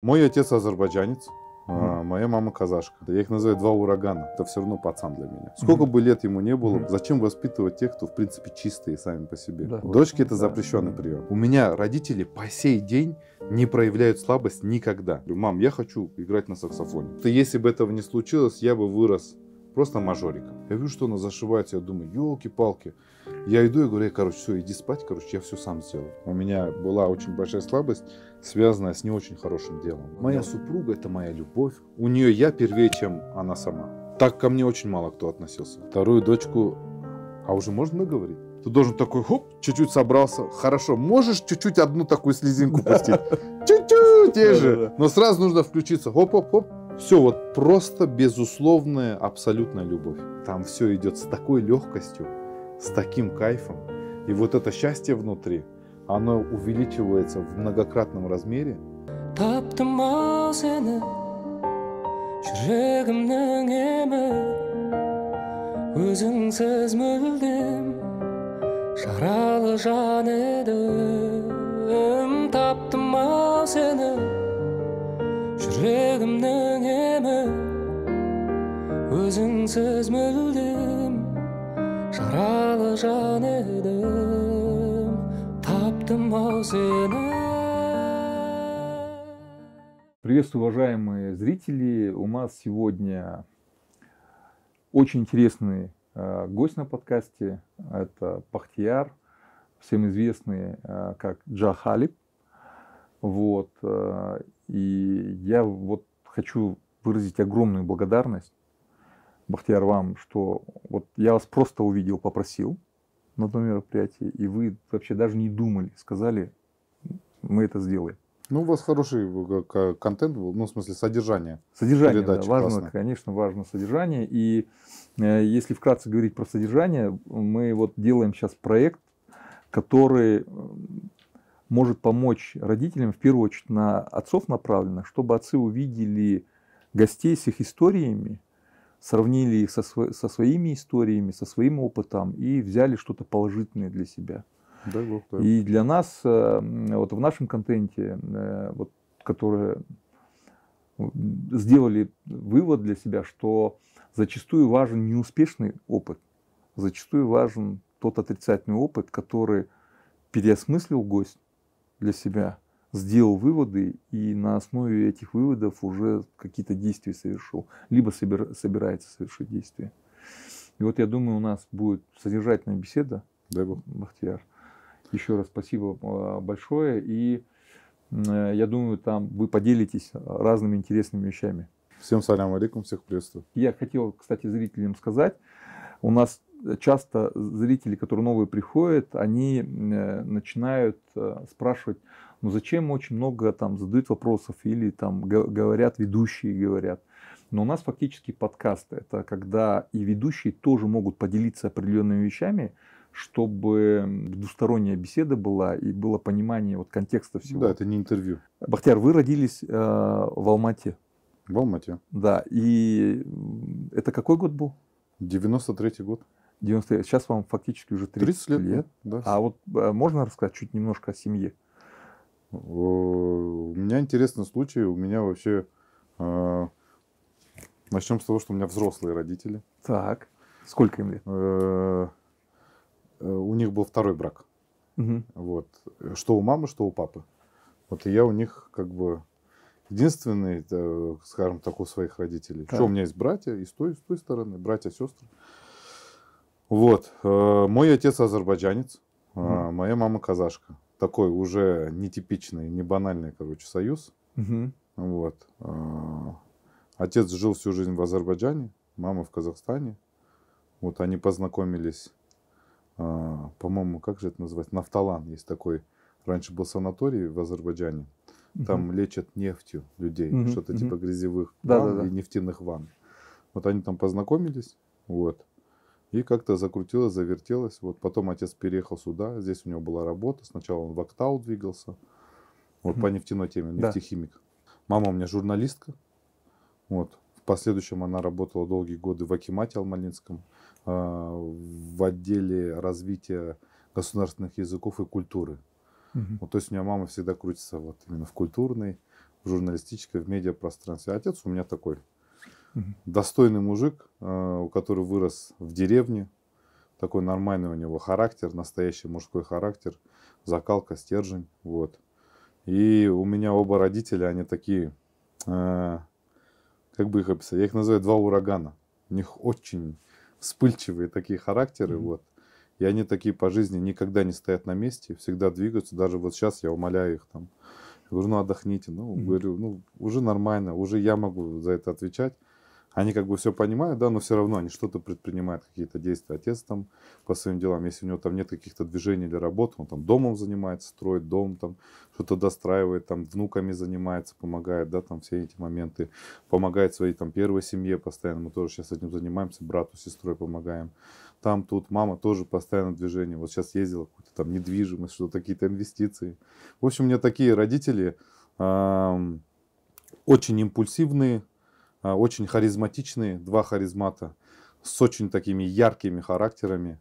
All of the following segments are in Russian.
Мой отец азербайджанец, а, моя мама казашка. Я их называю два урагана. Это все равно пацан для меня. Сколько бы лет ему не было, зачем воспитывать тех, кто в принципе чистые сами по себе? Да. Дочки это запрещенный прием. У меня родители по сей день не проявляют слабость никогда. мам, я хочу играть на саксофоне. Если бы этого не случилось, я бы вырос Просто мажориком. Я вижу, что она зашивается, я думаю, елки-палки. Я иду и говорю, я, короче, все, иди спать, короче, я все сам сделаю. У меня была очень большая слабость, связанная с не очень хорошим делом. Моя супруга – это моя любовь. У нее я первее, чем она сама. Так ко мне очень мало кто относился. Вторую дочку, а уже можно говорить? Ты должен такой, хоп, чуть-чуть собрался. Хорошо, можешь чуть-чуть одну такую слезинку пустить? Чуть-чуть, те же. Но сразу нужно включиться. Хоп-хоп-хоп, все вот просто безусловная абсолютная любовь. Там все идет с такой легкостью, с таким кайфом. И вот это счастье внутри, оно увеличивается в многократном размере. таптым жан едім таптым ау сені жүрегімнің емі өзіңсіз мүлдем жаралы жан едім таптым ау сені Приветствую, уважаемые зрители. У нас сегодня очень интересный э, гость на подкасте. Это Пахтияр, всем известный э, как Джахалип. Вот. Э, и я вот хочу выразить огромную благодарность Бахтияр вам, что вот я вас просто увидел, попросил на одном мероприятии, и вы вообще даже не думали, сказали, мы это сделаем. Ну, у вас хороший э, контент был, ну, в смысле, содержание. Содержание, да, важно, классное. конечно, важно содержание. И э, если вкратце говорить про содержание, мы вот делаем сейчас проект, который э, может помочь родителям, в первую очередь, на отцов направлено, чтобы отцы увидели гостей с их историями, сравнили их со, сво- со своими историями, со своим опытом и взяли что-то положительное для себя. Дай Бог, да. И для нас, э, вот в нашем контенте, э, вот, которые э, сделали вывод для себя, что зачастую важен неуспешный опыт, зачастую важен тот отрицательный опыт, который переосмыслил гость, для себя, сделал выводы и на основе этих выводов уже какие-то действия совершил, либо собир, собирается совершить действия. И вот я думаю, у нас будет содержательная беседа. Дай Бог. Бахтияр. Еще раз спасибо э, большое. И э, я думаю, там вы поделитесь разными интересными вещами. Всем салям алейкум, всех приветствую. Я хотел, кстати, зрителям сказать, у нас часто зрители, которые новые приходят, они э, начинают э, спрашивать, ну зачем очень много там задают вопросов или там говорят, ведущие говорят. Но у нас фактически подкасты. Это когда и ведущие тоже могут поделиться определенными вещами, чтобы двусторонняя беседа была и было понимание вот контекста всего. Да, это не интервью. Бахтияр, вы родились э, в Алмате. В Алмате. Да, и это какой год был? 93-й год. 90 лет. Сейчас вам фактически уже 30, 30 лет. лет. Да. А вот э, можно рассказать чуть немножко о семье? У меня интересный случай. У меня вообще... А, Начнем с того, что у меня взрослые родители. Так. Сколько им лет? Э, э, у них был второй брак. Угу. Вот. Что у мамы, что у папы. Вот и я у них как бы единственный, скажем так, у своих родителей. Так. Еще у меня есть братья и с той, и с той стороны, братья, сестры. Вот. Э, мой отец азербайджанец, mm моя мама казашка. Такой уже нетипичный, не банальный, короче, союз. mm Вот. Э, отец жил всю жизнь в Азербайджане, мама в Казахстане. Вот они познакомились, по-моему, как же это назвать? Нафталан есть такой. Раньше был санаторий в Азербайджане. Там mm лечат нефтью людей, mm что-то mm типа грязевых да, и нефтяных ванн. Вот они там познакомились, вот. И как-то закрутилось, завертелось. Вот потом отец переехал сюда, здесь у него была работа. Сначала он в Октау двигался, вот по нефтяной теме, нефтехимик. Да. Мама у меня журналистка. Вот. В последующем она работала долгие годы в Акимате Алмалинском э, а, в отделе развития государственных языков и культуры. Угу. Вот, то есть у меня мама всегда крутится вот именно в культурной, в журналистической, в медиапространстве. А отец у меня такой достойный мужик, э, у которого вырос в деревне, такой нормальный у него характер, настоящий мужской характер, закалка, стержень, вот. И у меня оба родителя, они такие, э, как бы их описать, я их называю два урагана. У них очень вспыльчивые такие характеры, mm вот. И они такие по жизни никогда не стоят на месте, всегда двигаются. Даже вот сейчас я умоляю их там, говорю, ну отдохните, ну, mm-hmm. говорю, ну уже нормально, уже я могу за это отвечать они как бы все понимают, да, но все равно они что-то предпринимают, какие-то действия. Отец там по своим делам, если у него там нет каких-то движений или работ, он там домом занимается, строит дом, там что-то достраивает, там внуками занимается, помогает, да, там все эти моменты, помогает своей там первой семье постоянно, мы тоже сейчас этим занимаемся, брату, сестрой помогаем. Там, тут, мама тоже постоянно в движении. Вот сейчас ездила, какую-то там недвижимость, что-то какие-то инвестиции. В общем, у меня такие родители, очень импульсивные, а, очень харизматичные, два харизмата, с очень такими яркими характерами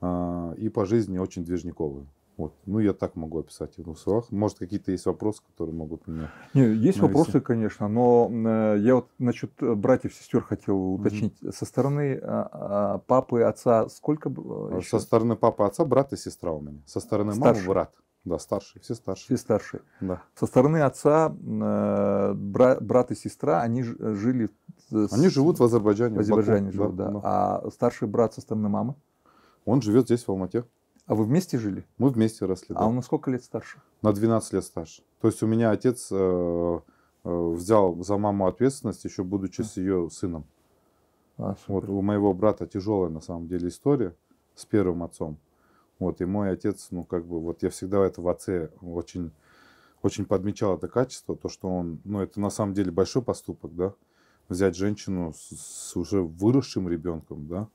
а, и по жизни очень движниковые. Вот. Ну, я так могу описать в словах. Может, какие-то есть вопросы, которые могут меня... Не, есть навести. вопросы, конечно, но э, я вот насчет э, братьев, сестер хотел уточнить. Угу. Со стороны а, папы, отца сколько? Еще? Э, Со стороны папы, отца брат и сестра у меня. Со стороны Старший. мамы брат. Да, старшие, все старшие. Все старшие. Да. Со стороны отца э, бра, брат и сестра, они жили... С... Они живут в Азербайджане. В Азербайджане Баку, живут, да, да. да. А старший брат со стороны мамы? Он живет здесь, в Алмате. А вы вместе жили? Мы вместе росли, а да. А он на сколько лет старше? На 12 лет старше. То есть у меня отец э, э, взял за маму ответственность, еще будучи а. с ее сыном. А, вот у моего брата тяжелая на самом деле история с первым отцом. Вот, и мой отец, ну, как бы, вот я всегда это в отце очень, очень подмечал это качество, то, что он, ну, это на самом деле большой поступок, да, взять женщину с, с уже выросшим ребенком, да.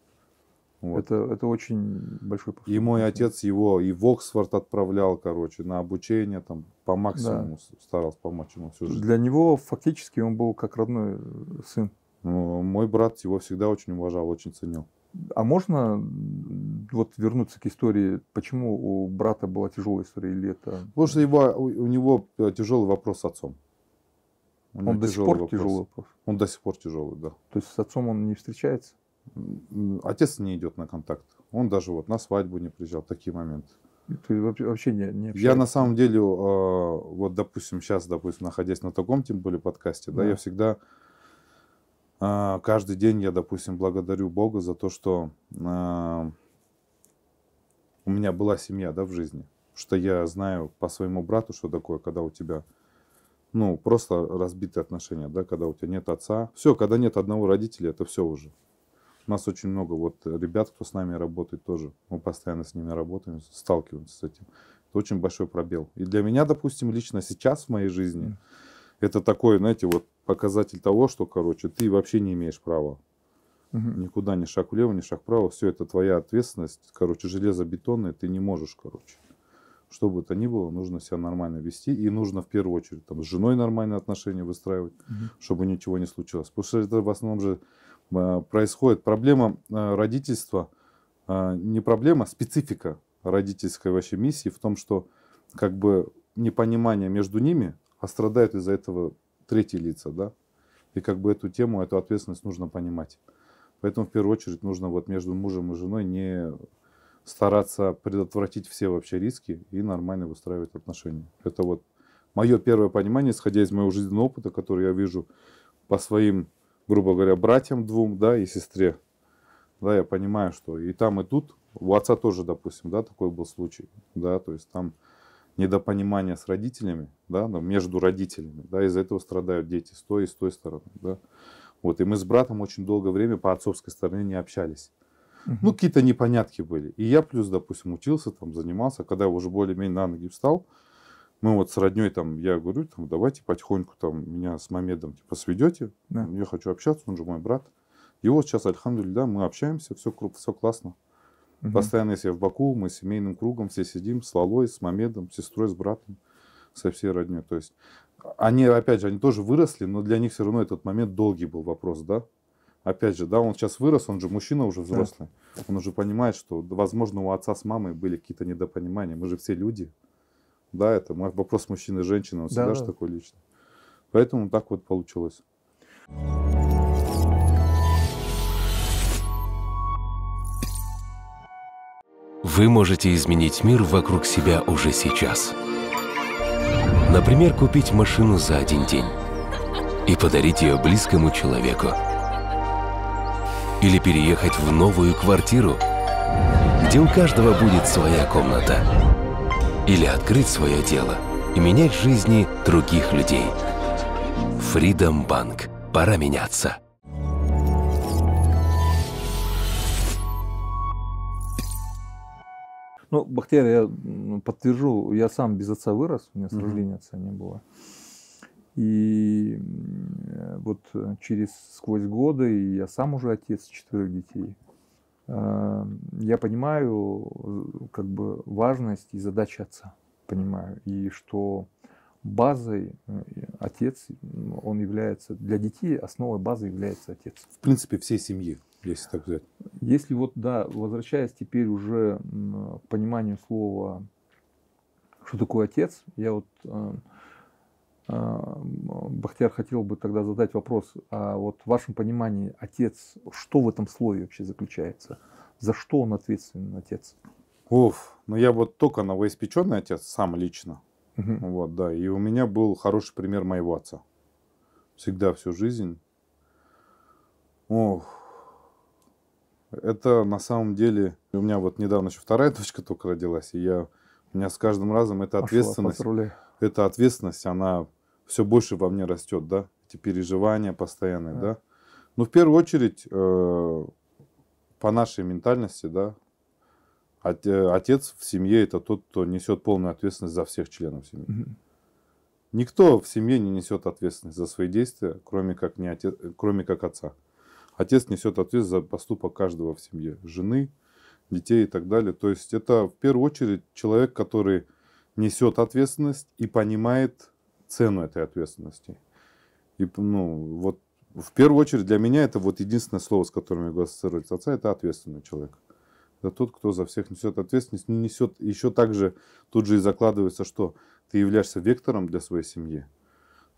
Вот. Это, это очень большой поступок. И мой отец его и в Оксфорд отправлял, короче, на обучение, там, по максимуму да. старался помочь ему всю жизнь. Для него фактически он был как родной э, сын. Ну, мой брат его всегда очень уважал, очень ценил. А можно вот вернуться к истории, почему у брата была тяжелая история или это? Потому что его, у него э, тяжелый вопрос с отцом. Он до сих пор вопрос. тяжелый вопрос. Он до сих пор тяжелый, да. То есть с отцом он не встречается? Отец не идет на контакт. Он даже вот на свадьбу не приезжал, такие моменты. Ты вообще не, не Я на самом деле, э, вот допустим, сейчас, допустим, находясь на таком, тем более подкасте, да, да я всегда а, каждый день я, допустим, благодарю Бога за то, что а, у меня была семья, да, в жизни. Что я знаю по своему брату, что такое, когда у тебя, ну, просто разбитые отношения, да, когда у тебя нет отца. Все, когда нет одного родителя, это все уже. У нас очень много вот ребят, кто с нами работает тоже. Мы постоянно с ними работаем, сталкиваемся с этим. Это очень большой пробел. И для меня, допустим, лично сейчас в моей жизни, это такой, знаете, вот показатель того, что, короче, ты вообще не имеешь права. Угу. Никуда ни шаг влево, ни шаг вправо. Все это твоя ответственность. Короче, железобетонное ты не можешь, короче. Что бы то ни было, нужно себя нормально вести. И нужно в первую очередь там, с женой нормальные отношения выстраивать, угу. чтобы ничего не случилось. Потому что это в основном же а, происходит. Проблема а, родительства, а, не проблема, специфика родительской вообще миссии в том, что как бы непонимание между ними, а страдают из-за этого третьи лица, да. И как бы эту тему, эту ответственность нужно понимать. Поэтому в первую очередь нужно вот между мужем и женой не стараться предотвратить все вообще риски и нормально выстраивать отношения. Это вот мое первое понимание, исходя из моего жизненного опыта, который я вижу по своим, грубо говоря, братьям двум, да, и сестре. Да, я понимаю, что и там, и тут. У отца тоже, допустим, да, такой был случай, да, то есть там недопонимания с родителями, да, ну, между родителями, да, из-за этого страдают дети с той и с той стороны, да. Вот, и мы с братом очень долгое время по отцовской стороне не общались. Угу. Ну, какие-то непонятки были. И я плюс, допустим, учился, там, занимался, когда я уже более-менее на ноги встал, мы вот с родней там, я говорю, там, давайте потихоньку там меня с Мамедом типа сведете, да. я хочу общаться, он же мой брат. И вот сейчас, да, мы общаемся, все круто, все классно. Угу. Постоянно, если я в Баку, мы с семейным кругом все сидим, с Лалой, с Мамедом, с сестрой, с братом, со всей родней. То есть они, опять же, они тоже выросли, но для них все равно этот момент долгий был вопрос, да? Опять же, да, он сейчас вырос, он же мужчина уже взрослый, да. он уже понимает, что, возможно, у отца с мамой были какие-то недопонимания, мы же все люди, да, это Мой вопрос мужчины и женщины, он да, всегда да. же такой личный. Поэтому так вот получилось. вы можете изменить мир вокруг себя уже сейчас. Например, купить машину за один день и подарить ее близкому человеку. Или переехать в новую квартиру, где у каждого будет своя комната. Или открыть свое дело и менять жизни других людей. Freedom Bank. Пора меняться. Ну, Бахтияр, я ну, подтвержу, я сам без отца вырос, у меня с рождения отца не было. И э, вот э, через сквозь годы, и я сам уже отец четверых детей, э, я понимаю как бы важность и задачи отца, понимаю, и что базой э, отец, он является, для детей основой базы является отец. В принципе, всей семьи, если так взять. Если вот, да, возвращаясь теперь уже к пониманию слова, что такое отец, я вот, э, э, Бахтияр, хотел бы тогда задать вопрос, а вот в вашем понимании отец, что в этом слове вообще заключается? За что он ответственен, отец? Уф, ну я вот только новоиспеченный отец сам лично, Угу. Вот, да. И у меня был хороший пример моего отца. Всегда всю жизнь. Ох. Это на самом деле... У меня вот недавно еще вторая точка только родилась, и я... У меня с каждым разом эта Пошла ответственность... Эта ответственность, она все больше во мне растет, да? Эти переживания постоянные, да? да? Ну, в первую очередь, э, по нашей ментальности, да, Э, отец в семье – это тот, кто несет полную ответственность за всех членов семьи. Угу. Никто в семье не несет ответственность за свои действия, кроме как, не отец, э, кроме как отца. Отец несет ответственность за поступок каждого в семье. Жены, детей и так далее. То есть это в первую очередь человек, который несет ответственность и понимает цену этой ответственности. И, ну, вот в первую очередь для меня это вот единственное слово, с которым я могу ассоциировать отца, это ответственный человек да тот, кто за всех несет ответственность, несет еще также, тут же и закладывается, что ты являешься вектором для своей семьи,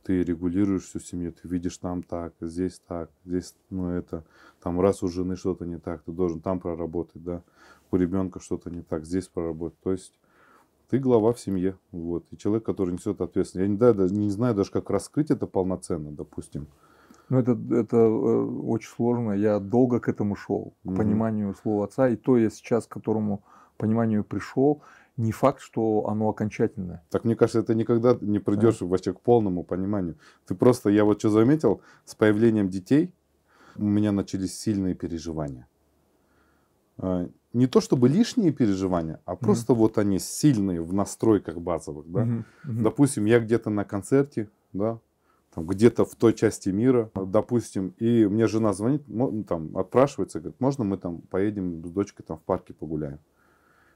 ты регулируешь всю семью, ты видишь там так, здесь так, здесь, ну это, там раз у жены что-то не так, ты должен там проработать, да, у ребенка что-то не так, здесь проработать, то есть ты глава в семье, вот, и человек, который несет ответственность. Я не, да, не знаю даже, как раскрыть это полноценно, допустим, ну, это, это э, очень сложно. Я долго к этому шел, к mm пониманию слова отца. И то я сейчас к которому пониманию пришел, не факт, что оно окончательное. Так мне кажется, это никогда не придешь да. вообще к полному пониманию. Ты просто, я вот что заметил, с появлением детей у меня начались сильные переживания. А, не то чтобы лишние переживания, а просто mm-hmm. вот они сильные в настройках базовых. Да? Mm-hmm. Допустим, я где-то на концерте, да, где-то в той части мира, допустим, и мне жена звонит, ну, там, отпрашивается, говорит, можно мы там поедем с дочкой там в парке погуляем?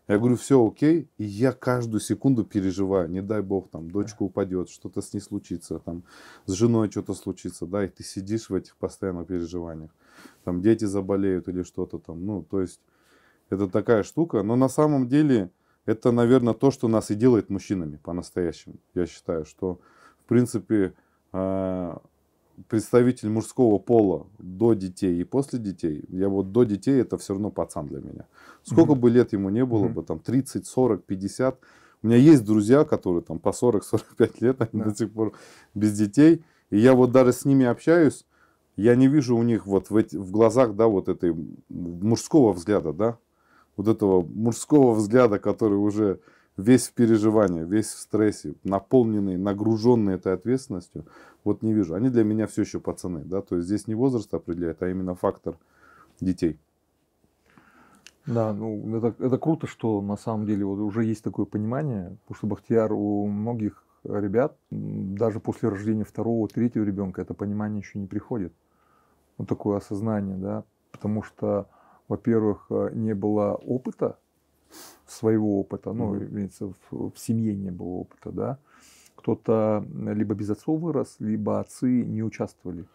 Я говорю, все окей, и я каждую секунду переживаю, не дай бог, там, дочка упадет, что-то с ней случится, там, с женой что-то случится, да, и ты сидишь в этих постоянных переживаниях, там, дети заболеют или что-то там, ну, то есть, это такая штука, но на самом деле, это, наверное, то, что нас и делает мужчинами по-настоящему, я считаю, что, в принципе, а, представитель мужского пола до детей и после детей, я вот до детей это все равно пацан для меня. Сколько mm-hmm. бы лет ему не было mm-hmm. бы, там 30, 40, 50. У меня есть друзья, которые там по 40-45 лет, они yeah. до сих пор без детей. И я вот даже с ними общаюсь, я не вижу у них вот в, эти, в глазах, да, вот этой мужского взгляда, да, вот этого мужского взгляда, который уже весь в переживаниях, весь в стрессе, наполненный, нагруженный этой ответственностью, вот не вижу. Они для меня все еще пацаны, да, то есть здесь не возраст определяет, а именно фактор детей. Да, ну это, это круто, что на самом деле вот уже есть такое понимание, потому что Бахтияр у многих ребят, даже после рождения второго, третьего ребенка, это понимание еще не приходит. Вот такое осознание, да, потому что, во-первых, э, не было опыта своего опыта, ну, имеется в, в семье не было опыта, да. Кто-то либо без отцов вырос, либо отцы не участвовали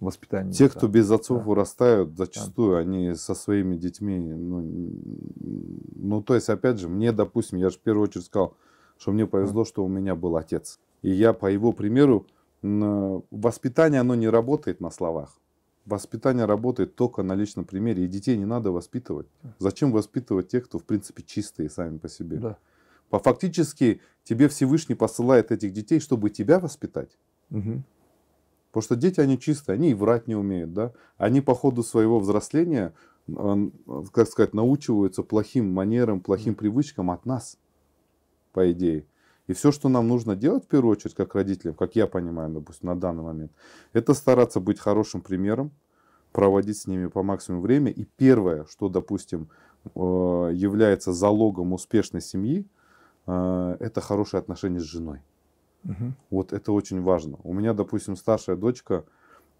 в воспитании. Те, кто без отцов да. вырастают, зачастую да. они со своими детьми, ну, ну, то есть, опять же, мне, допустим, я же в первую очередь сказал, что мне повезло, да. что у меня был отец. И я по его примеру, воспитание, оно не работает на словах. Воспитание работает только на личном примере, и детей не надо воспитывать. Зачем воспитывать тех, кто, в принципе, чистые сами по себе? Да. По фактически тебе Всевышний посылает этих детей, чтобы тебя воспитать. Угу. Потому что дети, они чистые, они и врать не умеют. Да? Они по ходу своего взросления, как сказать, научиваются плохим манерам, плохим привычкам от нас, по идее. И все, что нам нужно делать, в первую очередь, как родителям, как я понимаю, допустим, на данный момент, это стараться быть хорошим примером, проводить с ними по максимуму время. И первое, что, допустим, э, является залогом успешной семьи, э, это хорошее отношение с женой. Угу. Вот это очень важно. У меня, допустим, старшая дочка,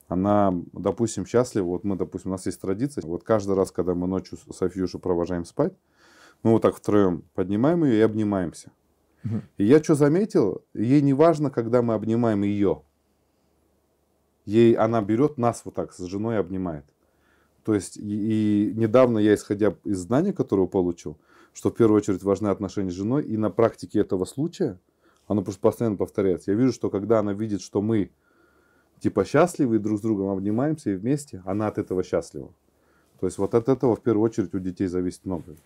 она, допустим, счастлива. Вот мы, допустим, у нас есть традиция. Вот каждый раз, когда мы ночью Софьюшу провожаем спать, мы вот так втроем поднимаем ее и обнимаемся. Угу. И я что заметил, ей не важно, когда мы обнимаем ее. Ей она берет нас вот так с женой обнимает. То есть, и, и недавно я, исходя из знания, которое получил, что в первую очередь важны отношения с женой, и на практике этого случая, оно просто постоянно повторяется. Я вижу, что когда она видит, что мы типа счастливы и друг с другом обнимаемся и вместе, она от этого счастлива. То есть вот от этого в первую очередь у детей зависит многое.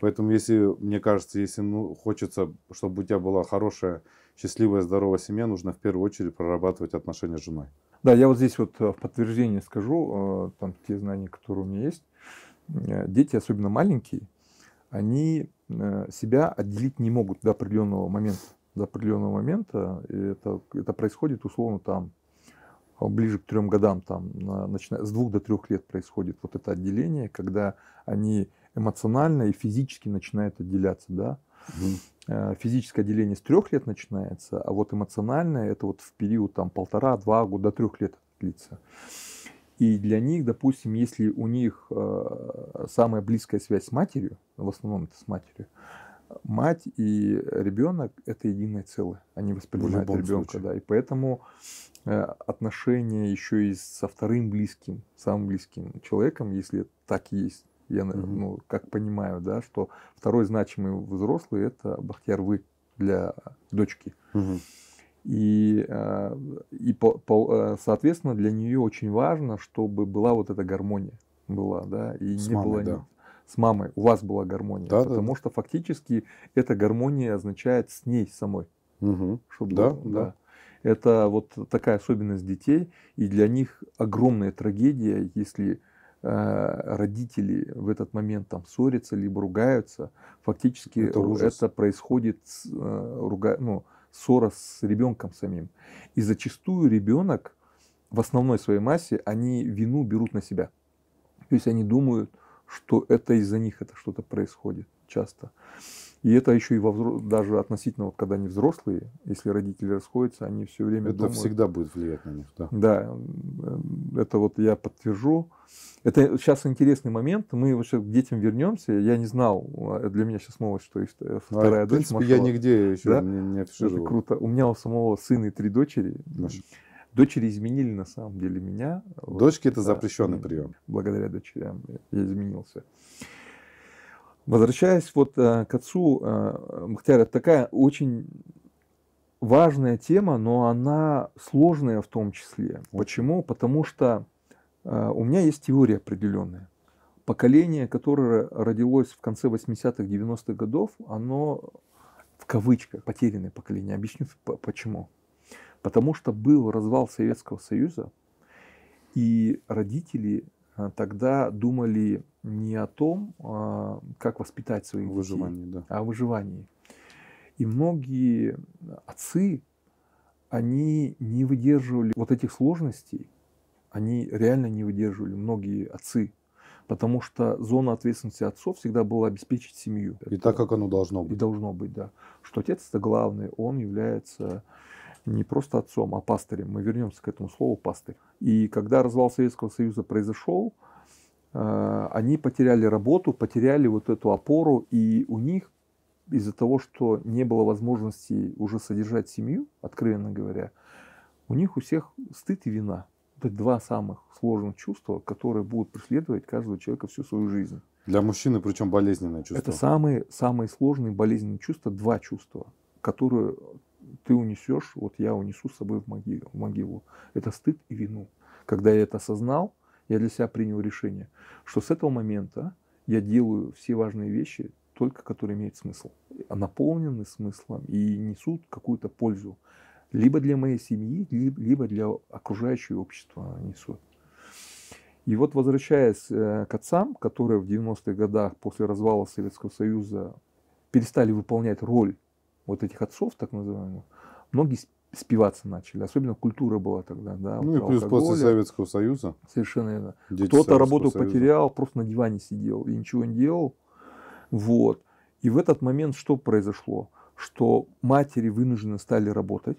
Поэтому, если, мне кажется, если ну, хочется, чтобы у тебя была хорошая, счастливая, здоровая семья, нужно в первую очередь прорабатывать отношения с женой. Да, я вот здесь вот э, в подтверждение скажу, э, там те знания, которые у меня есть. Э, дети, особенно маленькие, они себя отделить не могут до определенного момента. До определенного момента это, это происходит условно там а, ближе к трем годам, там, начиная, с двух до трех лет происходит вот это отделение, когда они эмоционально и физически начинает отделяться, да. Э, физическое отделение с трех лет начинается, а вот эмоциональное это вот в период там полтора-два года трех лет длится. И для них, допустим, если у них э, самая близкая связь с матерью, в основном это с матерью, мать и ребенок это единое целое. Они воспринимают ребенка, случае. да. И поэтому э, отношения еще и со вторым близким, самым близким человеком, если так есть, я угу. ну, как понимаю, да, что второй значимый взрослый это Бахтияр Вы для дочки. Угу. И, э, и по, по, э, соответственно, для нее очень важно, чтобы была вот эта гармония. Была, да, и с не мамой, было... Да. С мамой у вас была гармония. Да, потому да. что фактически эта гармония означает с ней самой. Угу. Чтобы, да, да. да. Это вот такая особенность детей, и для них огромная трагедия, если Э, родители в этот момент там ссорятся, либо ругаются, фактически это, это происходит э, руга... ну, ссора с ребенком самим. И зачастую ребенок в основной своей массе, они вину берут на себя. То есть они думают, что это из-за них это что-то происходит часто. И это еще и во взро... даже относительно, вот, когда они взрослые, если родители расходятся, они все время Это думают... всегда будет влиять на них, да? Да, это вот я подтвержу. Это сейчас интересный момент, мы вот к детям вернемся, я не знал, для меня сейчас новость, что их ну, а вторая а, в дочь принципе, Машова. я нигде еще да? не, не афишировал. Это круто. У меня у самого сына и три дочери. Маша. Дочери изменили на самом деле меня. Дочки вот, это запрещенный прием. Благодаря дочерям я изменился. Возвращаясь вот э, к отцу э, Мухтяра, такая очень важная тема, но она сложная в том числе. Почему? Потому что э, у меня есть теория определенная. Поколение, которое родилось в конце 80-х, 90-х годов, оно в кавычках потерянное поколение. Объясню почему. Потому что был развал Советского Союза, и родители а, тогда думали не о том, а, как воспитать своих выживании, детей, да. а о выживании. И многие отцы, они не выдерживали вот этих сложностей, они реально не выдерживали, многие отцы, потому что зона ответственности отцов всегда была обеспечить семью. И так, как оно должно быть. И должно быть, да. Что отец – это главный, он является не просто отцом, а пастырем. Мы вернемся к этому слову пастырь. И когда развал Советского Союза произошел, э, они потеряли работу, потеряли вот эту опору, и у них из-за того, что не было возможности уже содержать семью, откровенно говоря, у них у всех стыд и вина. Это два самых сложных чувства, которые будут преследовать каждого человека всю свою жизнь. Для мужчины, причем болезненное чувство. Это самые, самые сложные болезненные чувства, два чувства, которые ты унесешь, вот я унесу с собой в могилу, в могилу. Это стыд и вину. Когда я это осознал, я для себя принял решение, что с этого момента я делаю все важные вещи, только которые имеют смысл, наполнены смыслом и несут какую-то пользу. Либо для моей семьи, либо для окружающего общества несут. И вот возвращаясь э, к отцам, которые в 90-х годах после развала Советского Союза перестали выполнять роль вот этих отцов, так называемых, многие спиваться начали. Особенно культура была тогда. Да, ну и плюс после Советского Союза. Совершенно верно. Кто-то работу Союза. потерял, просто на диване сидел и ничего не делал. Вот. И в этот момент что произошло? Что матери вынуждены стали работать,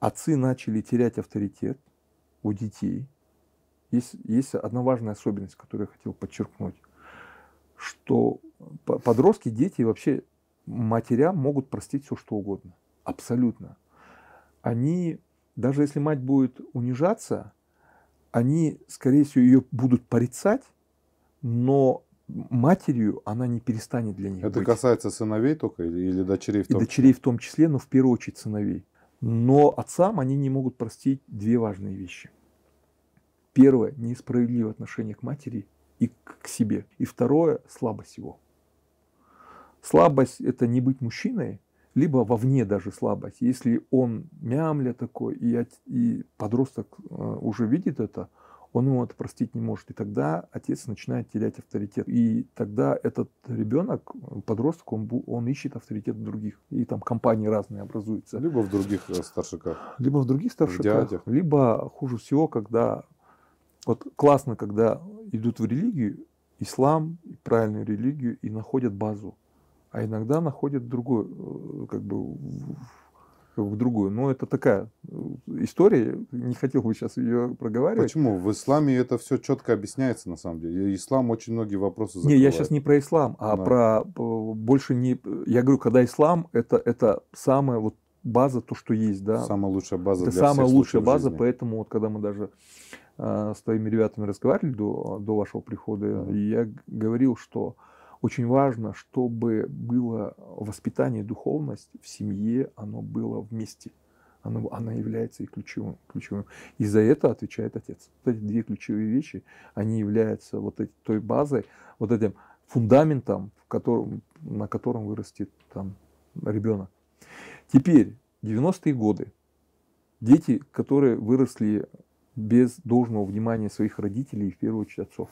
отцы начали терять авторитет у детей. Есть, есть одна важная особенность, которую я хотел подчеркнуть, что подростки, дети вообще матеря могут простить все, что угодно. Абсолютно. Они, даже если мать будет унижаться, они, скорее всего, ее будут порицать, но матерью она не перестанет для них Это быть. касается сыновей только или, или дочерей в том И дочерей числе? в том числе, но в первую очередь сыновей. Но отцам они не могут простить две важные вещи. Первое – несправедливое отношение к матери и к себе. И второе – слабость его. Слабость – это не быть мужчиной, либо вовне даже слабость. Если он мямля такой, и, и подросток э, уже видит это, он ему это простить не может. И тогда отец начинает терять авторитет. И тогда этот ребенок, подросток, он, он ищет авторитет в других. И там компании разные образуются. Либо в других э, старшиках. Либо в других старшиках. В либо хуже всего, когда... Вот классно, когда идут в религию, ислам, правильную религию, и находят базу а иногда находит другой, э, как бы, в другую. Но это такая э, история, не хотел бы сейчас ее проговаривать. Почему? В исламе это все четко объясняется, на самом деле. Ислам очень многие вопросы закрывает. Не, я сейчас не про ислам, а да. про э, больше не... Я говорю, когда ислам, это, это самая вот база, то, что есть, да. Самая лучшая база. Это для самая всех лучшая база, жизни. поэтому вот когда мы даже э, с твоими ребятами разговаривали до, до вашего прихода, mm я говорил, что э, очень важно, чтобы было воспитание, духовность в семье, оно было вместе. Оно, она является и ключевым, ключевым. И за это отвечает отец. Вот эти две ключевые вещи, они являются вот этой, той базой, вот этим фундаментом, в котором, на котором вырастет там ребенок. Теперь, 90-е годы. Дети, которые выросли без должного внимания своих родителей, в первую очередь отцов,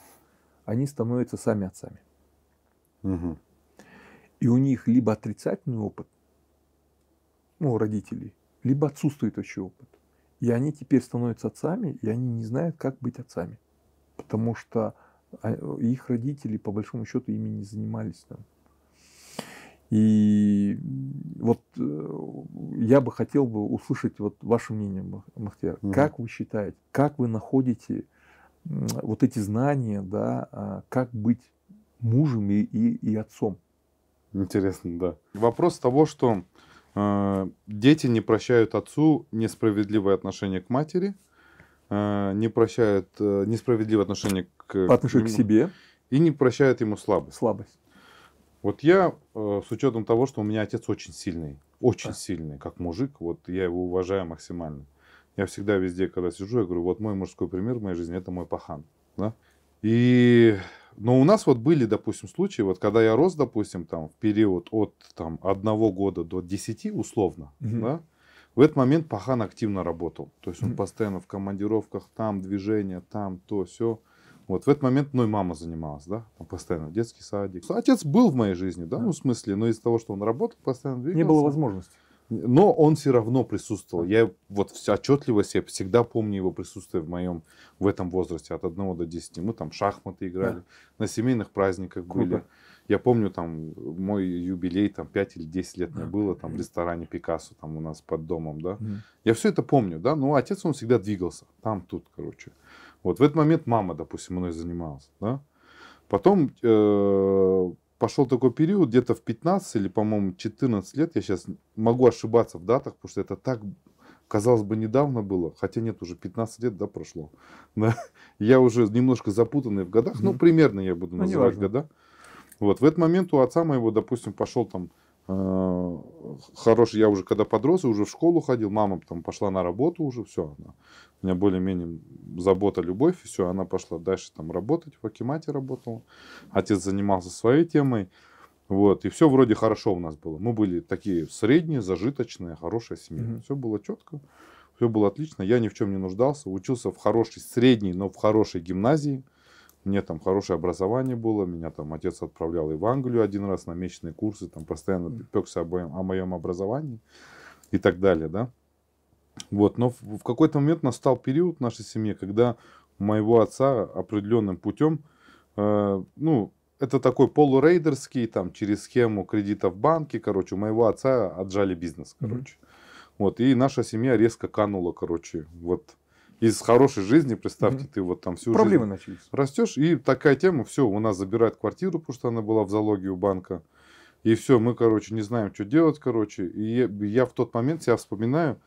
они становятся сами отцами. Угу. И у них либо отрицательный опыт, ну, у родителей, либо отсутствует вообще опыт. И они теперь становятся отцами, и они не знают, как быть отцами. Потому что а, их родители, по большому счету, ими не занимались там. И вот э, я бы хотел бы услышать вот ваше мнение, Махтияр. Угу. Как вы считаете, как вы находите вот эти знания, да, а, как быть мужем и, и, и отцом. Интересно, да. Вопрос того, что э, дети не прощают отцу несправедливое отношение к матери, э, не прощают э, несправедливое отношение к... По отношению к, к себе. И не прощают ему слабость. Слабость. Вот я, э, с учетом того, что у меня отец очень сильный, очень да. сильный, как мужик, вот я его уважаю максимально. Я всегда везде, когда сижу, я говорю, вот мой мужской пример в моей жизни, это мой пахан. Да? И но у нас вот были, допустим, случаи, вот когда я рос, допустим, там в период от там, одного года до десяти условно, угу. да, в этот момент Пахан активно работал. То есть он постоянно в командировках, там движение, там то, все. Вот в этот момент мной мама занималась, да, постоянно детский садик. Отец был в моей жизни, да, ну в смысле, но из-за того, что он работал, постоянно двигался. Не было возможности но он все равно присутствовал. Я вот отчетливо себе всегда помню его присутствие в моем, в этом возрасте, от 1 до 10. Мы там шахматы играли, да. на семейных праздниках Круто. были. Я помню там мой юбилей, там 5 или 10 лет мне было, там в ресторане Пикассо, там у нас под домом, да. Mm. Я все это помню, да, но ну, отец, он всегда двигался, там, тут, короче. Вот в этот момент мама, допустим, мной занималась, да. Потом э, пошел такой период, где-то в 15 или, по-моему, 14 лет, я сейчас могу ошибаться в датах, потому что это так, казалось бы, недавно было, хотя нет, уже 15 лет, да, прошло. Да. Я уже немножко запутанный в годах, ну, примерно я буду ну, называть года. Вот, в этот момент у отца моего, допустим, пошел там э, хороший, я уже когда подрос, уже в школу ходил, мама там пошла на работу уже, все, она у меня более-менее забота, любовь, и все, она пошла дальше там работать, в Акимате работала. Отец занимался своей темой. Вот, и все вроде хорошо у нас было. Мы были такие средние, зажиточные, хорошая семья. Mm-hmm. Все было четко, все было отлично. Я ни в чем не нуждался. Учился в хорошей средней, но в хорошей гимназии. Мне там хорошее образование было. Меня там отец отправлял и в Англию один раз на месячные курсы. Там постоянно пекся о моем образовании и так далее, да. Вот, но в, в какой-то момент настал период в нашей семье, когда у моего отца определенным путем, э, ну, это такой полурейдерский, там, через схему кредита в банке, короче, у моего отца отжали бизнес, короче. Mm-hmm. Вот, и наша семья резко канула, короче, вот, из хорошей жизни, представьте, mm-hmm. ты вот там всю Проблемы жизнь начались. растешь, и такая тема, все, у нас забирают квартиру, потому что она была в залоге у банка, и все, мы, короче, не знаем, что делать, короче, и я, я в тот момент себя вспоминаю,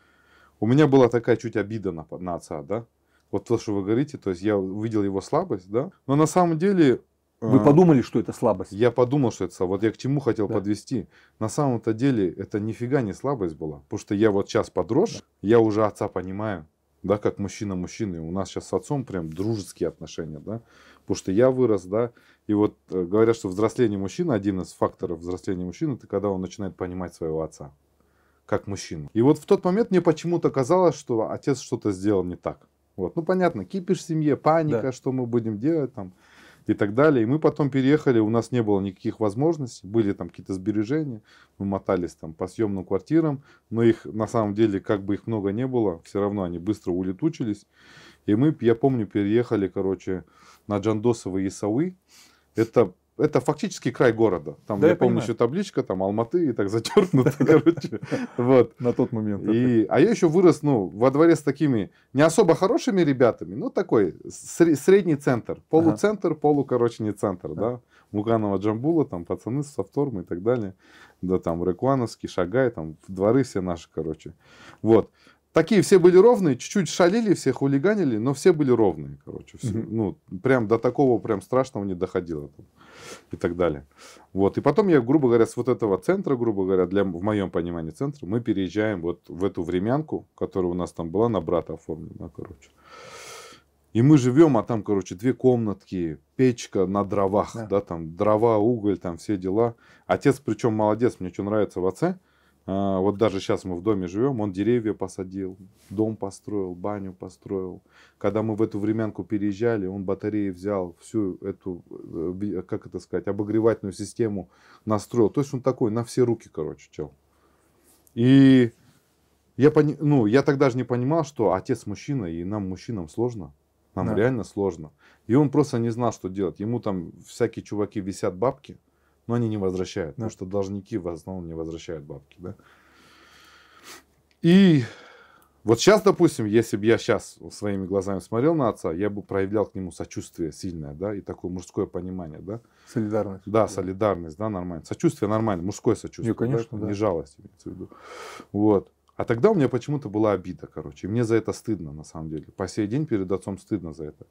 у меня была такая чуть обида на, на отца, да. Вот то, что вы говорите, то есть я увидел его слабость, да. Но на самом деле... Вы э, подумали, что это слабость? Я подумал, что это слабость. Вот я к чему хотел да. подвести. На самом-то деле это нифига не слабость была. Потому что я вот сейчас подрос, да. я уже отца понимаю, да, как мужчина мужчины. У нас сейчас с отцом прям дружеские отношения, да. Потому что я вырос, да. И вот э, говорят, что взросление мужчины, один из факторов взросления мужчины, это когда он начинает понимать своего отца как мужчину. И вот в тот момент мне почему-то казалось, что отец что-то сделал не так. Вот. Ну, понятно, кипиш в семье, паника, да. что мы будем делать там и так далее. И мы потом переехали, у нас не было никаких возможностей, были там какие-то сбережения, мы мотались там по съемным квартирам, но их на самом деле, как бы их много не было, все равно они быстро улетучились. И мы, я помню, переехали, короче, на Джандосово и Это это фактически край города. Там, да, я, я помню, еще табличка, там Алматы и так затернута, короче. Вот. На тот момент. И, а я еще вырос, ну, во дворе с такими не особо хорошими ребятами, ну, такой средний центр. Полуцентр, полу, короче, не центр, да. Муганова Джамбула, там пацаны с Софтормом и так далее. Да, там Рекуановский, Шагай, там дворы все наши, короче. Вот такие все были ровные, чуть-чуть шалили, все хулиганили, но все были ровные, короче. Все, mm-hmm. Ну, прям до такого прям страшного не доходило. Там, и так далее. Вот. И потом я, грубо говоря, с вот этого центра, грубо говоря, для, в моем понимании центра, мы переезжаем вот в эту времянку, которая у нас там была, на брата оформлена, короче. И мы живем, а там, короче, две комнатки, печка на дровах, да, да там дрова, уголь, там все дела. Отец, причем молодец, мне что нравится в отце, а, вот даже сейчас мы в доме живем, он деревья посадил, дом построил, баню построил. Когда мы в эту временку переезжали, он батареи взял, всю эту, э, э, как это сказать, обогревательную систему настроил. То есть он такой на все руки, короче, чел. И я, пони... ну, я тогда же не понимал, что отец мужчина, и нам, мужчинам, сложно. Нам да. реально сложно. И он просто не знал, что делать. Ему там всякие чуваки висят бабки но они не возвращают, да. потому что должники в основном не возвращают бабки, да. И вот сейчас, допустим, если бы я сейчас своими глазами смотрел на отца, я бы проявлял к нему сочувствие сильное, да, и такое мужское понимание, да. Солидарность. Да, солидарность, да, нормально. Сочувствие нормально, мужское сочувствие. Ну, конечно, да? да. Не жалость, имеется в виду. Вот. А тогда у меня почему-то была обида, короче. И мне за это стыдно, на самом деле. По сей день перед отцом стыдно за это.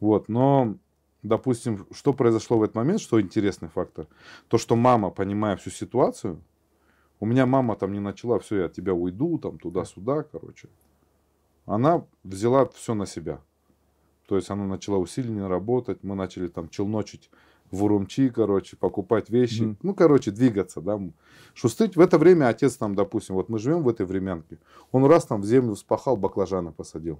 Вот, но допустим, что произошло в этот момент, что интересный фактор, то, что мама, понимая всю ситуацию, у меня мама там не начала, все, я от тебя уйду, там туда-сюда, короче. Она взяла все на себя. То есть она начала усиленно работать, мы начали там челночить в Урумчи, короче, покупать вещи, mm. ну, короче, двигаться, да, шустыть. В это время отец там, допустим, вот мы живем в этой временке, он раз там в землю вспахал, баклажаны посадил.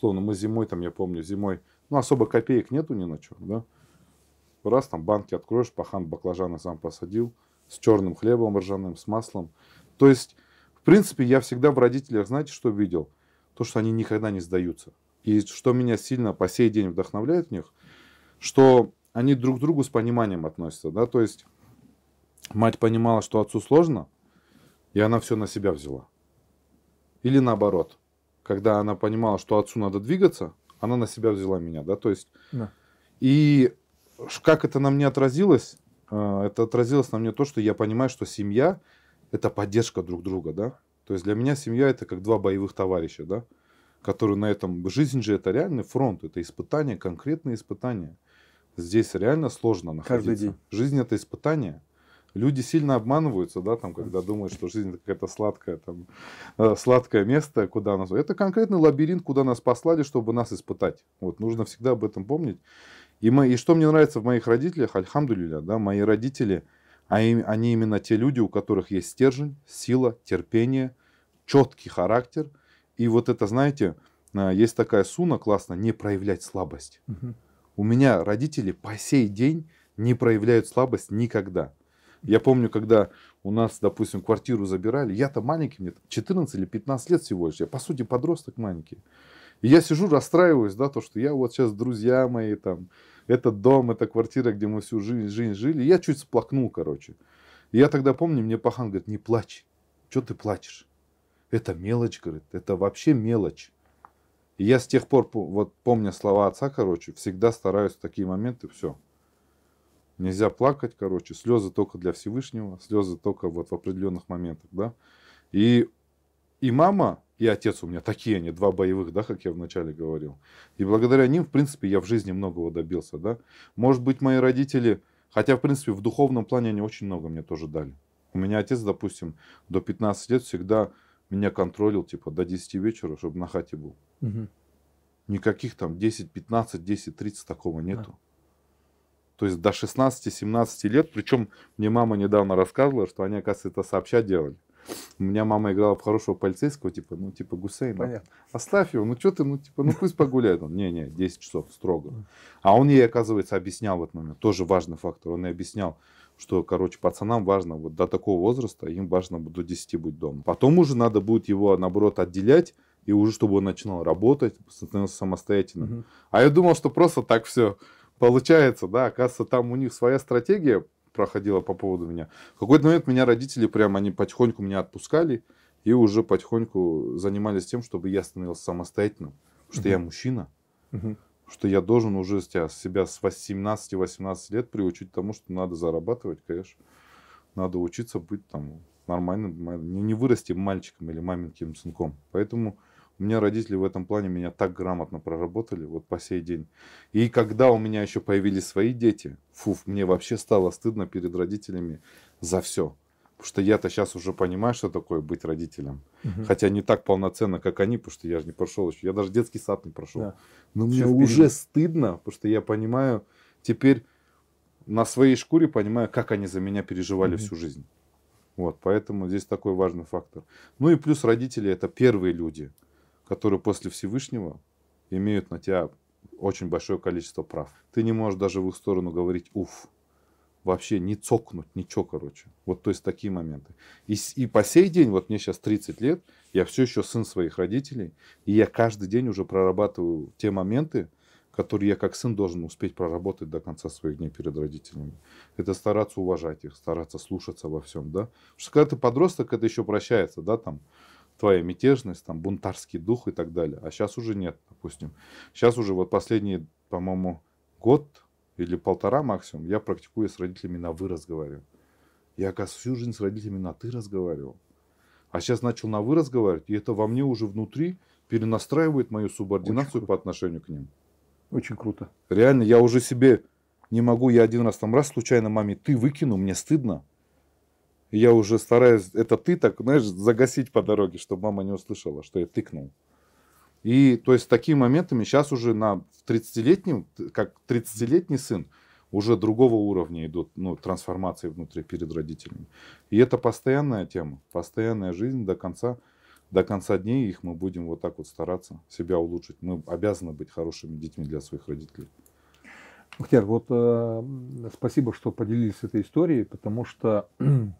Словно мы зимой там, я помню, зимой ну, особо копеек нету ни на чем, да. Раз там банки откроешь, пахан баклажаны сам посадил, с черным хлебом ржаным, с маслом. То есть, в принципе, я всегда в родителях, знаете, что видел? То, что они никогда не сдаются. И что меня сильно по сей день вдохновляет в них, что они друг к другу с пониманием относятся, да, то есть мать понимала, что отцу сложно, и она все на себя взяла. Или наоборот, когда она понимала, что отцу надо двигаться, она на себя взяла меня, да, то есть. Да. И как это на мне отразилось? Э, это отразилось на мне то, что я понимаю, что семья – это поддержка друг друга, да. То есть для меня семья – это как два боевых товарища, да, которые на этом… Жизнь же – это реальный фронт, это испытание, конкретные испытания. Здесь реально сложно находиться. Каждый день. Жизнь – это испытание – люди сильно обманываются, да, там, когда думают, что жизнь это какая-то сладкая, там, э, сладкое место, куда нас... Это конкретный лабиринт, куда нас послали, чтобы нас испытать. Вот, нужно всегда об этом помнить. И, мы, и что мне нравится в моих родителях, альхамдулиля, да, мои родители, они, а они именно те люди, у которых есть стержень, сила, терпение, четкий характер. И вот это, знаете, э, есть такая суна классно, не проявлять слабость. Угу. У меня родители по сей день не проявляют слабость никогда. Я помню, когда у нас, допустим, квартиру забирали, я-то маленький, мне 14 или 15 лет всего лишь, я, по сути, подросток маленький. И я сижу, расстраиваюсь, да, то, что я вот сейчас друзья мои, там, этот дом, эта квартира, где мы всю жизнь, жизнь жили. я чуть сплакнул, короче. И я тогда помню, мне пахан говорит, не плачь. Что ты плачешь? Это мелочь, говорит, это вообще мелочь. И я с тех пор, вот помня слова отца, короче, всегда стараюсь в такие моменты, все, Нельзя плакать, короче, слезы только для Всевышнего, слезы только вот в определенных моментах, да. И, и мама, и отец у меня такие они, два боевых, да, как я вначале говорил. И благодаря ним, в принципе, я в жизни многого добился, да. Может быть, мои родители, хотя, в принципе, в духовном плане они очень много мне тоже дали. У меня отец, допустим, до 15 лет всегда меня контролил, типа, до 10 вечера, чтобы на хате был. Угу. Никаких там 10, 15, 10, 30 такого нету. Да. То есть до 16-17 лет. Причем мне мама недавно рассказывала, что они, оказывается, это сообща делали. У меня мама играла в хорошего полицейского, типа, ну, типа, Гусейна. Понятно. Оставь его, ну, что ты, ну, типа, ну, пусть погуляет. Он, не-не, 10 часов, строго. А он ей, оказывается, объяснял в этот момент, тоже важный фактор. Он ей объяснял, что, короче, пацанам важно вот до такого возраста, им важно до 10 быть дома. Потом уже надо будет его, наоборот, отделять, и уже чтобы он начинал работать, становился самостоятельным. Угу. А я думал, что просто так все Получается, да, оказывается, там у них своя стратегия проходила по поводу меня. В какой-то момент меня родители прям, они потихоньку меня отпускали и уже потихоньку занимались тем, чтобы я становился самостоятельным, что угу. я мужчина, угу. что я должен уже себя, с 18-18 лет приучить тому, что надо зарабатывать, конечно, надо учиться быть там нормальным, не, не вырасти мальчиком или маменьким сынком. Поэтому у меня родители в этом плане меня так грамотно проработали, вот по сей день. И когда у меня еще появились свои дети, фуф, мне вообще стало стыдно перед родителями за все. Потому что я-то сейчас уже понимаю, что такое быть родителем. Угу. Хотя не так полноценно, как они, потому что я же не прошел еще. Я даже детский сад не прошел. Да. Но мне впереди. уже стыдно, потому что я понимаю, теперь на своей шкуре понимаю, как они за меня переживали угу. всю жизнь. Вот, поэтому здесь такой важный фактор. Ну и плюс родители это первые люди которые после Всевышнего имеют на тебя очень большое количество прав. Ты не можешь даже в их сторону говорить «уф», вообще не цокнуть, ничего, короче. Вот, то есть, такие моменты. И, и по сей день, вот мне сейчас 30 лет, я все еще сын своих родителей, и я каждый день уже прорабатываю те моменты, которые я как сын должен успеть проработать до конца своих дней перед родителями. Это стараться уважать их, стараться слушаться во всем, да. Потому что когда ты подросток, это еще прощается, да, там, твоя мятежность, там, бунтарский дух и так далее. А сейчас уже нет, допустим. Сейчас уже вот последние, по-моему, год или полтора максимум я практикую с родителями на «вы» разговариваю. Я, оказывается, всю жизнь с родителями на «ты» разговаривал. А сейчас начал на «вы» разговаривать, и это во мне уже внутри перенастраивает мою субординацию по отношению к ним. Очень круто. Реально, я уже себе не могу, я один раз там раз случайно маме «ты» выкину, мне стыдно я уже стараюсь, это ты так, знаешь, загасить по дороге, чтобы мама не услышала, что я тыкнул. И то есть такими моментами сейчас уже на 30-летнем, как 30-летний сын, уже другого уровня идут ну, трансформации внутри перед родителями. И это постоянная тема, постоянная жизнь до конца, до конца дней их мы будем вот так вот стараться себя улучшить. Мы обязаны быть хорошими детьми для своих родителей. Бахтияр, вот э, спасибо, что поделились этой историей, потому что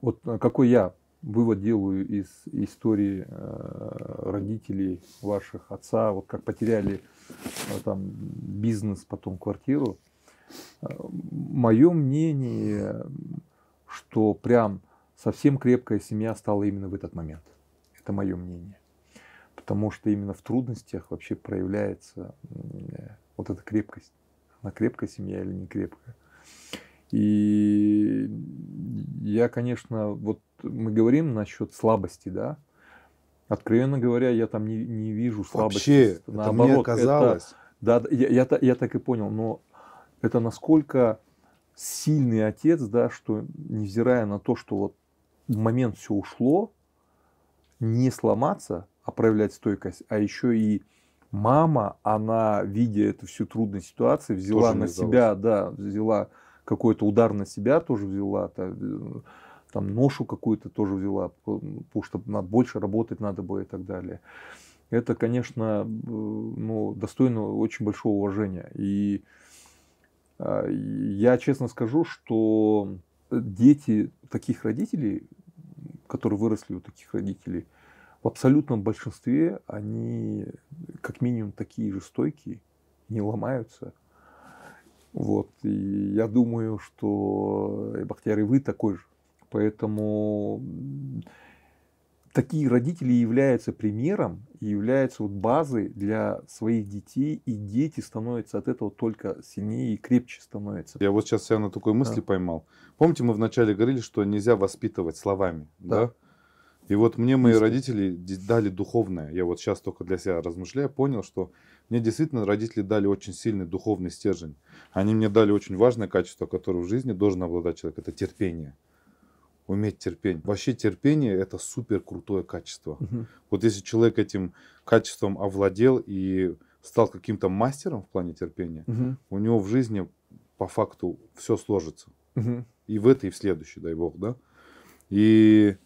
Вот а, какой я вывод делаю из истории э, родителей ваших, отца, вот как потеряли э, там бизнес, потом квартиру. Э, мое мнение, что прям совсем крепкая семья стала именно в этот момент. Это мое мнение. Потому что именно в трудностях вообще проявляется вот эта крепкость. Она крепкая семья или не крепкая. И я, конечно, вот мы говорим насчет слабости, да. Откровенно говоря, я там не, не вижу слабости. Вообще, Наоборот, это мне казалось. Это, да, я, я, я, так и понял, но это насколько сильный отец, да, что невзирая на то, что вот в момент все ушло, не сломаться, а проявлять стойкость, а еще и мама, она, видя эту всю трудную ситуацию, взяла Тоже на себя, да, взяла какой-то удар на себя тоже взяла, там, э, там ношу какую-то тоже взяла, потому что надо больше работать надо было и так далее. Это, конечно, э, ну, достойно очень большого уважения. И а, я честно скажу, что дети таких родителей, которые выросли у таких родителей, в абсолютном большинстве они как минимум такие же стойкие, не ломаются, вот. И я думаю, что э, Бахтияр и вы такой же. Поэтому такие родители являются примером и являются вот базой для своих детей, и дети становятся от этого только сильнее и крепче становятся. Я вот сейчас себя на такой мысли да. поймал. Помните, мы вначале говорили, что нельзя воспитывать словами, да? да? И вот мне мои родители дали духовное. Я вот сейчас только для себя размышляю, понял, что мне действительно родители дали очень сильный духовный стержень. Они мне дали очень важное качество, которое в жизни должен обладать человек. Это терпение. Уметь терпеть. Вообще терпение это супер крутое качество. Угу. Вот если человек этим качеством овладел и стал каким-то мастером в плане терпения, угу. у него в жизни по факту все сложится. Угу. И в этой, и в следующей, дай бог, да. И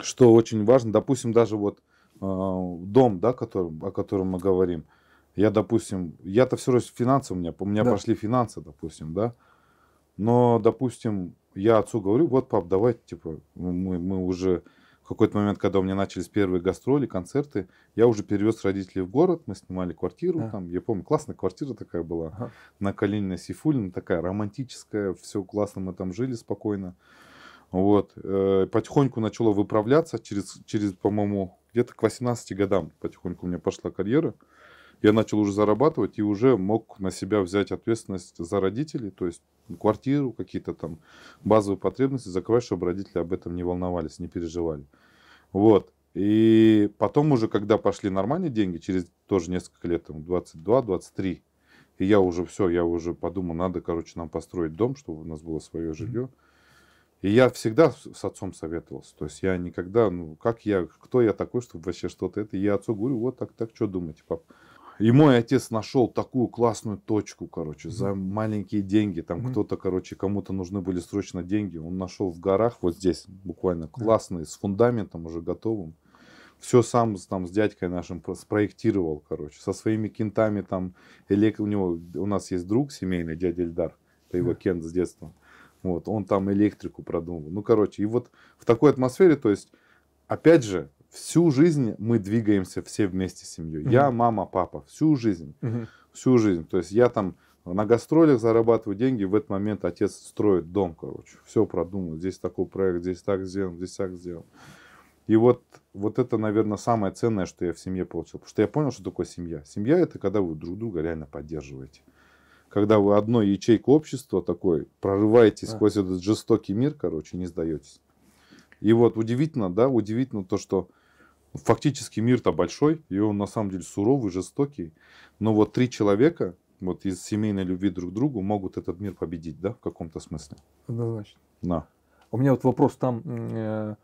что очень важно, допустим, даже вот Э, дом, да, который, о котором мы говорим, я, допустим, я-то все равно финансы у меня, у меня да. пошли финансы, допустим, да, но, допустим, я отцу говорю, вот, пап, давай, типа, мы, мы уже в какой-то момент, когда у меня начались первые гастроли, концерты, я уже перевез родителей в город, мы снимали квартиру а. там, я помню, классная квартира такая была, ага. на Калинина Сифулина, такая романтическая, все классно, мы там жили спокойно. Вот, э, потихоньку начала выправляться через, через по-моему, где-то к 18 годам потихоньку у меня пошла карьера. Я начал уже зарабатывать и уже мог на себя взять ответственность за родителей, то есть квартиру, какие-то там базовые потребности закрывать, чтобы родители об этом не волновались, не переживали. Вот. И потом уже, когда пошли нормальные деньги, через тоже несколько лет, там 22-23, и я уже все, я уже подумал, надо, короче, нам построить дом, чтобы у нас было свое жилье. Mm-hmm и я всегда с отцом советовался. То есть я никогда, ну, как я, кто я такой, чтобы вообще что-то это. Я отцу говорю, вот так, так, что думаете, пап? И мой отец нашел такую классную точку, короче, за маленькие деньги. Там mm-hmm. кто-то, короче, кому-то нужны были срочно деньги. Он нашел в горах, вот здесь буквально классный, mm-hmm. с фундаментом уже готовым. Все сам там с дядькой нашим спроектировал, короче, со своими кентами там. Элек... У него, у нас есть друг семейный, дядя Эльдар, это его кент с детства. mm вот, он там электрику продумал. Ну, короче, и вот в такой атмосфере, то есть, опять же, всю жизнь мы двигаемся все вместе с семьей. Угу. Я, мама, папа, всю жизнь. Угу. Всю жизнь. То есть, я там на гастролях зарабатываю деньги, в этот момент отец строит дом, короче. Все продумал. Здесь такой проект, здесь так сделан, здесь так сделан. И вот, вот это, наверное, самое ценное, что я в семье получил. Потому что я понял, что такое семья. Семья – это когда вы друг друга реально поддерживаете когда вы одной ячейкой общества такой прорываете а. сквозь этот жестокий мир, короче, не сдаетесь. И вот удивительно, да, удивительно то, что фактически мир-то большой, и он на самом деле суровый, жестокий. Но вот три человека вот из семейной любви друг к другу могут этот мир победить, да, в каком-то смысле. Однозначно. Да. У меня вот вопрос там э,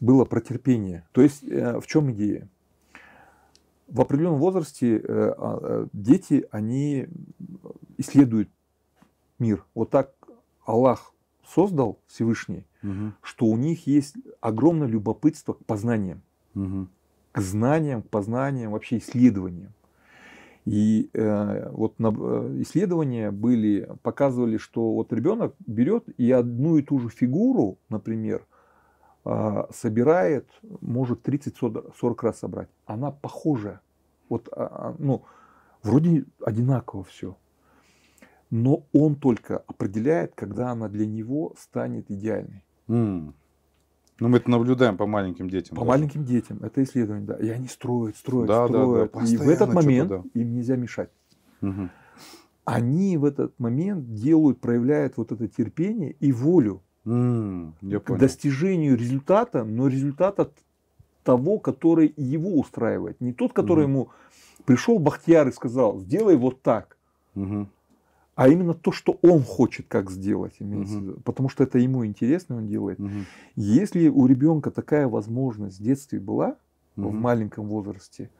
было про терпение. То есть э, в чем идея? в определенном возрасте э, а, э, дети, они э, исследуют мир. Вот так Аллах создал Всевышний, угу. что у них есть огромное любопытство к познаниям. Угу. К знаниям, к познаниям, вообще исследованиям. И э, вот на, исследования были, показывали, что вот ребенок берет и одну и ту же фигуру, например, а, собирает, может 30-40 раз собрать. Она похожая. Вот, а, а, ну, вроде одинаково все. Но он только определяет, когда она для него станет идеальной. Mm. Ну, мы это наблюдаем по маленьким детям. По даже. маленьким детям. Это исследование, да. И они строят, строят, да, строят. Да, да. И в этот момент да. им нельзя мешать. Угу. Они в этот момент делают, проявляют вот это терпение и волю. Mm, я к понял. достижению результата, но результата того, который его устраивает. Не тот, который mm-hmm. ему пришел Бахтияр и сказал, сделай вот так. Mm-hmm. А именно то, что он хочет как сделать. Имеется, mm-hmm. Потому что это ему интересно, он делает. Mm-hmm. Если у ребенка такая возможность в детстве была, mm-hmm. в маленьком возрасте, mm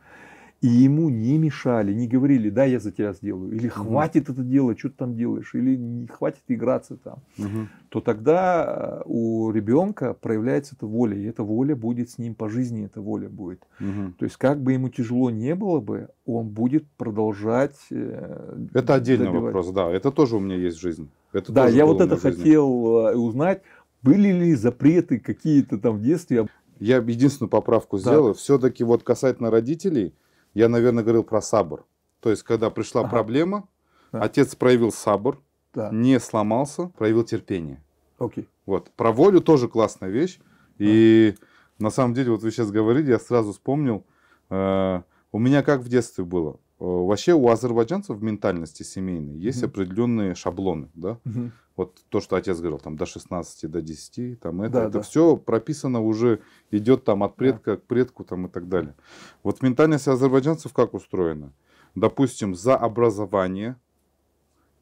и ему не мешали, не говорили, да, я за тебя сделаю, или хватит это делать, что ты там делаешь, или не хватит играться там, угу. то тогда э, у ребенка проявляется эта воля, и эта воля будет с ним по жизни, эта воля будет. Угу. То есть как бы ему тяжело не было бы, он будет продолжать. Э, это отдельный добивать. вопрос, да, это тоже у меня есть жизнь. Это да, я вот это хотел э, узнать, были ли запреты какие-то там в детстве. Я единственную поправку так. сделаю. Все-таки вот касательно родителей, я, наверное, говорил про сабр. То есть, когда пришла ага. проблема, да. отец проявил сабр, да. не сломался, проявил терпение. Окей. Вот. Про волю тоже классная вещь. И на самом деле, вот вы сейчас говорите, я сразу вспомнил, э, у меня как в детстве было. Э, вообще у азербайджанцев в ментальности семейной есть mm определенные шаблоны, да? mm Вот то, что отец говорил, там до 16, до 10, там это, да, это да. все прописано уже, идет там от предка да. к предку там и так далее. Вот ментальность азербайджанцев как устроена? Допустим, за образование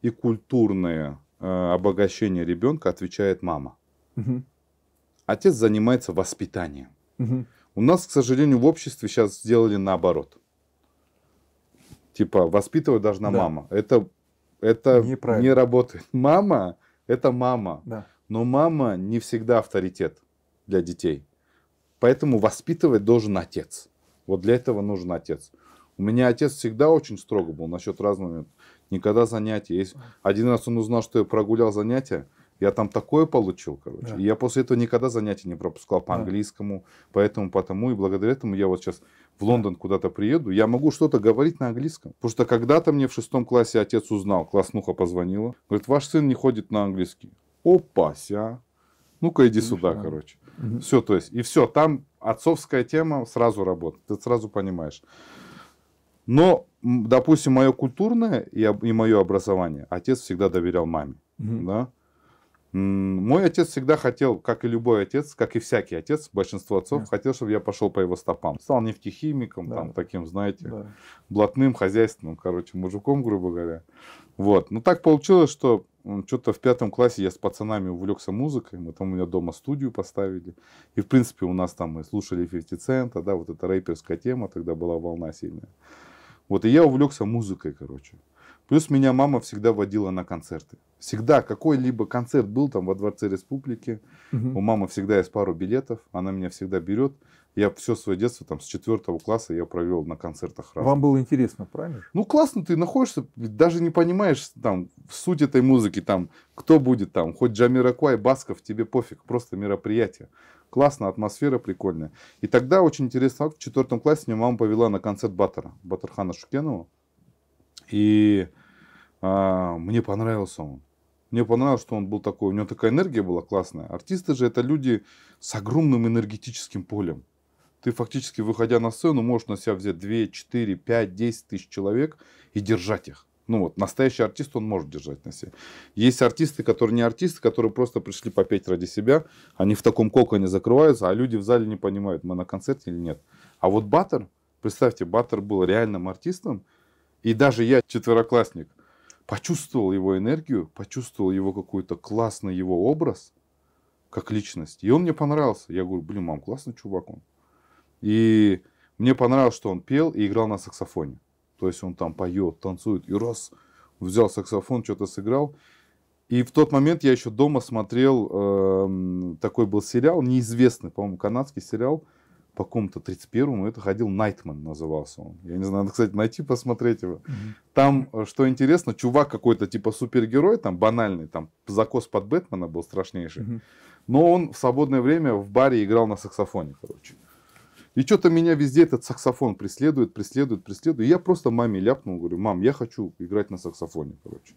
и культурное э, обогащение ребенка отвечает мама. Угу. Отец занимается воспитанием. Угу. У нас, к сожалению, в обществе сейчас сделали наоборот типа воспитывать должна да. мама. Это, это не работает. Мама это мама. Да. Но мама не всегда авторитет для детей. Поэтому воспитывать должен отец. Вот для этого нужен отец. У меня отец всегда очень строго был насчет разного. Никогда занятий. Один раз он узнал, что я прогулял занятия, я там такое получил, короче. Да. И я после этого никогда занятия не пропускал по английскому, поэтому, потому и благодаря этому я вот сейчас в Лондон куда-то приеду, я могу что-то говорить на английском. Потому что когда-то мне в шестом классе отец узнал, класснуха позвонила, говорит, ваш сын не ходит на английский. Опася. Ну-ка иди Конечно. сюда, короче. Угу. Все, то есть, и все, там отцовская тема сразу работает, ты сразу понимаешь. Но, допустим, мое культурное и, и мое образование, отец всегда доверял маме, угу. да, мой отец всегда хотел, как и любой отец, как и всякий отец, большинство отцов, да. хотел, чтобы я пошел по его стопам. Стал нефтехимиком, да. там таким, знаете, да. блатным, хозяйственным, короче, мужиком, грубо говоря. Вот. Но ну, так получилось, что что-то в пятом классе я с пацанами увлекся музыкой, мы там у меня дома студию поставили. И, в принципе, у нас там мы слушали 50 цента, да, вот эта рэперская тема тогда была волна сильная. Вот, и я увлекся музыкой, короче. Плюс меня мама всегда водила на концерты. Всегда какой-либо концерт был там во Дворце Республики. Угу. У мамы всегда есть пару билетов. Она меня всегда берет. Я все свое детство там с четвертого класса я провел на концертах. Разных. Вам было интересно, правильно? Ну классно, ты находишься, даже не понимаешь там суть этой музыки, там кто будет там, хоть Джамиракуай, Басков, тебе пофиг, просто мероприятие. Классно, атмосфера прикольная. И тогда очень интересно, в четвертом классе меня мама повела на концерт Баттера, Баттерхана Шукенова. И а, мне понравился он. Мне понравилось, что он был такой, у него такая энергия была классная. Артисты же это люди с огромным энергетическим полем. Ты фактически, выходя на сцену, можешь на себя взять 2, 4, 5, 10 тысяч человек и держать их. Ну вот, настоящий артист, он может держать на себе. Есть артисты, которые не артисты, которые просто пришли попеть ради себя. Они в таком коконе закрываются, а люди в зале не понимают, мы на концерте или нет. А вот Баттер, представьте, Баттер был реальным артистом, и даже я, четвероклассник, почувствовал его энергию, почувствовал его какой-то классный его образ, как личность. И он мне понравился. Я говорю, блин, мам, классный чувак он. И мне понравилось, что он пел и играл на саксофоне. То есть он там поет, танцует. И раз взял саксофон, что-то сыграл. И в тот момент я еще дома смотрел, э, такой был сериал, неизвестный, по-моему, канадский сериал – по какому-то 31-му, это ходил Найтман, назывался он. Я не знаю, надо, кстати, найти, посмотреть его. Там, э, что интересно, чувак какой-то типа супергерой, там банальный, там закос под Бэтмена был страшнейший. Но он в свободное время в баре играл на саксофоне, короче. И что-то меня везде этот саксофон преследует, преследует, преследует. И я просто маме ляпнул, говорю, мам, я хочу играть на саксофоне, короче.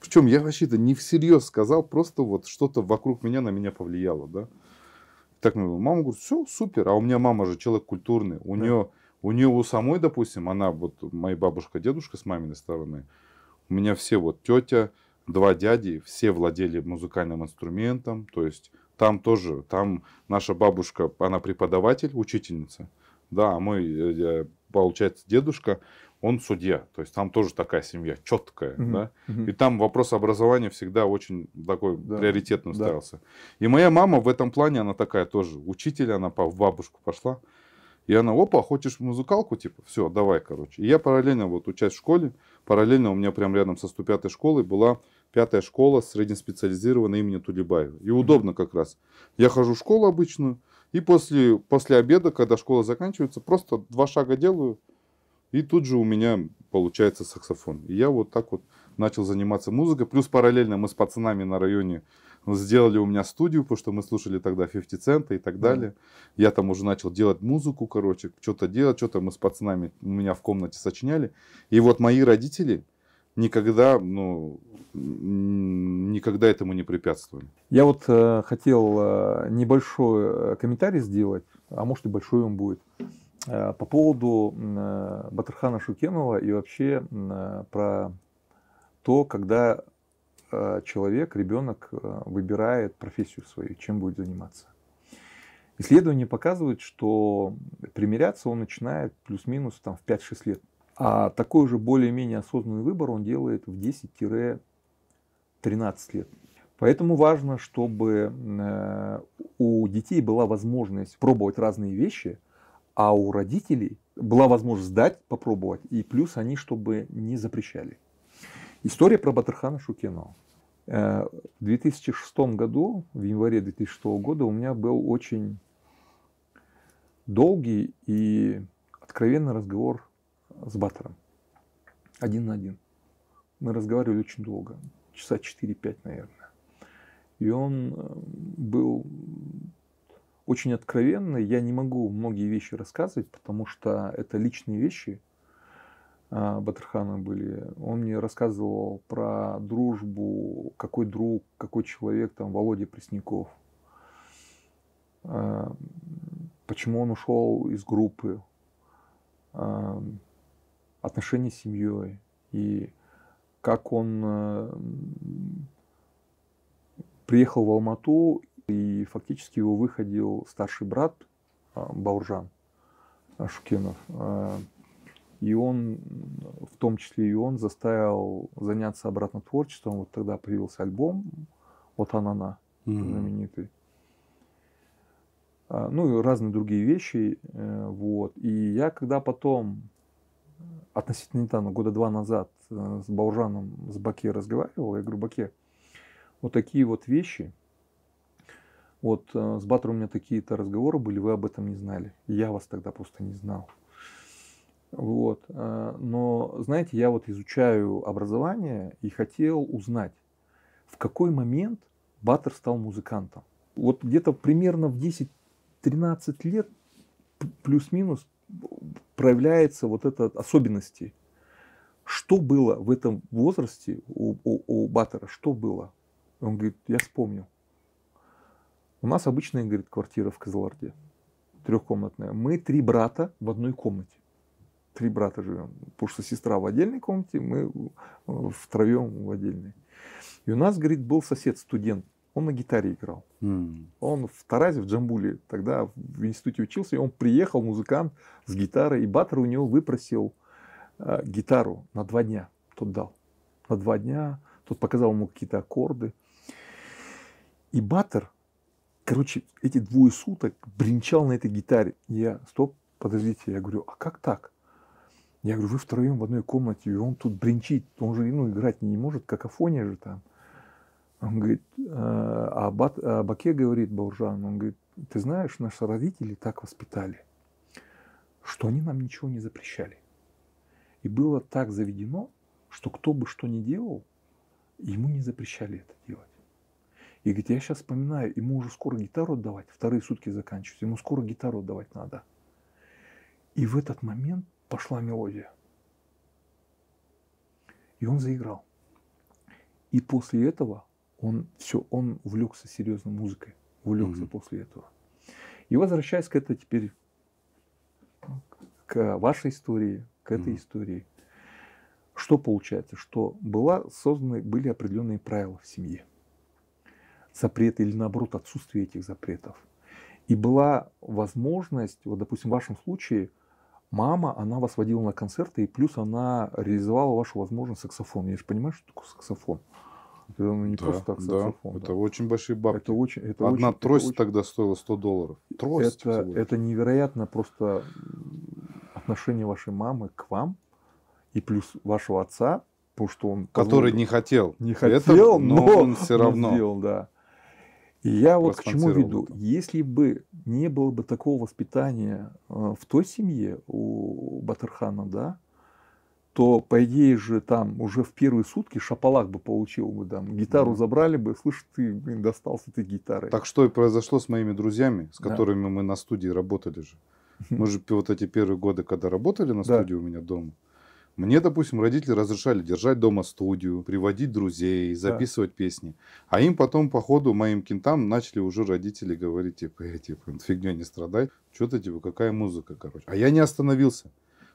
Причем я вообще-то не всерьез сказал, просто вот что-то вокруг меня на меня повлияло, да. Так, ну, мама говорит, все, супер. А у меня мама же человек культурный. У да. нее, у нее у самой, допустим, она, вот моя бабушка, дедушка с маминой стороны, у меня все вот тетя, два дяди, все владели музыкальным инструментом. То есть там тоже, там наша бабушка, она преподаватель, учительница. Да, а мой, э, э, получается, дедушка, он судья. То есть там тоже такая семья, четкая. Угу. Да? Угу. И там вопрос образования всегда очень такой да. приоритетным да. старался. И моя мама в этом плане, она такая тоже. Учитель, она в бабушку пошла. И она, опа, хочешь музыкалку? Типа, все, давай, короче. И я параллельно вот учась в школе, параллельно у меня прям рядом со 105-й школой была пятая школа среднеспециализированная имени Тулебаева. И удобно как раз. Я хожу в школу обычную, и после, после обеда, когда школа заканчивается, просто два шага делаю – и тут же у меня получается саксофон. И я вот так вот начал заниматься музыкой. Плюс параллельно мы с пацанами на районе сделали у меня студию, потому что мы слушали тогда 50 Cent и так далее. Mm-hmm. Я там уже начал делать музыку, короче, что-то делать, что-то мы с пацанами у меня в комнате сочиняли. И вот мои родители никогда, ну, никогда этому не препятствовали. Я вот э, хотел э, небольшой э, комментарий сделать, а может и большой он будет. Э, по поводу э, Батархана Шукенова и вообще э, про то, когда человек, ребенок выбирает профессию свою, чем будет заниматься. Исследования показывают, что примиряться он начинает плюс-минус там, в 5-6 лет. А такой уже более-менее осознанный выбор он делает в 10-13 лет. Поэтому важно, чтобы у детей была возможность пробовать разные вещи – а у родителей была возможность сдать, попробовать, и плюс они, чтобы не запрещали. История про Батархана Шукино. Э, в 2006 году, в январе 2006 года, у меня был очень долгий и откровенный разговор с Батером. Один на один. Мы разговаривали очень долго, часа 4-5, наверное. И он э, был очень откровенно. Я не могу многие вещи рассказывать, потому что это личные вещи. А, Батархана были. Он мне рассказывал про дружбу, какой друг, какой человек там Володя Пресняков. А, почему он ушел из группы. А, отношения с семьей. И как он приехал в Алмату и фактически его выходил старший брат а, Бауржан Шукенов. А, и он, в том числе и он, заставил заняться обратно творчеством. Вот тогда появился альбом «Вот она, она знаменитый. А, ну и разные другие вещи. Э, вот. И я когда потом, относительно недавно, года два назад, э, с Бауржаном, с Баке разговаривал, я говорю, Баке, вот такие вот вещи, вот э, с Батром у меня такие-то разговоры были, вы об этом не знали. Я вас тогда просто не знал. Вот. Э, но, знаете, я вот изучаю образование и хотел узнать, в какой момент Баттер стал музыкантом. Вот где-то примерно в 10-13 лет плюс-минус проявляется вот эта особенности. Что было в этом возрасте у, у, у Баттера? Что было? Он говорит, я вспомнил. У нас обычная, говорит, квартира в Казаларде, трехкомнатная. Мы три брата в одной комнате. Три брата живем, потому что сестра в отдельной комнате, мы э, втроем в отдельной. И у нас, говорит, был сосед, студент, он на гитаре играл. Mm. Он в Таразе, в Джамбуле, тогда в институте учился, и он приехал, музыкант, с гитарой, и Батер у него выпросил э, гитару на два дня. Тот дал. На два дня. Тот показал ему какие-то аккорды. И Батер Короче, эти двое суток бренчал на этой гитаре. Я, стоп, подождите, я говорю, а как так? Я говорю, вы втроем в одной комнате, и он тут бренчит, он же, ну, играть не может, как какофония же там. Он говорит, «А, а, Бат, а Баке говорит, Бауржан, он говорит, ты знаешь, наши родители так воспитали, что они нам ничего не запрещали. И было так заведено, что кто бы что ни делал, ему не запрещали это делать. И говорит, я сейчас вспоминаю, ему уже скоро гитару отдавать, вторые сутки заканчиваются, ему скоро гитару отдавать надо. И в этот момент пошла мелодия. И он заиграл. И после этого он все, он увлекся серьезной музыкой, увлекся mm после этого. И возвращаясь к этой теперь, к вашей истории, к этой mm истории, что получается, что была созданы были определенные правила в семье запреты или наоборот отсутствие этих запретов. И была возможность, вот допустим в вашем случае, мама, она вас водила на концерты, и плюс она реализовала вашу возможность саксофон. Я же понимаю, что такое саксофон. Это ну, не да, просто так саксофон. Да. да. Это очень большие бабки. Это очень, это Одна очень, трость это тогда стоила 100 долларов. Трость это, это невероятно просто отношение вашей мамы к вам и плюс вашего отца, потому что он... Который позволил, не хотел. Не хотел, это, но, но он все равно. Сделал, да. И я вот к чему веду. Это. Если бы не было бы такого воспитания э, в той семье у Батырхана, да, то, по идее же, там уже в первые сутки шапалак бы получил бы, там, гитару да. забрали бы, слышь, ты, блин, достался ты гитарой. Так что и произошло с моими друзьями, с которыми да. мы на студии работали же. Мы же вот эти первые годы, когда работали на студии да. у меня дома, мне, допустим, родители разрешали держать дома студию, приводить друзей, записывать да. песни. А им потом, по ходу, моим кентам начали уже родители говорить, типа, э, типа, ну, фигня не страдай. Что-то, типа, какая музыка, короче. А я не остановился.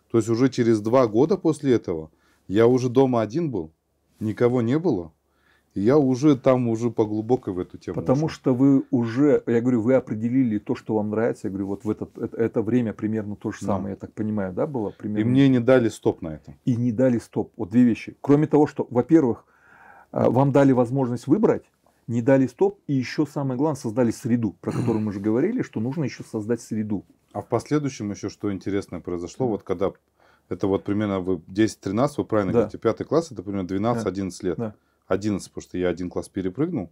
То есть уже через два года после этого я уже дома один был, никого не было я уже там уже поглубоко в эту тему. Потому ушел. что вы уже, я говорю, вы определили то, что вам нравится. Я говорю, вот в этот, это, это время примерно то же самое, да. я так понимаю, да, было? Примерно. И мне не дали стоп на этом. И не дали стоп. Вот две вещи. Кроме того, что, во-первых, а, вам дали возможность выбрать, не дали стоп, и еще самое главное, создали среду, про которую мы же говорили, что нужно еще создать среду. А в последующем еще что интересное произошло, вот когда это вот примерно вы 10-13, вы правильно да. говорите, пятый класс, это примерно 12-11 да. лет. Да 11, потому что я один класс перепрыгнул.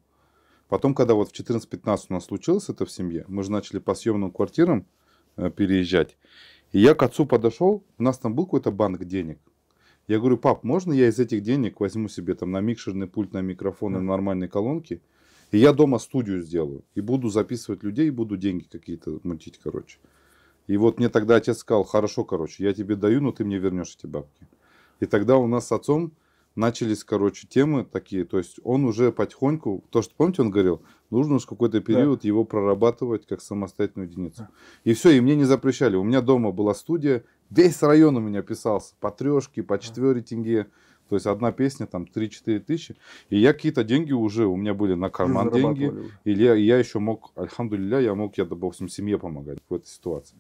Потом, когда вот в 14-15 у нас случилось это в семье, мы же начали по съемным квартирам э, переезжать. И я к отцу подошел, у нас там был какой-то банк денег. Я говорю, пап, можно я из этих денег возьму себе там на микшерный пульт, на микрофон, на нормальные колонки? И я дома студию сделаю. И буду записывать людей, и буду деньги какие-то мутить, короче. И вот мне тогда отец сказал, хорошо, короче, я тебе даю, но ты мне вернешь эти бабки. И тогда у нас с отцом начались, короче, темы такие. То есть он уже потихоньку, то, что, помните, он говорил, нужно уж какой-то период да. его прорабатывать как самостоятельную единицу. Да. И все, и мне не запрещали. У меня дома была студия, весь район у меня писался по трешке, по четвертинге. То есть одна песня там 3-4 тысячи. И я какие-то деньги уже, у меня были на карман деньги. Или я, я еще мог, альхамдулилля, я мог, я, допустим, семье помогать в этой ситуации.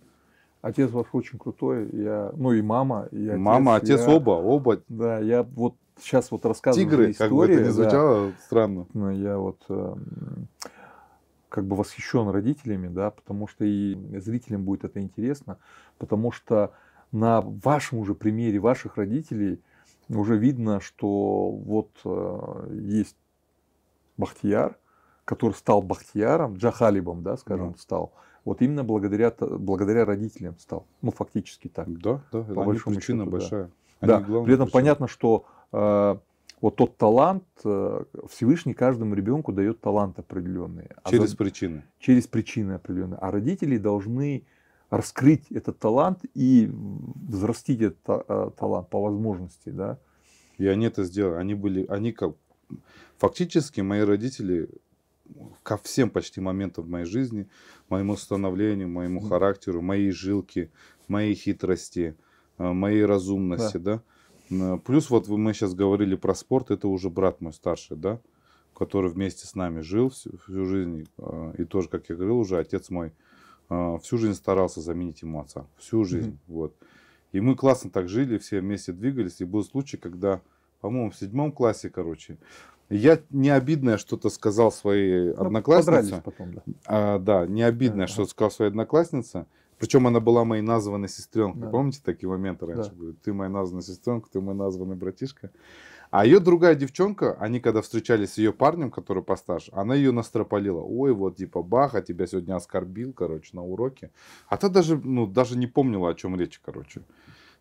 Отец ваш очень крутой, я, ну и мама, и отец. Мама, отец я, оба, оба. Да, я вот сейчас вот рассказываю Тигры, истории. как бы это не звучало да, странно. Ну, я вот эм, как бы восхищен родителями, да, потому что и зрителям будет это интересно, потому что на вашем уже примере ваших родителей уже видно, что вот э, есть Бахтияр, который стал Бахтияром, Джахалибом, да, скажем, да. стал. Вот именно благодаря, благодаря родителям стал. Ну, фактически так. Да, да, по они причина счету, большая. Да, они да. при этом причина. понятно, что э, вот тот талант, э, Всевышний каждому ребенку дает талант определенный. А через за... причины. Через причины определенные. А родители должны раскрыть этот талант и взрастить этот та- э, талант по возможности, да. И они это сделали. Они были, они как... Фактически мои родители ко всем почти моментам в моей жизни моему становлению, моему характеру, моей жилке, моей хитрости, э, моей разумности, да. да? Э, плюс вот мы сейчас говорили про спорт, это уже брат мой старший, да, который вместе с нами жил всю, всю жизнь, э, и тоже, как я говорил, уже отец мой всю жизнь старался заменить ему отца, всю жизнь, mm-hmm. вот. И мы классно так жили, все вместе двигались, и был случай, когда, по-моему, в седьмом классе, короче, я не обидное что-то сказал своей ну, однокласснице. потом, да. А, да, не обидное да, что-то да. сказал своей однокласснице. Причем она была моей названной сестренкой. Да. Помните, такие моменты раньше да. были? Ты моя названная сестренка, ты мой названный братишка. А ее другая девчонка, они когда встречались с ее парнем, который постарше, она ее настропалила. Ой, вот типа Баха тебя сегодня оскорбил, короче, на уроке. А та даже, ну, даже не помнила, о чем речь, короче.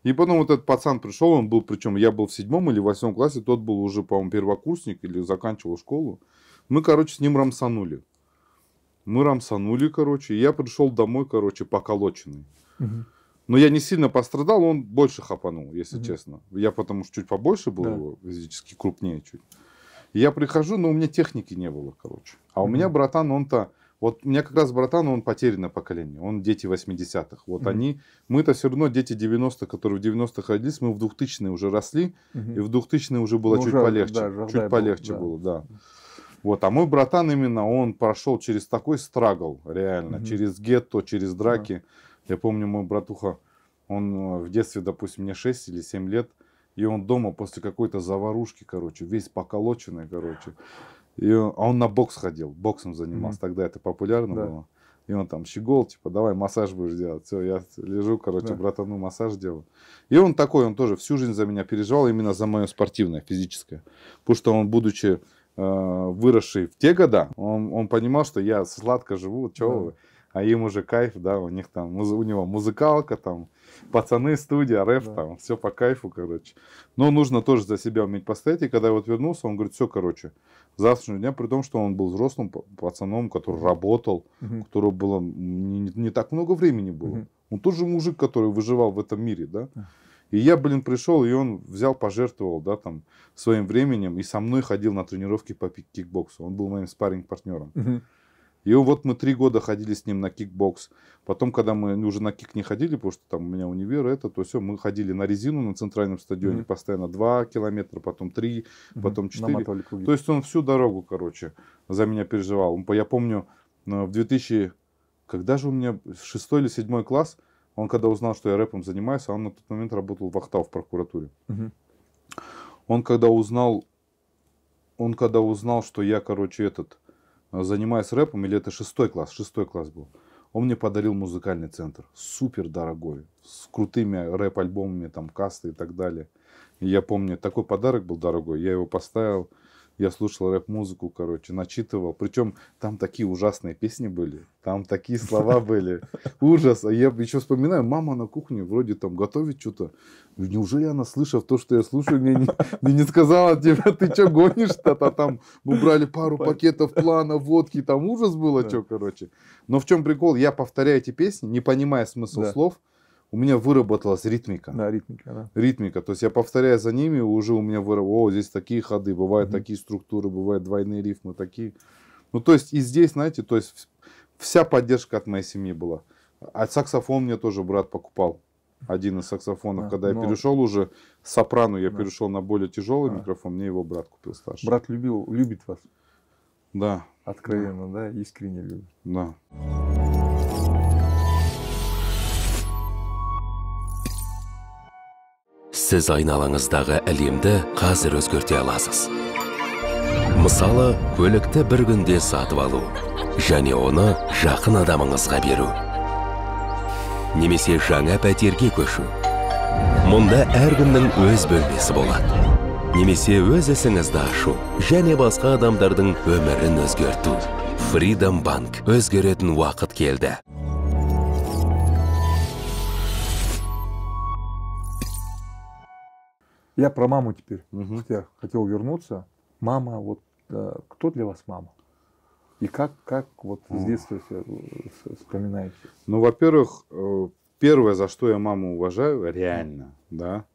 И потом вот этот пацан пришел, он был, причем я был в седьмом или восьмом классе, тот был уже, по-моему, первокурсник или заканчивал школу. Мы, короче, с ним рамсанули. Мы рамсанули, короче, и я пришел домой, короче, поколоченный. Угу. Но я не сильно пострадал, он больше хапанул, если угу. честно. Я потому что чуть побольше был да. его, физически крупнее чуть. И я прихожу, но у меня техники не было, короче. А угу. у меня, братан, он-то вот у меня как раз братан, он потерянное поколение, он дети 80-х. Вот mm-hmm. они, мы-то все равно дети 90-х, которые в 90-х родились, мы в 2000-е уже росли, mm-hmm. и в 2000-е уже было ну, чуть уже, полегче. Да, чуть полегче было, да. было, да. Вот, а мой братан именно, он прошел через такой страгл, реально, mm-hmm. через гетто, через драки. Mm-hmm. Я помню, мой братуха, он э, в детстве, допустим, мне 6 или 7 лет, и он дома после какой-то заварушки, короче, весь поколоченный, короче, и он, а он на бокс ходил, боксом занимался, mm-hmm. тогда это популярно да. было. И он там щегол, типа, давай массаж будешь делать. Все, я лежу, короче, да. братану массаж делаю. И он такой, он тоже всю жизнь за меня переживал, именно за мое спортивное, физическое. Потому что он, будучи э, выросший в те года, он, он понимал, что я сладко живу, чего да. вы а им уже кайф, да, у них там, у него музыкалка, там, пацаны, студия, рэп, да. там, все по кайфу, короче. Но нужно тоже за себя уметь постоять, и когда я вот вернулся, он говорит, все, короче, завтрашнего дня, при том, что он был взрослым пацаном, который работал, угу. у которого было не, не так много времени было. Угу. Он тоже мужик, который выживал в этом мире, да. И я, блин, пришел, и он взял, пожертвовал, да, там, своим временем, и со мной ходил на тренировки по кикбоксу. Он был моим спарринг-партнером. Угу. И вот мы три года ходили с ним на кикбокс. Потом, когда мы уже на кик не ходили, потому что там у меня универ, это, то все, мы ходили на резину на центральном стадионе mm-hmm. постоянно два километра, потом три, mm-hmm. потом четыре. То есть он всю дорогу, короче, за меня переживал. Я помню, э, в 2000, когда же у меня, шестой или седьмой класс, он когда узнал, что я рэпом занимаюсь, а он на тот момент работал в Ахтау в прокуратуре. Mm-hmm. Он когда узнал, он когда узнал, что я, короче, этот, занимаясь рэпом, или это шестой класс, шестой класс был. Он мне подарил музыкальный центр, супер дорогой, с крутыми рэп-альбомами, там, касты и так далее. И я помню, такой подарок был дорогой, я его поставил, я слушал рэп-музыку, короче, начитывал. Причем там такие ужасные песни были, там такие слова были. Ужас. А я еще вспоминаю, мама на кухне вроде там готовит что-то. Неужели она, слышав то, что я слушаю, мне не, мне не сказала тебе, ты что гонишь-то? А там мы брали пару пакетов плана, водки, там ужас было, что, короче. Но в чем прикол? Я повторяю эти песни, не понимая смысл да. слов, у меня выработалась ритмика. Да, ритмика, да. Ритмика. То есть я повторяю за ними, уже у меня выработалось, о, здесь такие ходы, бывают mm-hmm. такие структуры, бывают двойные рифмы, такие. Ну, то есть и здесь, знаете, то есть вся поддержка от моей семьи была. А саксофон мне тоже брат покупал. Один из саксофонов. Да, Когда но... я перешел уже с сопрану, я да. перешел на более тяжелый да. микрофон, мне его брат купил старший. Брат любил, любит вас. Да. Откровенно, да, да? искренне любит. Да. сіз айналаңыздағы әлемді қазір өзгерте аласыз мысалы көлікті бір күнде сатып алу және оны жақын адамыңызға беру немесе жаңа пәтерге көшу мұнда әркімнің өз бөлмесі болады немесе өз ісіңізді ашу және басқа адамдардың өмірін өзгерту Freedom Bank өзгеретін уақыт келді Я про маму теперь. Угу. Хотя хотел вернуться. Мама, вот э, кто для вас мама? И как, как вот с детства э, вспоминаете? Ну, во-первых, э, первое, за что я маму уважаю, реально, да.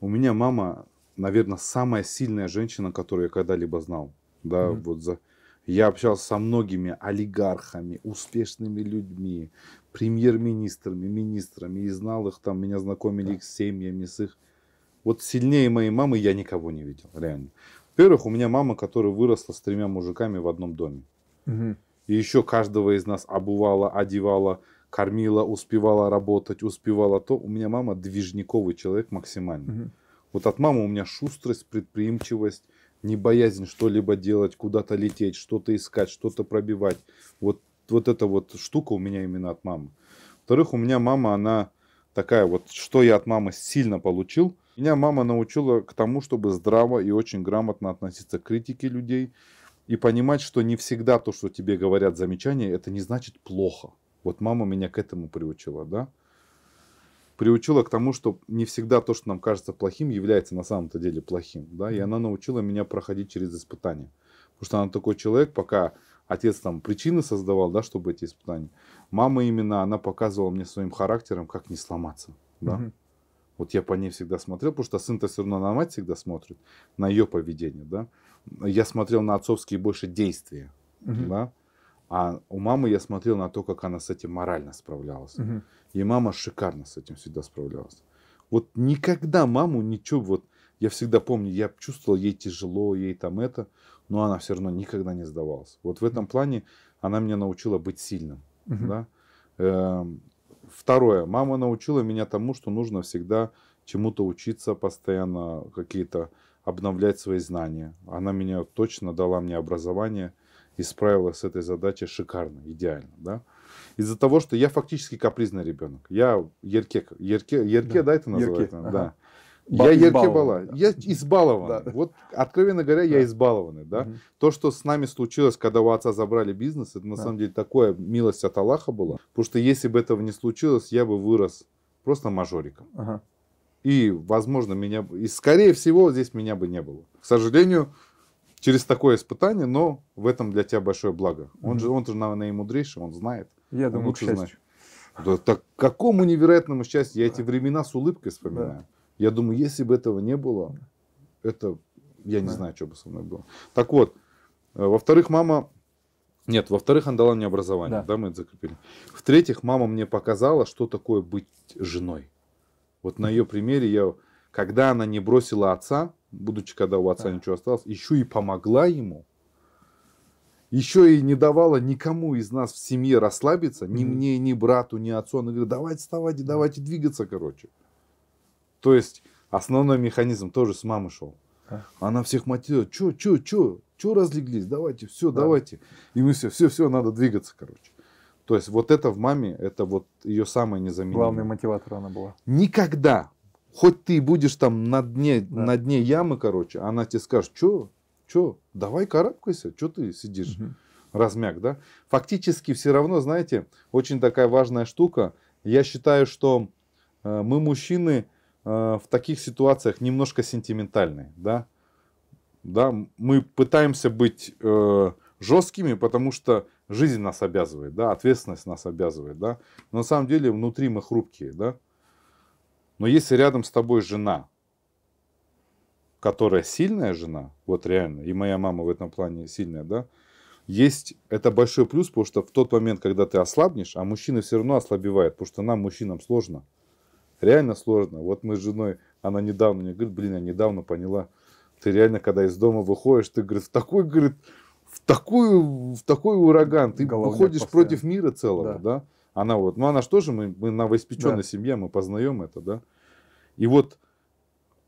У меня мама, наверное, самая сильная женщина, которую я когда-либо знал. Да, mm вот за... Я общался со многими олигархами, успешными людьми, премьер-министрами, министрами, и знал их там, меня знакомили да. их с семьями, с их вот сильнее моей мамы я никого не видел, реально. Во-первых, у меня мама, которая выросла с тремя мужиками в одном доме. Угу. И еще каждого из нас обувала, одевала, кормила, успевала работать, успевала то. У меня мама движниковый человек максимально. Угу. Вот от мамы у меня шустрость, предприимчивость, не боязнь что-либо делать, куда-то лететь, что-то искать, что-то пробивать. Вот, вот эта вот штука у меня именно от мамы. Во-вторых, у меня мама, она такая вот, что я от мамы сильно получил – меня мама научила к тому, чтобы здраво и очень грамотно относиться к критике людей и понимать, что не всегда то, что тебе говорят замечания, это не значит плохо. Вот мама меня к этому приучила, да? Приучила к тому, что не всегда то, что нам кажется плохим, является на самом-то деле плохим, да? И она научила меня проходить через испытания. Потому что она такой человек, пока отец там причины создавал, да, чтобы эти испытания. Мама именно, она показывала мне своим характером, как не сломаться, да? Угу. Вот я по ней всегда смотрел, потому что сын-то все равно на мать всегда смотрит, на ее поведение, да. Я смотрел на отцовские больше действия, угу. да. А у мамы я смотрел на то, как она с этим морально справлялась. Угу. И мама шикарно с этим всегда справлялась. Вот никогда маму ничего, вот я всегда помню, я чувствовал, ей тяжело, ей там это, но она все равно никогда не сдавалась. Вот в этом плане она меня научила быть сильным, угу. да эм, Второе. Мама научила меня тому, что нужно всегда чему-то учиться, постоянно какие-то обновлять свои знания. Она меня точно дала мне образование и справилась с этой задачей шикарно, идеально. Да? Из-за того, что я фактически капризный ребенок. Я Ерке, Ерке, Ерке да. да, это называется? Ерке. Ага. Да я еркебала. Я избалован. Да. Вот, откровенно говоря, да. я избалованный. Да? Угу. То, что с нами случилось, когда у отца забрали бизнес, это на да. самом деле такая милость от Аллаха была. Потому что если бы этого не случилось, я бы вырос просто мажориком. Ага. И, возможно, меня... И, скорее всего, здесь меня бы не было. К сожалению, через такое испытание, но в этом для тебя большое благо. Он же, он же наимудрейший, он знает. Я он думаю, лучше знает. Да, так какому невероятному счастью. Я эти времена с улыбкой вспоминаю. Да. Я думаю, если бы этого не было, это я не да. знаю, что бы со мной было. Так вот, э, во-вторых, мама... Нет, во-вторых, она дала мне образование, да. да, мы это закрепили. В-третьих, мама мне показала, что такое быть женой. Вот на ее примере я, когда она не бросила отца, будучи, когда у отца да. ничего осталось, еще и помогла ему, еще и не давала никому из нас в семье расслабиться, ни mm-hmm. мне, ни брату, ни отцу. Она говорит, давайте вставайте, давайте двигаться, короче. mm то есть основной механизм тоже с мамы шел. А. Она всех мотивирует, чё, чё, чё, чё разлеглись, давайте, все, да. давайте. И мы все, все, все, надо двигаться, короче. То есть вот это в маме, это вот ее самое незаменимое. Главный мотиватор она была. Никогда, хоть ты будешь там на дне, да. на дне ямы, короче, она тебе скажет, чё, чё, давай карабкайся, чё ты сидишь, угу. размяк, да? Фактически все равно, знаете, очень такая важная штука. Я считаю, что э, мы, мужчины, Э, в таких ситуациях немножко сентиментальны, да, да, мы пытаемся быть э, жесткими, потому что жизнь нас обязывает, да, ответственность нас обязывает, да, но на самом деле внутри мы хрупкие, да, но если рядом с тобой жена, которая сильная жена, вот реально, и моя мама в этом плане сильная, да, есть, это большой плюс, потому что в тот момент, когда ты ослабнешь, а мужчины все равно ослабевают, потому что нам, мужчинам, сложно – реально сложно. Вот мы с женой, она недавно мне говорит, блин, я недавно поняла, ты реально, когда из дома выходишь, ты, говорит, в такой, говорит, в, такую, в такой ураган, ты Головняк выходишь постоянно. против мира целого, да. да? Она вот, ну она же тоже мы, мы новоиспеченная да. семья, мы познаем это, да? И вот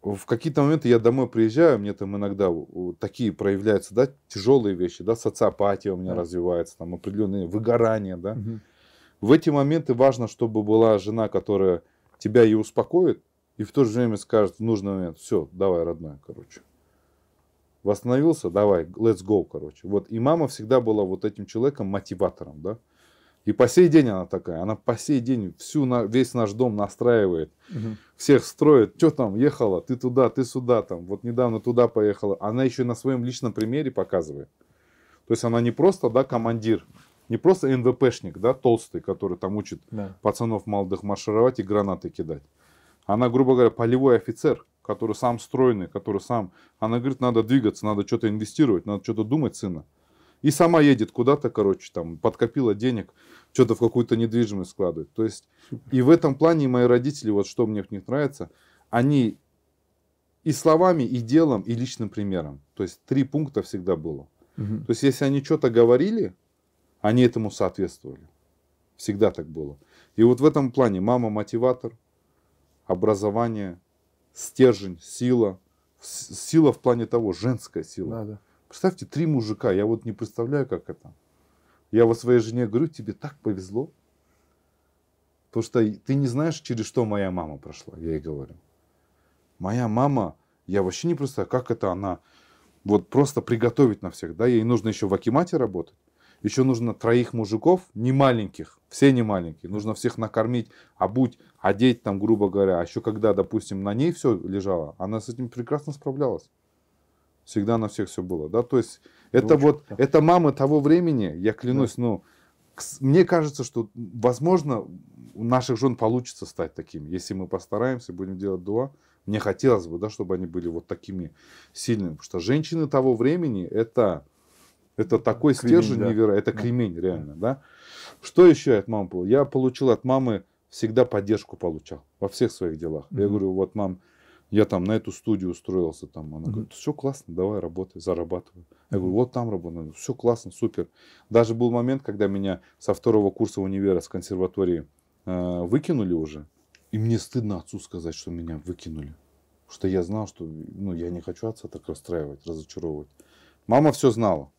в какие-то моменты я домой приезжаю, мне там иногда такие проявляются, да, тяжелые вещи, да, социопатия у меня да. развивается, там определенные выгорания, да. Угу. В эти моменты важно, чтобы была жена, которая тебя и успокоит, и в то же время скажет в нужный момент, все, давай, родной, короче. Восстановился, давай, let's go, короче. Вот, и мама всегда была вот этим человеком, мотиватором, да. И по сей день она такая, она по сей день всю весь наш дом настраивает, угу. всех строит, что там ехала, ты туда, ты сюда, там, вот недавно туда поехала. Она еще на своем личном примере показывает. То есть она не просто, да, командир, не просто НВПшник, да, толстый, который там учит да. пацанов молодых маршировать и гранаты кидать. Она, грубо говоря, полевой офицер, который сам стройный, который сам... Она говорит, надо двигаться, надо что-то инвестировать, надо что-то думать, сына. И сама едет куда-то, короче, там, подкопила денег, что-то в какую-то недвижимость складывает. То есть, и в этом плане мои родители, вот что мне в них нравится, они и словами, и делом, и личным примером. То есть, три пункта всегда было. Угу. То есть, если они что-то говорили, они этому соответствовали. Всегда так было. И вот в этом плане мама мотиватор, образование, стержень, сила. Сила в плане того, женская сила. Да, да. Представьте, три мужика, я вот не представляю, как это. Я вот своей жене говорю, тебе так повезло. Потому что ты не знаешь, через что моя мама прошла, я ей говорю. Моя мама, я вообще не представляю, как это она вот просто приготовить на всех, да, ей нужно еще в Акимате работать еще нужно троих мужиков, не маленьких, все не маленькие, нужно всех накормить, обуть, одеть там, грубо говоря. А еще когда, допустим, на ней все лежало, она с этим прекрасно справлялась. Всегда на всех все было, да, то есть это Дочка. вот, это мамы того времени, я клянусь, да. ну, мне кажется, что, возможно, у наших жен получится стать таким, если мы постараемся, будем делать дуа. Мне хотелось бы, да, чтобы они были вот такими сильными, потому что женщины того времени это это такой кремень, стержень да. невероятный. Это да. кремень, реально, да. Что еще от мамы Я получил от мамы всегда поддержку получал во всех своих делах. Mm-hmm. Я говорю, вот мам, я там на эту студию устроился, там она mm-hmm. говорит, все классно, давай работай, зарабатывай. Mm-hmm. Я говорю, вот там работаю, все классно, супер. Даже был момент, когда меня со второго курса универа с консерватории э, выкинули уже, и мне стыдно отцу сказать, что меня выкинули, что я знал, что ну я не хочу отца так расстраивать, разочаровывать. Мама все знала,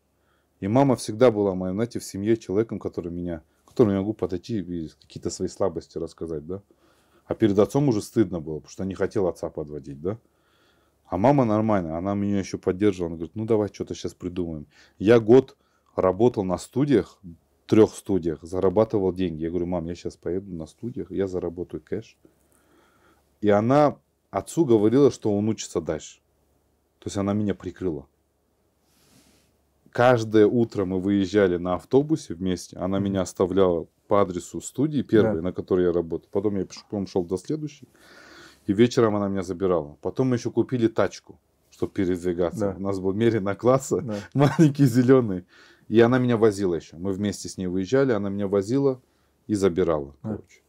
и мама всегда была моим, знаете, в семье человеком, который меня, которому я могу подойти и какие-то свои слабости рассказать, да. А перед отцом уже стыдно было, потому что не хотел отца подводить, да. А мама нормально, она меня еще поддерживала. Она говорит, ну давай что-то сейчас придумаем. Я год работал на студиях, трех студиях, зарабатывал деньги. Я говорю, мам, я сейчас поеду на студиях, я заработаю кэш. И она отцу говорила, что он учится дальше. То есть она меня прикрыла каждое утро мы выезжали на автобусе вместе, она меня оставляла по адресу студии первой, да. на которой я работал. Потом я пешком шел до следующей. И вечером она меня забирала. Потом мы еще купили тачку, чтобы передвигаться. Да. У нас был мерина класса, да. маленький зеленый. И она меня возила еще. Мы вместе с ней выезжали, она меня возила и забирала. Да. Короче.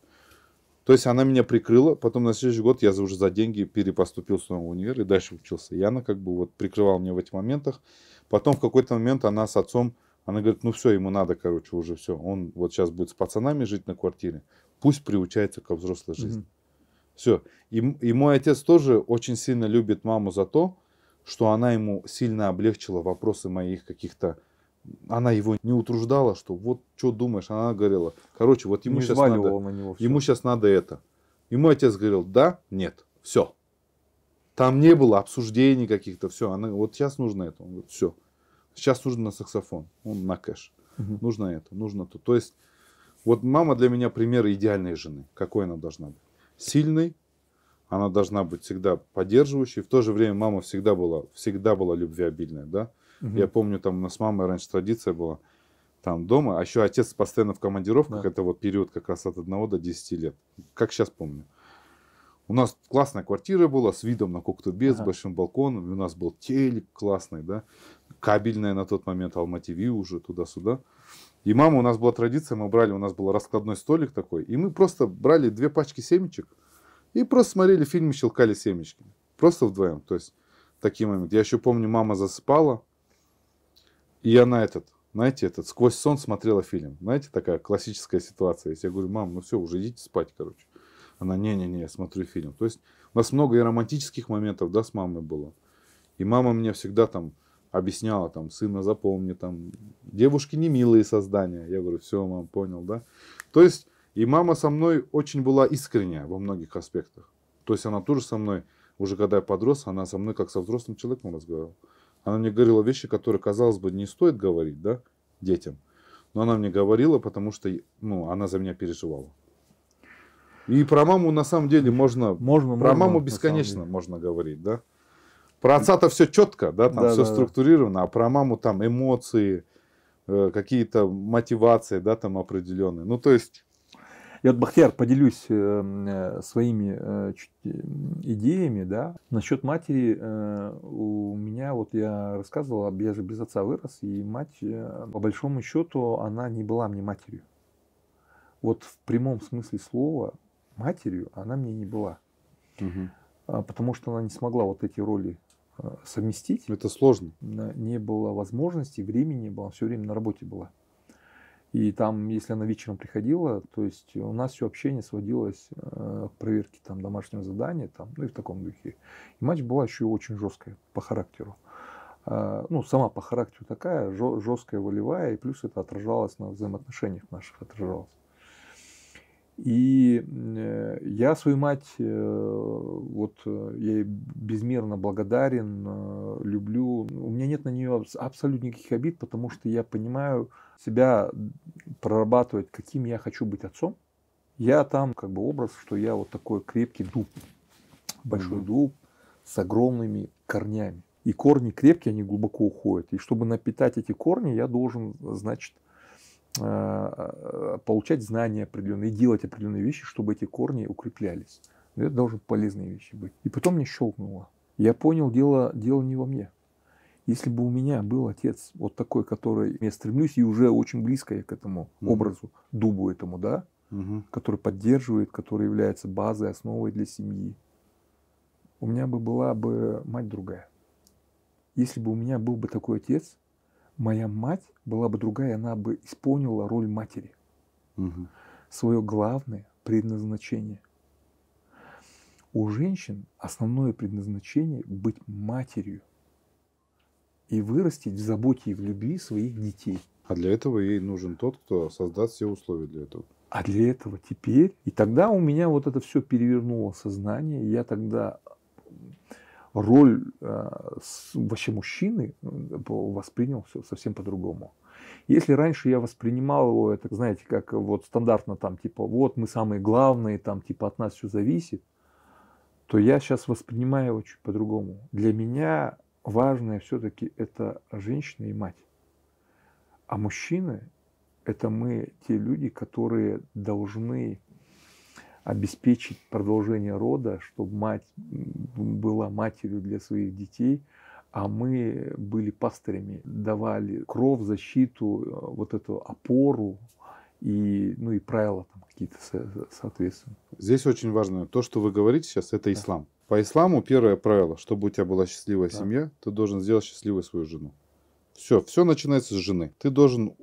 То есть она меня прикрыла, потом на следующий год я уже за деньги перепоступил в в универ и дальше учился. И она как бы вот прикрывала меня в этих моментах. Потом в какой-то момент она с отцом, она говорит, ну все, ему надо, короче, уже все. Он вот сейчас будет с пацанами жить на квартире. Пусть приучается ко взрослой жизни. Угу. Все. И, и мой отец тоже очень сильно любит маму за то, что она ему сильно облегчила вопросы моих каких-то она его не утруждала, что вот что думаешь, она говорила, короче, вот ему не сейчас надо, на него ему сейчас надо это. И мой отец говорил, да, нет, все. Там не было обсуждений каких-то, все, она, вот сейчас нужно это, он говорит, все. Сейчас нужно на саксофон, он на кэш. Угу. Нужно это, нужно то. То есть, вот мама для меня пример идеальной жены. Какой она должна быть? Сильной, она должна быть всегда поддерживающей. В то же время мама всегда была, всегда была любвеобильная, да. Угу. Я помню, там у нас мама раньше традиция была, там дома, а еще отец постоянно в командировках, да. это вот период как раз от 1 до 10 лет, как сейчас помню. У нас классная квартира была с видом на Коктубе, ага. с большим балконом, и у нас был телек классный, да кабельная на тот момент, Алма ТВ уже туда-сюда. И мама, у нас была традиция, мы брали, у нас был раскладной столик такой, и мы просто брали две пачки семечек и просто смотрели фильм и щелкали семечки. Просто вдвоем. То есть, такие моменты. Я еще помню, мама засыпала, и я на этот, знаете, этот, сквозь сон смотрела фильм. Знаете, такая классическая ситуация. Если я говорю, мам, ну все, уже идите спать, короче. Она, не-не-не, я смотрю фильм. То есть, у нас много и романтических моментов, да, с мамой было. И мама мне всегда там объясняла, там, сына запомни, там, девушки не милые создания. Я говорю, все, мам, понял, да? То есть, и мама со мной очень была искренняя во многих аспектах. То есть, она тоже со мной, уже когда я подрос, она со мной как со взрослым человеком разговаривала. Она мне говорила вещи, которые, казалось бы, не стоит говорить, да, детям. Но она мне говорила, потому что, ну, она за меня переживала. И про маму на самом деле можно, можно про можно, маму бесконечно можно говорить, да. Про отца-то все четко, да, там да, все да, структурировано, да. а про маму там эмоции, э, какие-то мотивации, да, там определенные. Ну, то есть... Я вот, Бахтияр, поделюсь э, э, своими идеями, да. Насчет матери у меня, вот я рассказывал, я же без отца вырос, и мать, по большому счету, она не была мне матерью. Вот в прямом смысле слова матерью она мне не была. Угу. Потому что она не смогла вот эти роли Э, совместить. Это сложно. Не было возможности, времени не было, все время на работе было. И там, если она вечером приходила, то есть у нас все общение сводилось э, к проверке там, домашнего задания, там, ну и в таком духе. И мать была еще очень жесткая по характеру. Э, ну, сама по характеру такая, жесткая, волевая, и плюс это отражалось на взаимоотношениях наших, отражалось. И э, я свою мать, э, вот э, я ей безмерно благодарен, люблю. У меня нет на нее абсолютно никаких обид, потому что я понимаю себя прорабатывать, каким я хочу быть отцом. Я там как бы образ, что я вот такой крепкий дуб, большой mm дуб с огромными корнями. И корни крепкие, они глубоко уходят. И чтобы напитать эти корни, я должен, значит, Э, э, получать знания определенные делать определенные вещи, чтобы эти корни укреплялись. Но это должны полезные вещи быть. И потом мне щелкнуло. Я понял, дело, дело не во мне. Если бы у меня был отец вот такой, который я стремлюсь, и уже очень близко я к этому mm-hmm. образу, дубу этому, да, mm-hmm. который поддерживает, который является базой, основой для семьи, у меня бы была бы мать другая. Если бы у меня был бы такой отец, моя мать была бы другая, она бы исполнила роль матери. Угу. Свое главное предназначение. У женщин основное предназначение быть матерью и вырастить в заботе и в любви своих детей. А для этого ей нужен тот, кто создаст все условия для этого. А для этого теперь. И тогда у меня вот это все перевернуло сознание. Я тогда роль э, вообще мужчины э, воспринял все совсем по-другому. Если раньше я воспринимал его, это, знаете, как вот стандартно там, типа, вот мы самые главные, там, типа, от нас все зависит, то я сейчас воспринимаю его чуть по-другому. Для меня важное все-таки это женщина и мать. А мужчины – это мы, те люди, которые должны обеспечить продолжение рода, чтобы мать была матерью для своих детей, а мы были пастырями, давали кров, защиту, э, вот эту опору и, ну, и правила там какие-то соответственно. Здесь очень важно, то, что вы говорите сейчас, это да. ислам. По исламу первое правило, чтобы у тебя была счастливая да. семья, ты должен сделать счастливой свою жену. Все, все начинается с жены. Ты должен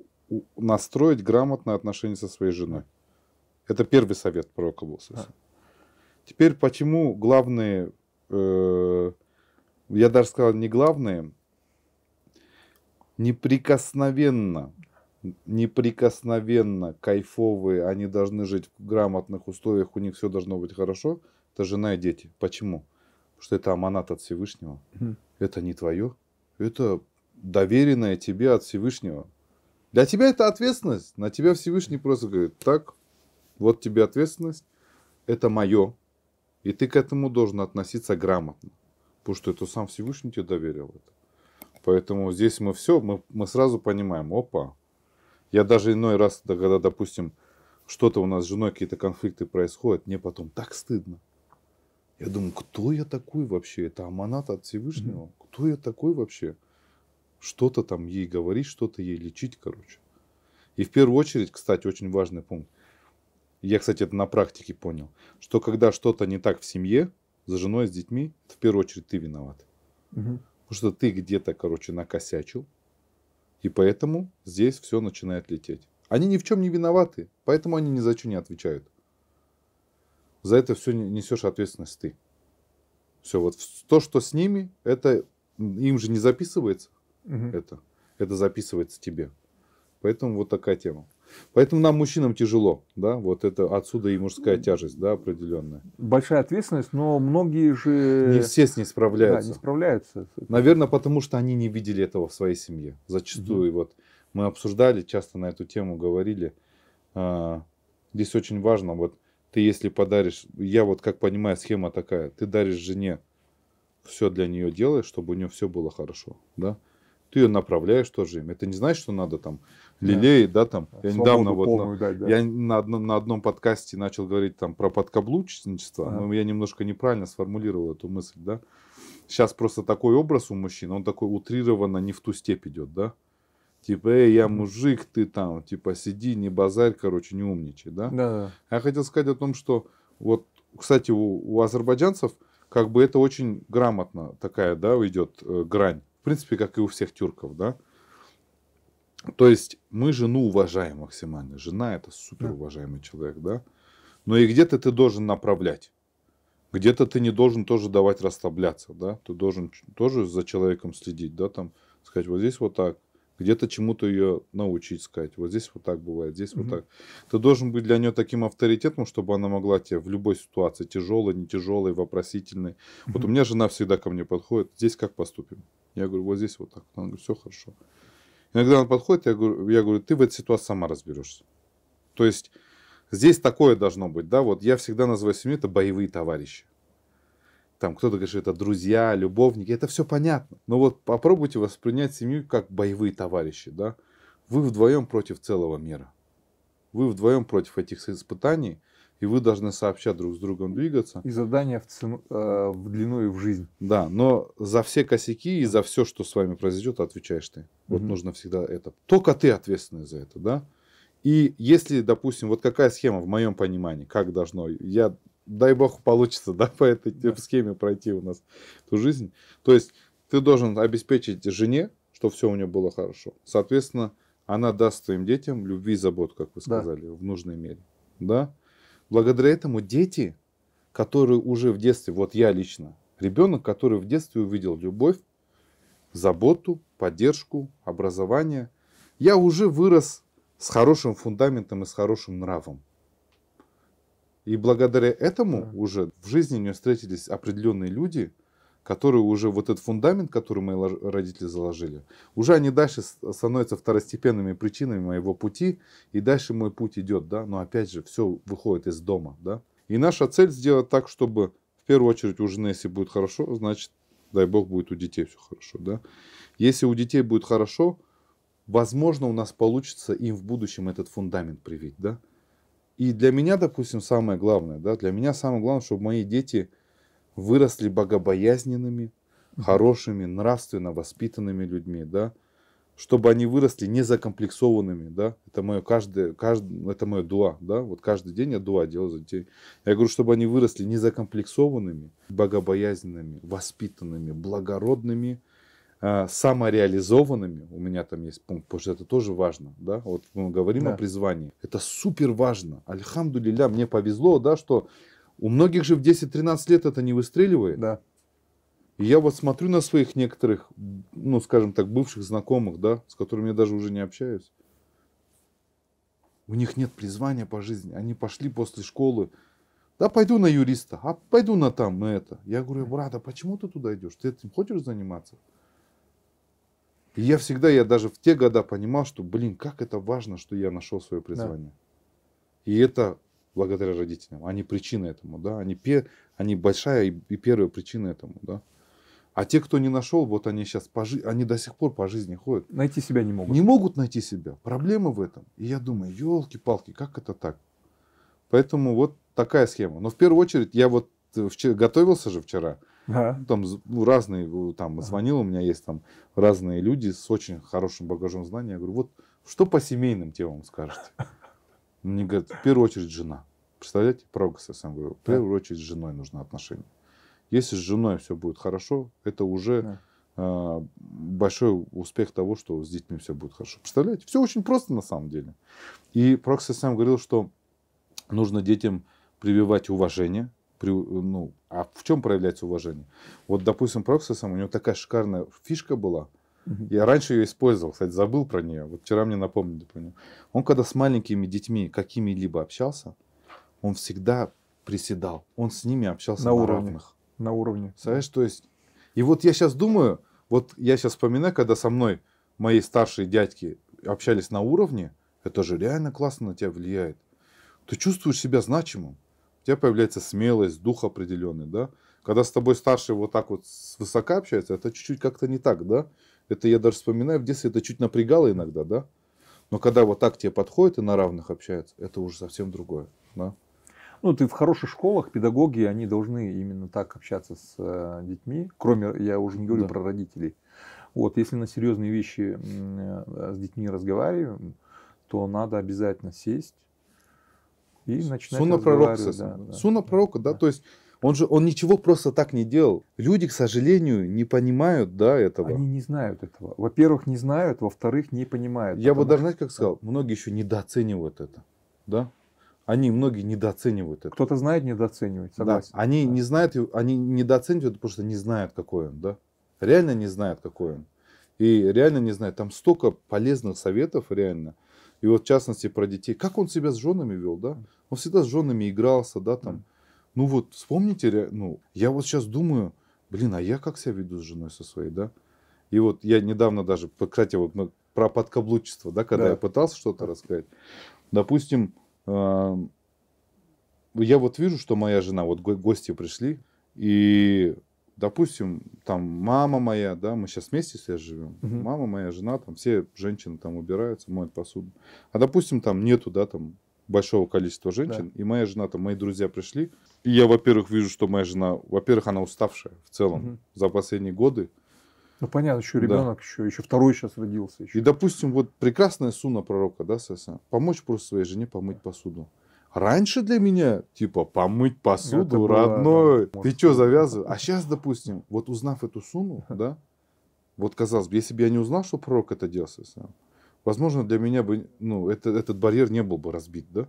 настроить грамотное отношение со своей женой. Это первый совет пророка Мусаса. А. Теперь, почему главные, э, я даже сказал, не главные, неприкосновенно, неприкосновенно кайфовые, они должны жить в грамотных условиях, у них все должно быть хорошо, это жена и дети. Почему? Потому что это аманат от Всевышнего, mm. это не твое, это доверенное тебе от Всевышнего. Для тебя это ответственность, на тебя Всевышний просто говорит, так, вот тебе ответственность, это мое, и ты к этому должен относиться грамотно, потому что это сам Всевышний тебе доверил это. Поэтому здесь мы все, мы, мы сразу понимаем, опа, я даже иной раз, когда, допустим, что-то у нас с женой, какие-то конфликты происходят, мне потом так стыдно. Я думаю, кто я такой вообще? Это аманат от Всевышнего? Mm-hmm. Кто я такой вообще? Что-то там ей говорить, что-то ей лечить, короче. И в первую очередь, кстати, очень важный пункт. Я, кстати, это на практике понял, что когда что-то не так в семье, за женой, с детьми, в первую очередь ты виноват. Угу. Потому что ты где-то, короче, накосячил, и поэтому здесь все начинает лететь. Они ни в чем не виноваты, поэтому они ни за что не отвечают. За это все несешь ответственность ты. Все, вот то, что с ними, это им же не записывается. Угу. Это, это записывается тебе. Поэтому вот такая тема. Поэтому нам, мужчинам, тяжело, да, вот это отсюда и мужская ну, тяжесть, да, определенная. Большая ответственность, но многие же... Не все с ней справляются. Да, не справляются. Наверное, потому что они не видели этого в своей семье. Зачастую, угу. вот, мы обсуждали, часто на эту тему говорили. А, здесь очень важно, вот, ты если подаришь, я вот как понимаю, схема такая, ты даришь жене все для нее делаешь, чтобы у нее все было хорошо, да, ты ее направляешь тоже им. Это не значит, что надо там лелеет, да, там. Я Свободу недавно вот, на, да. я на одном, на одном подкасте начал говорить там про подкаблучничество, а. но я немножко неправильно сформулировал эту мысль, да. Сейчас просто такой образ у мужчин, он такой утрированно не в ту степь идет, да. Типа, эй, я мужик, ты там, типа, сиди, не базарь, короче, не умничай, да. Да. А я хотел сказать о том, что вот, кстати, у, у азербайджанцев как бы это очень грамотно такая, да, идет э, грань в принципе, как и у всех тюрков, да. То есть мы жену уважаем максимально. Жена это супер уважаемый человек, да. Но и где-то ты должен направлять. Где-то ты не должен тоже давать расслабляться, да. Ты должен тоже за человеком следить, да, там сказать вот здесь вот так, где-то чему-то ее научить сказать. Вот здесь вот так бывает, здесь угу. вот так. Ты должен быть для нее таким авторитетом, чтобы она могла тебе в любой ситуации, тяжелой, не тяжелой, вопросительной. Угу. Вот у меня жена всегда ко мне подходит, здесь как поступим? Я говорю, вот здесь вот так. Она говорит, все хорошо. Иногда она подходит, я говорю, я говорю, ты в этой ситуации сама разберешься. То есть здесь такое должно быть, да, вот я всегда называю семью это боевые товарищи там кто-то говорит, что это друзья, любовники, это все понятно. Но вот попробуйте воспринять семью как боевые товарищи, да. Вы вдвоем против целого мира. Вы вдвоем против этих испытаний, и вы должны сообща друг с другом двигаться. И задание в, цену, э, в длину и в жизнь. Да, но за все косяки и за все, что с вами произойдет, отвечаешь ты. Вот mm-hmm. нужно всегда это. Только ты ответственный за это, да? И если, допустим, вот какая схема в моем понимании, как должно, я дай бог получится, да, по этой да. схеме пройти у нас ту жизнь. То есть ты должен обеспечить жене, что все у нее было хорошо. Соответственно, она даст своим детям любви и забот, как вы сказали, да. в нужной мере. Да? Благодаря этому дети, которые уже в детстве, вот я лично, ребенок, который в детстве увидел любовь, заботу, поддержку, образование, я уже вырос с хорошим фундаментом и с хорошим нравом. И благодаря этому да. уже в жизни у нее встретились определенные люди, которые уже вот этот фундамент, который мои родители заложили, уже они дальше становятся второстепенными причинами моего пути, и дальше мой путь идет, да, но опять же, все выходит из дома, да. И наша цель сделать так, чтобы в первую очередь у жены, если будет хорошо, значит, дай бог, будет у детей все хорошо, да. Если у детей будет хорошо, возможно, у нас получится им в будущем этот фундамент привить, да. И для меня, допустим, самое главное, да, для меня самое главное, чтобы мои дети выросли богобоязненными, хорошими, нравственно воспитанными людьми, да, чтобы они выросли незакомплексованными, да, это мое каждое, каждое, это мое дуа, да, вот каждый день я дуа делаю за детей. Я говорю, чтобы они выросли незакомплексованными, богобоязненными, воспитанными, благородными, а, самореализованными, у меня там есть пункт, потому что это тоже важно, да, вот мы говорим да. о призвании, это супер важно, альхамду мне повезло, да, что у многих же в 10-13 лет это не выстреливает. Да. И я вот смотрю на своих некоторых, ну, скажем так, бывших знакомых, да, с которыми я даже уже не общаюсь. У них нет призвания по жизни. Они пошли после школы. Да, пойду на юриста, а пойду на там, на это. Я говорю, брат, а почему ты туда идешь? Ты этим хочешь заниматься? И я всегда, я даже в те года понимал, что, блин, как это важно, что я нашел свое призвание. Да. И это благодаря родителям. Они причина этому, да. Они, пер, они большая и, и первая причина этому, да. А те, кто не нашел, вот они сейчас по жи... они до сих пор по жизни ходят. Найти себя не могут. Не могут найти себя. Проблема в этом. И я думаю, елки-палки, как это так? Поэтому вот такая схема. Но в первую очередь я вот э, вчера, готовился же вчера. Ага. Ну, там ну, разные, там звонил, у меня есть там разные люди с очень хорошим багажом знаний. Я говорю, вот что по семейным темам скажете? Мне говорят, в первую очередь жена. Представляете, прогресс, я сам говорю, в первую очередь с женой нужно отношения. Если с женой все будет хорошо, это уже да. э, большой успех того, что с детьми все будет хорошо. Представляете, все очень просто на самом деле. И Проксис сам говорил, что нужно детям прививать уважение, ну, а в чем проявляется уважение? Вот, допустим, Проксесом у него такая шикарная фишка была. Угу. Я раньше ее использовал, кстати, забыл про нее. Вот вчера мне напомнили про нее. Он когда с маленькими детьми какими-либо общался, он всегда приседал. Он с ними общался на, на уровне. равных. На уровне. Знаешь, то есть... И вот я сейчас думаю, вот я сейчас вспоминаю, когда со мной мои старшие дядьки общались на уровне, это же реально классно на тебя влияет. Ты чувствуешь себя значимым. У тебя появляется смелость, дух определенный, да. Когда с тобой старший вот так вот высоко общается, это чуть-чуть как-то не так, да. Это я даже вспоминаю, в детстве это чуть напрягало иногда, да. Но когда вот так тебе подходит и на равных общается, это уже совсем другое, да. Ну, ты в хороших школах, педагоги, они должны именно так общаться с э, детьми, кроме, я уже не говорю да. про родителей. Вот, если на серьезные вещи э, с детьми разговариваем, то надо обязательно сесть, и начинать Суна пророка, да, да. Суна пророка, да, да, то есть он же он ничего просто так не делал. Люди, к сожалению, не понимают да, этого. Они не знают этого. Во-первых, не знают, во-вторых, не понимают. Я бы даже, знаете, как сказал, многие еще недооценивают это. Да? Они многие недооценивают это. Кто-то знает, недооценивает, согласен. Да. Они да. не знают, они недооценивают, потому что не знают, какой он, да. Реально не знают, какой он. И реально не знают. Там столько полезных советов, реально. И вот в частности про детей. Как он себя с женами вел, да? Он всегда с женами игрался, да, там. Ну вот, вспомните, ну, я вот сейчас думаю, блин, а я как себя веду с женой со своей, да? И вот я недавно даже, кстати, вот мы про подкаблучество, да, когда да. я пытался что-то рассказать. Допустим, я вот вижу, что моя жена, вот гости пришли, и допустим, там мама моя, да, мы сейчас вместе все живем, Uh-huh. мама моя, жена, там все женщины там убираются, моют посуду. А допустим, там нету, да, там большого количества женщин, да. и моя жена, там мои друзья пришли, и я, во-первых, вижу, что моя жена, во-первых, она уставшая в целом Uh-huh. за последние годы. Ну понятно, еще ребенок, да. еще, еще второй сейчас родился. Еще. И допустим, вот прекрасная сунна пророка, да, Сеса, помочь просто своей жене помыть посуду. Раньше для меня, типа, помыть посуду, это родной, было, ты что завязываешь? А сейчас, допустим, вот узнав эту сумму, да, вот казалось бы, если бы я не узнал, что пророк это делал, возможно, для меня бы, ну, это, этот барьер не был бы разбит, да?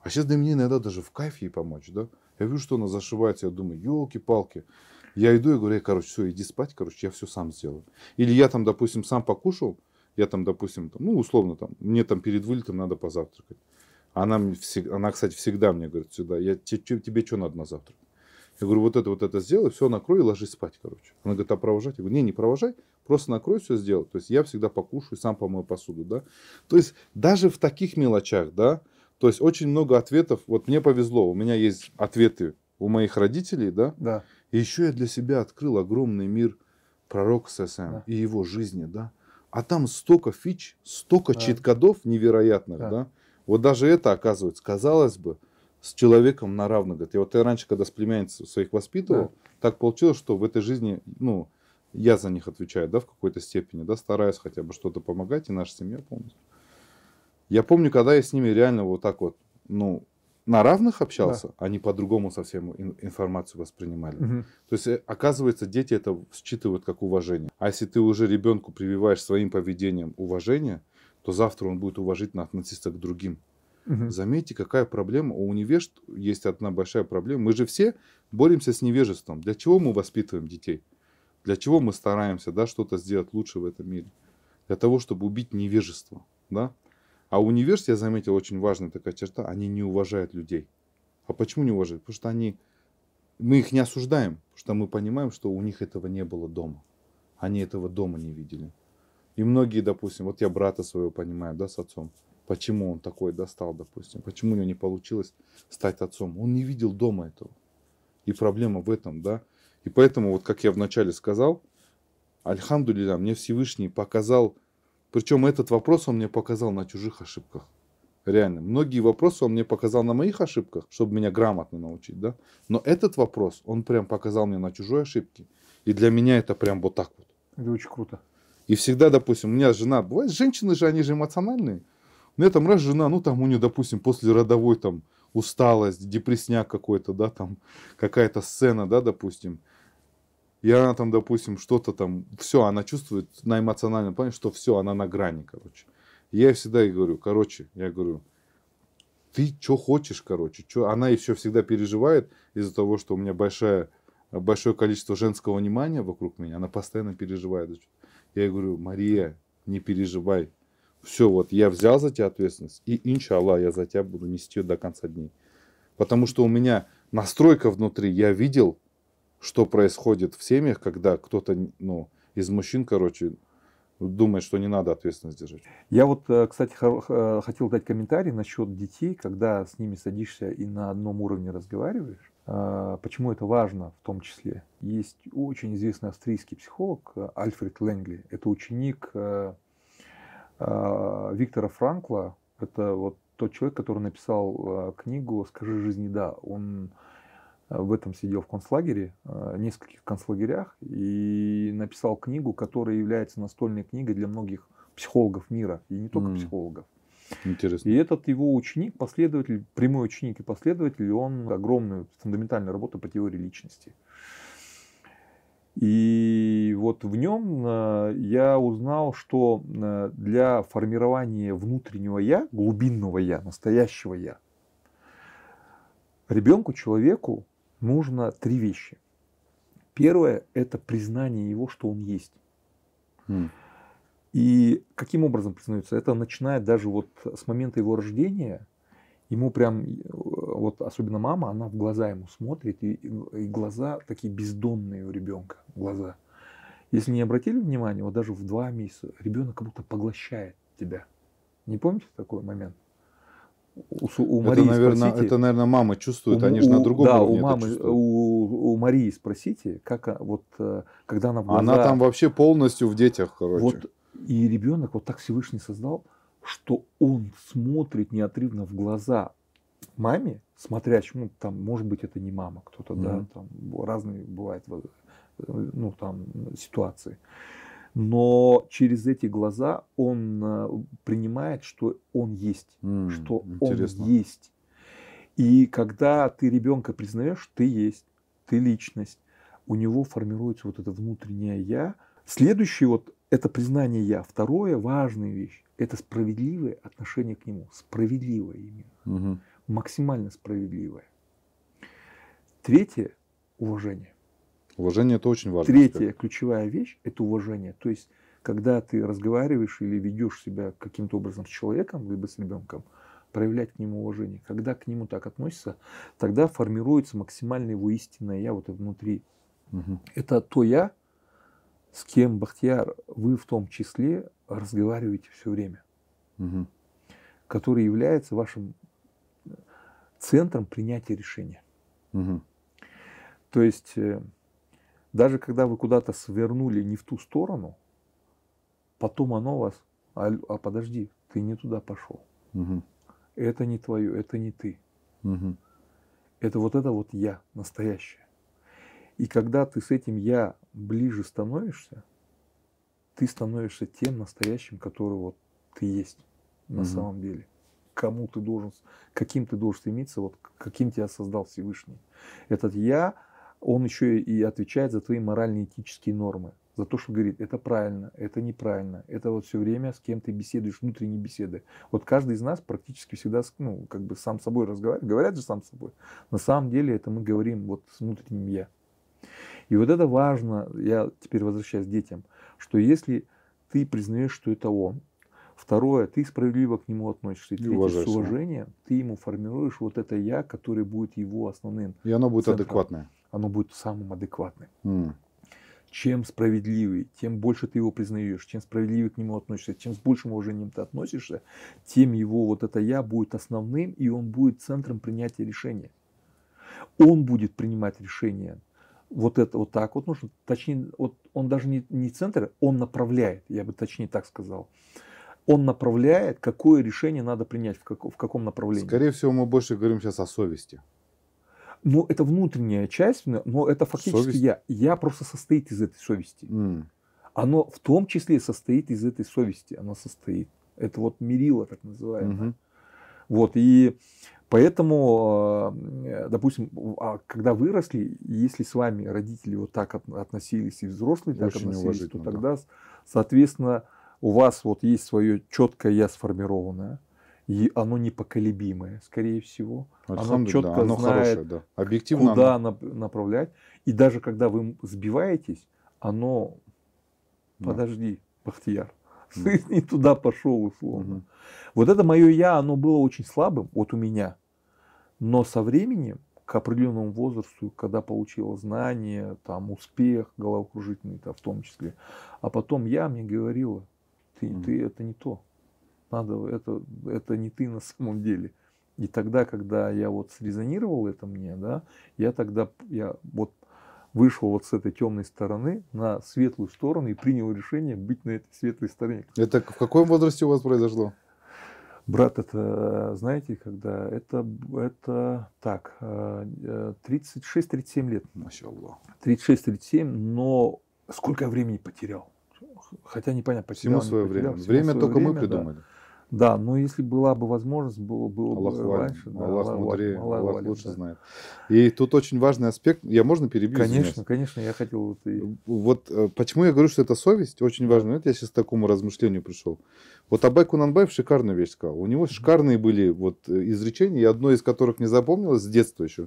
А сейчас для меня иногда даже в кайф ей помочь, да? Я вижу, что она зашивается, я думаю, елки-палки. Я иду и говорю, я короче, все, иди спать, короче, я все сам сделаю. Или я там, допустим, сам покушал, я там, допустим, там, ну, условно, там, мне там перед вылетом надо позавтракать. Она, она, кстати, всегда мне говорит сюда, я, тебе, тебе что надо на завтрак? Я говорю, вот это, вот это сделай, все накрой и ложись спать, короче. Она говорит, а провожать? Я говорю, не, не провожай, просто накрой, все сделай. То есть я всегда покушаю, сам помою посуду, да. То есть даже в таких мелочах, да, то есть очень много ответов. Вот мне повезло, у меня есть ответы у моих родителей, да. Да. И еще я для себя открыл огромный мир пророка ССМ да. и его жизни, да. А там столько фич, столько да. чит невероятных, да. да вот даже это, оказывается, казалось бы, с человеком на равных. Говорит, я вот я раньше, когда с племянницей своих воспитывал, да. так получилось, что в этой жизни, ну, я за них отвечаю, да, в какой-то степени, да, стараюсь хотя бы что-то помогать, и наша семья полностью. Я помню, когда я с ними реально вот так вот, ну, на равных общался, да. они по-другому совсем информацию воспринимали. Угу. То есть, э, оказывается, дети это считывают как уважение. А если ты уже ребенку прививаешь своим поведением уважение, то завтра он будет уважительно относиться к другим. Угу. Заметьте, какая проблема. У невежд есть одна большая проблема. Мы же все боремся с невежеством. Для чего мы воспитываем детей? Для чего мы стараемся да, что-то сделать лучше в этом мире? Для того, чтобы убить невежество. Да? А у невежд, я заметил, очень важная такая черта. Они не уважают людей. А почему не уважают? Потому что они... Мы их не осуждаем, потому что мы понимаем, что у них этого не было дома. Они этого дома не видели. И многие, допустим, вот я брата своего понимаю, да, с отцом. Почему он такой достал, допустим? Почему у него не получилось стать отцом? Он не видел дома этого. И проблема в этом, да. И поэтому, вот как я вначале сказал, Альхамду мне Всевышний показал, причем этот вопрос он мне показал на чужих ошибках. Реально. Многие вопросы он мне показал на моих ошибках, чтобы меня грамотно научить, да. Но этот вопрос он прям показал мне на чужой ошибке. И для меня это прям вот так вот. Это очень круто. И всегда, допустим, у меня жена, бывает, женщины же, они же эмоциональные. У меня там раз жена, ну там у нее, допустим, после родовой там усталость, депресняк какой-то, да, там какая-то сцена, да, допустим. И она там, допустим, что-то там, все, она чувствует на эмоциональном плане, что все, она на грани, короче. И я всегда ей говорю, короче, я говорю, ты что хочешь, короче, чё? она еще всегда переживает из-за того, что у меня большая, большое количество женского внимания вокруг меня, она постоянно переживает. Я ей говорю, Мария, не переживай. Все, вот я взял за тебя ответственность, и иншаллах я за тебя буду нести ее до конца дней. Потому что у меня настройка внутри, я видел, что происходит в семьях, когда кто-то ну, из мужчин, короче, думает, что не надо ответственность держать. Я вот, э, кстати, э, хотел дать комментарий насчет детей, когда с ними садишься и на одном уровне разговариваешь. А, почему это важно в том числе? Есть очень известный австрийский психолог э, Альфред Ленгли. Это ученик э, а, Виктора Франкла. Это вот тот человек, который написал э, книгу «Скажи жизни да». Он в этом сидел в концлагере, в нескольких концлагерях, и написал книгу, которая является настольной книгой для многих психологов мира, и не только mm. психологов. Интересно. И этот его ученик, последователь, прямой ученик и последователь, он огромную фундаментальную работу по теории личности. И вот в нем э, я узнал, что э, для формирования внутреннего я, глубинного я, настоящего я, ребенку, человеку нужно три вещи. Первое – это признание его, что он есть. Mm. И каким образом признаются? Это начинает даже вот с момента его рождения, ему прям, э, вот особенно мама, она в глаза ему смотрит, и, и глаза такие бездонные у ребенка, глаза. Если не обратили внимания, вот даже в два месяца ребенок как будто поглощает тебя. Не помните такой момент? У, у Марии это, наверное, спросите, это, наверное, мама чувствует, у, они же на другом да, уровне у мамы, У, у Марии спросите, как э, вот, э, когда она в глаза... Она там вообще полностью в детях, короче. Вот и ребенок вот так Всевышний создал, что он смотрит неотрывно в глаза маме, смотря, смотрящему, там, может быть, это не мама, кто-то, mm-hmm. да, там разные бывают, э, ну, там, ситуации. Но через эти глаза он э, принимает, что он есть, mm, что интересно. он есть. И когда ты ребенка признаешь, ты есть, ты личность, у него формируется вот это внутреннее я. Следующий вот это признание я. Второе, важная вещь, это справедливое отношение к нему. Справедливое именно. Угу. Максимально справедливое. Третье, уважение. Уважение это очень важно. Третья ключевая вещь – это уважение. То есть, когда ты разговариваешь или ведешь себя каким-то образом с человеком, либо с ребенком, проявлять к нему уважение. Когда к нему так относится, тогда формируется максимальное его истинное я вот внутри. Угу. Это то я, с кем, Бахтияр, вы в том числе разговариваете все время, угу. который является вашим э, центром принятия решения. Угу. То есть э, даже когда вы куда-то свернули не в ту сторону, потом оно вас, а, а подожди, ты не туда пошел. Угу. Это не твое, это не ты. Угу. Это вот это вот я настоящее. И когда ты с этим я ближе становишься, ты становишься тем настоящим, которого вот ты есть на угу. самом деле. Кому ты должен, каким ты должен стремиться, вот каким тебя создал Всевышний. Этот я, он еще и отвечает за твои морально-этические нормы, за то, что говорит, это правильно, это неправильно, это вот все время с кем ты беседуешь, внутренние беседы. Вот каждый из нас практически всегда, ну, как бы сам собой разговаривает, говорят же сам собой. На самом деле это мы говорим вот с внутренним я. И вот это важно, я теперь возвращаюсь к детям, что если ты признаешь, что это он, Второе, ты справедливо к нему относишься. И, третье, с уважением ты ему формируешь вот это я, которое будет его основным. И оно будет центром. адекватное. Оно будет самым адекватным. Mm. Чем справедливый, тем больше ты его признаешь, чем справедливее к нему относишься, чем с большим уважением ты относишься, тем его вот это я будет основным, и он будет центром принятия решения. Он будет принимать решения вот это вот так вот нужно. Точнее, вот он даже не, не центр, он направляет, я бы точнее так сказал. Он направляет, какое решение надо принять, в, как, в каком направлении. Скорее всего, мы больше говорим сейчас о совести. Ну, это внутренняя часть, но это фактически Совесть? я. Я просто состоит из этой совести. Mm. Оно в том числе состоит из этой совести. Оно состоит. Это вот мерило, так называемое. Mm-hmm. Вот, и Поэтому, э, допустим, а когда выросли, если с вами родители вот так относились и взрослые так Очень относились, то тогда, да. соответственно, у вас вот есть свое четкое я сформированное, и оно непоколебимое, скорее всего. Оно четко да, оно знает, хорошее, да. Объективно куда оно... направлять. И даже когда вы сбиваетесь, оно... Да. Подожди, Бахтияр. не туда пошел, условно. Вот это мое я, оно было очень слабым, вот у меня. Но со временем, к определенному возрасту, когда получила знания, там, успех, головокружительный-то в том числе, а потом я мне говорила, ты, ты это не то. Надо, это, это не ты на самом деле. И тогда, когда я вот срезонировал это мне, да, я тогда, я вот вышел вот с этой темной стороны на светлую сторону и принял решение быть на этой светлой стороне. Это в каком возрасте у вас произошло? Брат, это, знаете, когда это, это так, 36-37 э, лет. 36-37, но сколько я времени потерял? Хотя непонятно, потерял. Всему свое потерял, время. Время только время, мы придумали. Да. Да, но ну, если была бы возможность, было, было Аллах бы валь. раньше. Да, Аллах, Аллах мудрее, Аллах, Аллах валь, лучше да. знает. И тут очень важный аспект. Я можно перебить? Конечно, извиняюсь? конечно, я хотел вот. И... Вот э, почему я говорю, что это совесть очень важно. Это я сейчас к такому размышлению пришел. Вот Абай Кунанбаев шикарную вещь сказал. У него шикарные были вот э, изречения, и одно из которых не запомнилось с детства еще.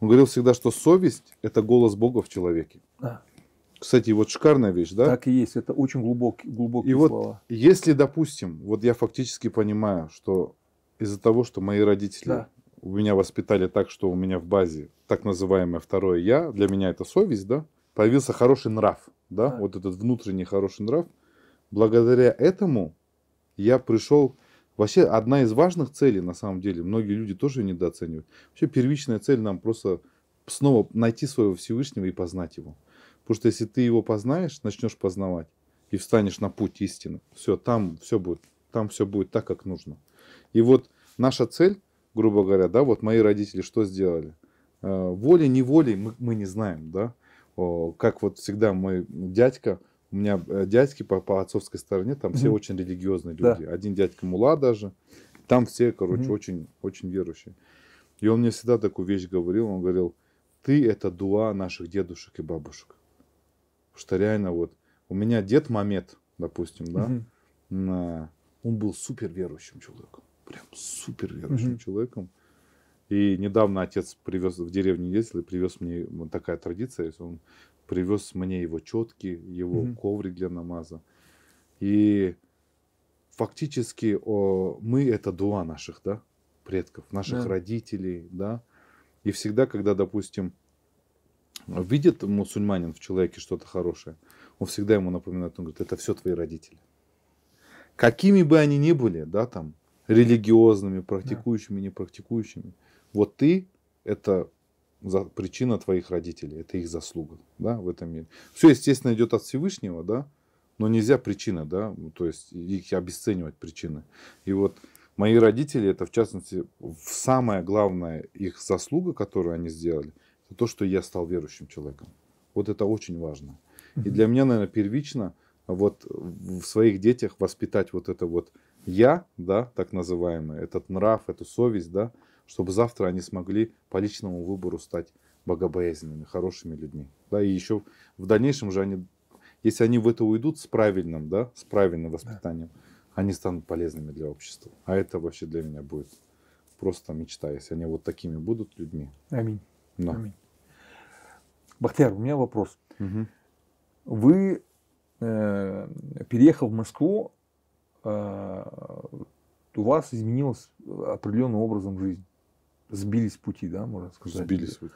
Он говорил всегда, что совесть – это голос Бога в человеке. Да. Кстати, вот шикарная вещь, да? Так и есть. Это очень глубокий глубокие и слова. вот, Если, допустим, вот я фактически понимаю, что из-за того, что мои родители да. меня воспитали так, что у меня в базе так называемое второе я, для меня это совесть, да, появился хороший нрав, да, да. вот этот внутренний хороший нрав. Благодаря этому я пришел... Вообще, одна из важных целей, на самом деле, многие люди тоже недооценивают. Вообще, первичная цель нам просто снова найти своего Всевышнего и познать его. Потому что если ты его познаешь, начнешь познавать и встанешь на путь истины, все, там все будет, там все будет так, как нужно. И вот наша цель, грубо говоря, да, вот мои родители что сделали? Э, волей-неволей мы, мы не знаем, да, как вот всегда мой дядька, у меня э, дядьки по, по отцовской стороне, там mm-hmm. все очень религиозные люди. Да. Один дядька Мула даже. Там все, короче, mm-hmm. очень, очень верующие. И он мне всегда такую вещь говорил. Он говорил, ты это дуа наших дедушек и бабушек что реально вот у меня дед Мамед, допустим, да, он был супер верующим человеком. Прям супер верующим человеком. И недавно отец привез в деревню ездил и привез мне вот такая традиция, он привез мне его четки, его коврик для намаза. И фактически о, мы это дуа наших, да, предков, наших да. родителей, да. И всегда, когда, допустим, видит мусульманин в человеке что-то хорошее, он всегда ему напоминает, он говорит, это все твои родители. Какими бы они ни были, да, там, религиозными, практикующими, да. не вот ты – это за, причина твоих родителей, это их заслуга, да, в этом мире. Все, естественно, идет от Всевышнего, да, но нельзя причина, да, то есть их обесценивать причины. И вот мои родители, это в частности самая главная их заслуга, которую они сделали – за то, что я стал верующим человеком. Вот это очень важно. И для меня, наверное, первично вот в своих детях воспитать вот это вот я, да, так называемое, этот нрав, эту совесть, да, чтобы завтра они смогли по личному выбору стать богобоязненными, хорошими людьми. Да, и еще в дальнейшем же они, если они в это уйдут с правильным, да, с правильным воспитанием, да. они станут полезными для общества. А это вообще для меня будет просто мечта, если они вот такими будут людьми. Аминь. Да. Аминь. Бахтияр, у меня вопрос. Угу. Вы, э, переехав в Москву, э, у вас изменилась определенным образом жизнь. Сбились пути, да, можно сказать? Сбились пути.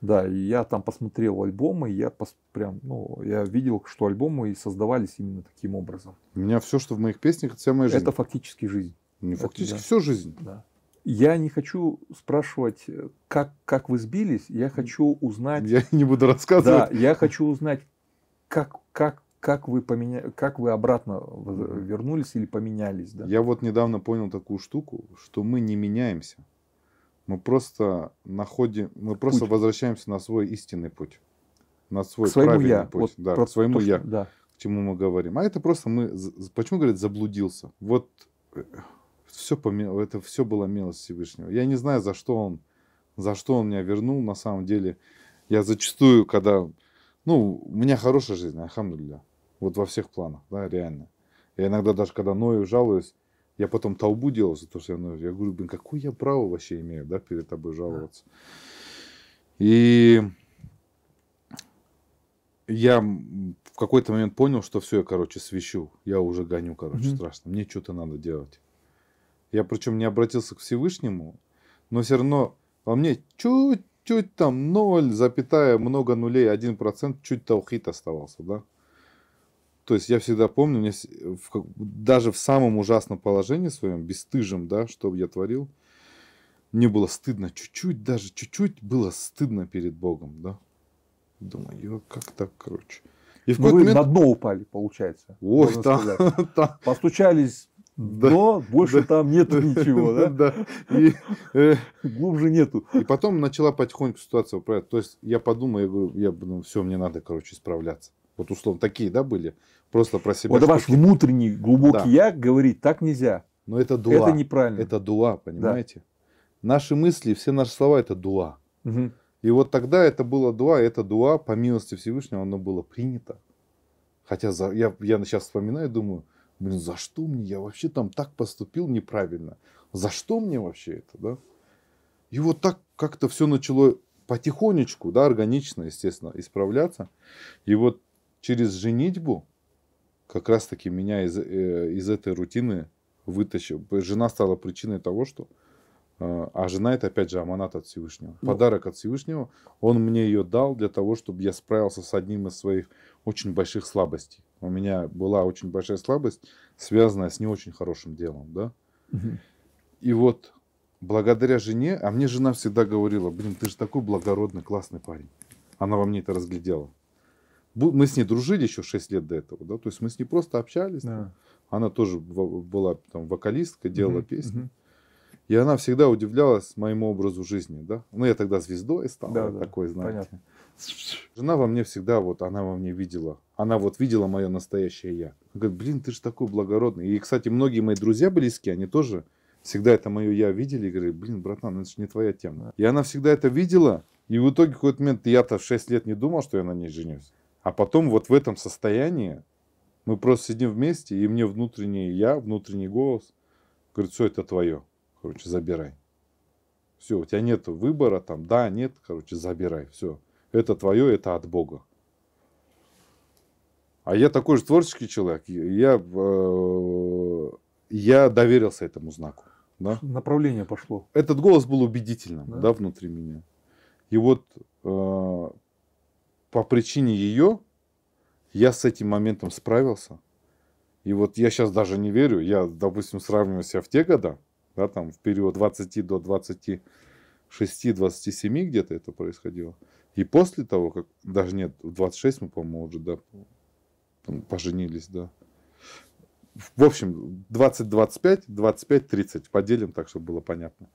Да, и я там посмотрел альбомы, я пос, прям, ну, я видел, что альбомы и создавались именно таким образом. У меня все, что в моих песнях, это вся моя жизнь. Ну, это фактически жизнь. Не фактически это, да. все жизнь. Да. Я не хочу спрашивать, э, как, как вы сбились, я хочу узнать... Я не буду рассказывать. Да, я хочу узнать, как, как, как, вы, поменя... как вы обратно вернулись или поменялись. Да? Я вот недавно понял такую штуку, что мы не меняемся. Мы просто находим, мы путь. просто возвращаемся на свой истинный путь. На свой к своему правильный я. путь. Вот да, про... к своему то, я, да. к чему мы говорим. А это просто мы, почему, говорят, заблудился. Вот э, все помимо, это все было милость Всевышнего. Я не знаю, за что он, за что он меня вернул. На самом деле, я зачастую, когда, ну, у меня хорошая жизнь, ахамдулля, вот во всех планах, да, реально. Я иногда даже, когда ною жалуюсь, я потом толбу делал за то, что я ною. Я говорю, блин, какое я право вообще имею, да, перед тобой жаловаться. И я в какой-то момент понял, что все, я, короче, свищу. Я уже гоню, короче, mm-hmm. страшно. Мне что-то надо делать. Я причем не обратился к Всевышнему, но все равно во мне чуть-чуть там ноль, запятая много нулей, один процент, чуть таухит оставался, да. То есть я всегда помню, мне в, даже в самом ужасном положении своем, бесстыжем, да, что я творил, мне было стыдно, чуть-чуть, даже чуть-чуть было стыдно перед Богом, да. Думаю, как так, короче. И в Вы момент... на дно упали, получается. Ой, там, там. Постучались да. но больше да. там нету ничего, да? Да. И, э, Глубже нету. И потом начала потихоньку ситуация управляться. То есть я подумал, я говорю, я, ну, все, мне надо, короче, исправляться. Вот условно такие, да, были? Просто про себя. Вот ваш внутренний глубокий да. я говорит, так нельзя. Но это дуа. Это неправильно. Это дуа, понимаете? Да. Наши мысли, все наши слова это дуа. Угу. И вот тогда это было дуа, и это дуа, по милости Всевышнего, оно было принято. Хотя за, я, я сейчас вспоминаю, думаю, Блин, за что мне? Я вообще там так поступил неправильно. За что мне вообще это, да? И вот так как-то все начало потихонечку, да, органично, естественно, исправляться. И вот через женитьбу как раз-таки меня из, э, из этой рутины вытащил. Жена стала причиной того, что... Э, а жена это, опять же, аманат от Всевышнего. Ну. Подарок от Всевышнего. Он мне ее дал для того, чтобы я справился с одним из своих очень больших слабостей у меня была очень большая слабость, связанная с не очень хорошим делом, да. И вот благодаря жене, а мне жена всегда говорила, блин, ты же такой благородный, классный парень. Она во мне это разглядела. Мы с ней дружили еще 6 лет до этого, да, то есть мы с ней просто общались. Да. Она тоже была там вокалистка, делала угу, песни. И она всегда удивлялась моему образу жизни, да. Ну, я тогда звездой стал, да, да, такой, знаете. Понятно. Жена во мне всегда, вот она во мне видела. Она вот видела мое настоящее я. говорит, блин, ты же такой благородный. И, кстати, многие мои друзья близкие, они тоже всегда это мое я видели и говорили, блин, братан, это же не твоя тема. И она всегда это видела, и в итоге какой-то момент я-то 6 лет не думал, что я на ней женюсь. А потом вот в этом состоянии мы просто сидим вместе, и мне внутренний я, внутренний голос говорит, все это твое, короче, забирай. Все, у тебя нет выбора, там, да, нет, короче, забирай, все это твое, это от Бога. А я такой же творческий человек. Я, э, я доверился этому знаку. Да? Направление пошло. Этот голос был убедительным да. Да, внутри меня. И вот э, по причине ее я с этим моментом справился. И вот я сейчас даже не верю. Я, допустим, сравниваю себя в те года, да, там в период 20 до 26-27 где-то это происходило. И после того, как... Даже нет, в 26 мы, по-моему, уже, да, поженились, да. В общем, 20-25, 25-30. Поделим так, чтобы было понятно.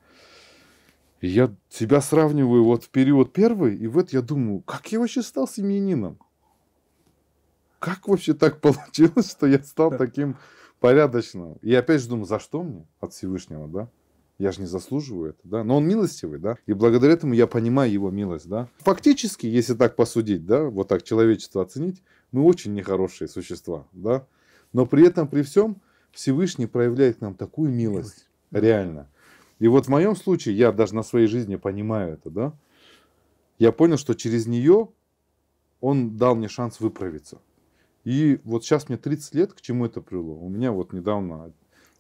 И я себя сравниваю вот в период первый, и вот я думаю, как я вообще стал семьянином? Как вообще так получилось, что я стал таким порядочным? И опять же думаю, за что мне от Всевышнего, да? Я же не заслуживаю это, да? Но он милостивый, да? И благодаря этому я понимаю его милость, да? Фактически, если так посудить, да, вот так человечество оценить, мы очень нехорошие существа, да? Но при этом, при всем, Всевышний проявляет к нам такую милость, милость. реально. И вот в моем случае, я даже на своей жизни понимаю это, да? Я понял, что через нее он дал мне шанс выправиться. И вот сейчас мне 30 лет, к чему это привело? У меня вот недавно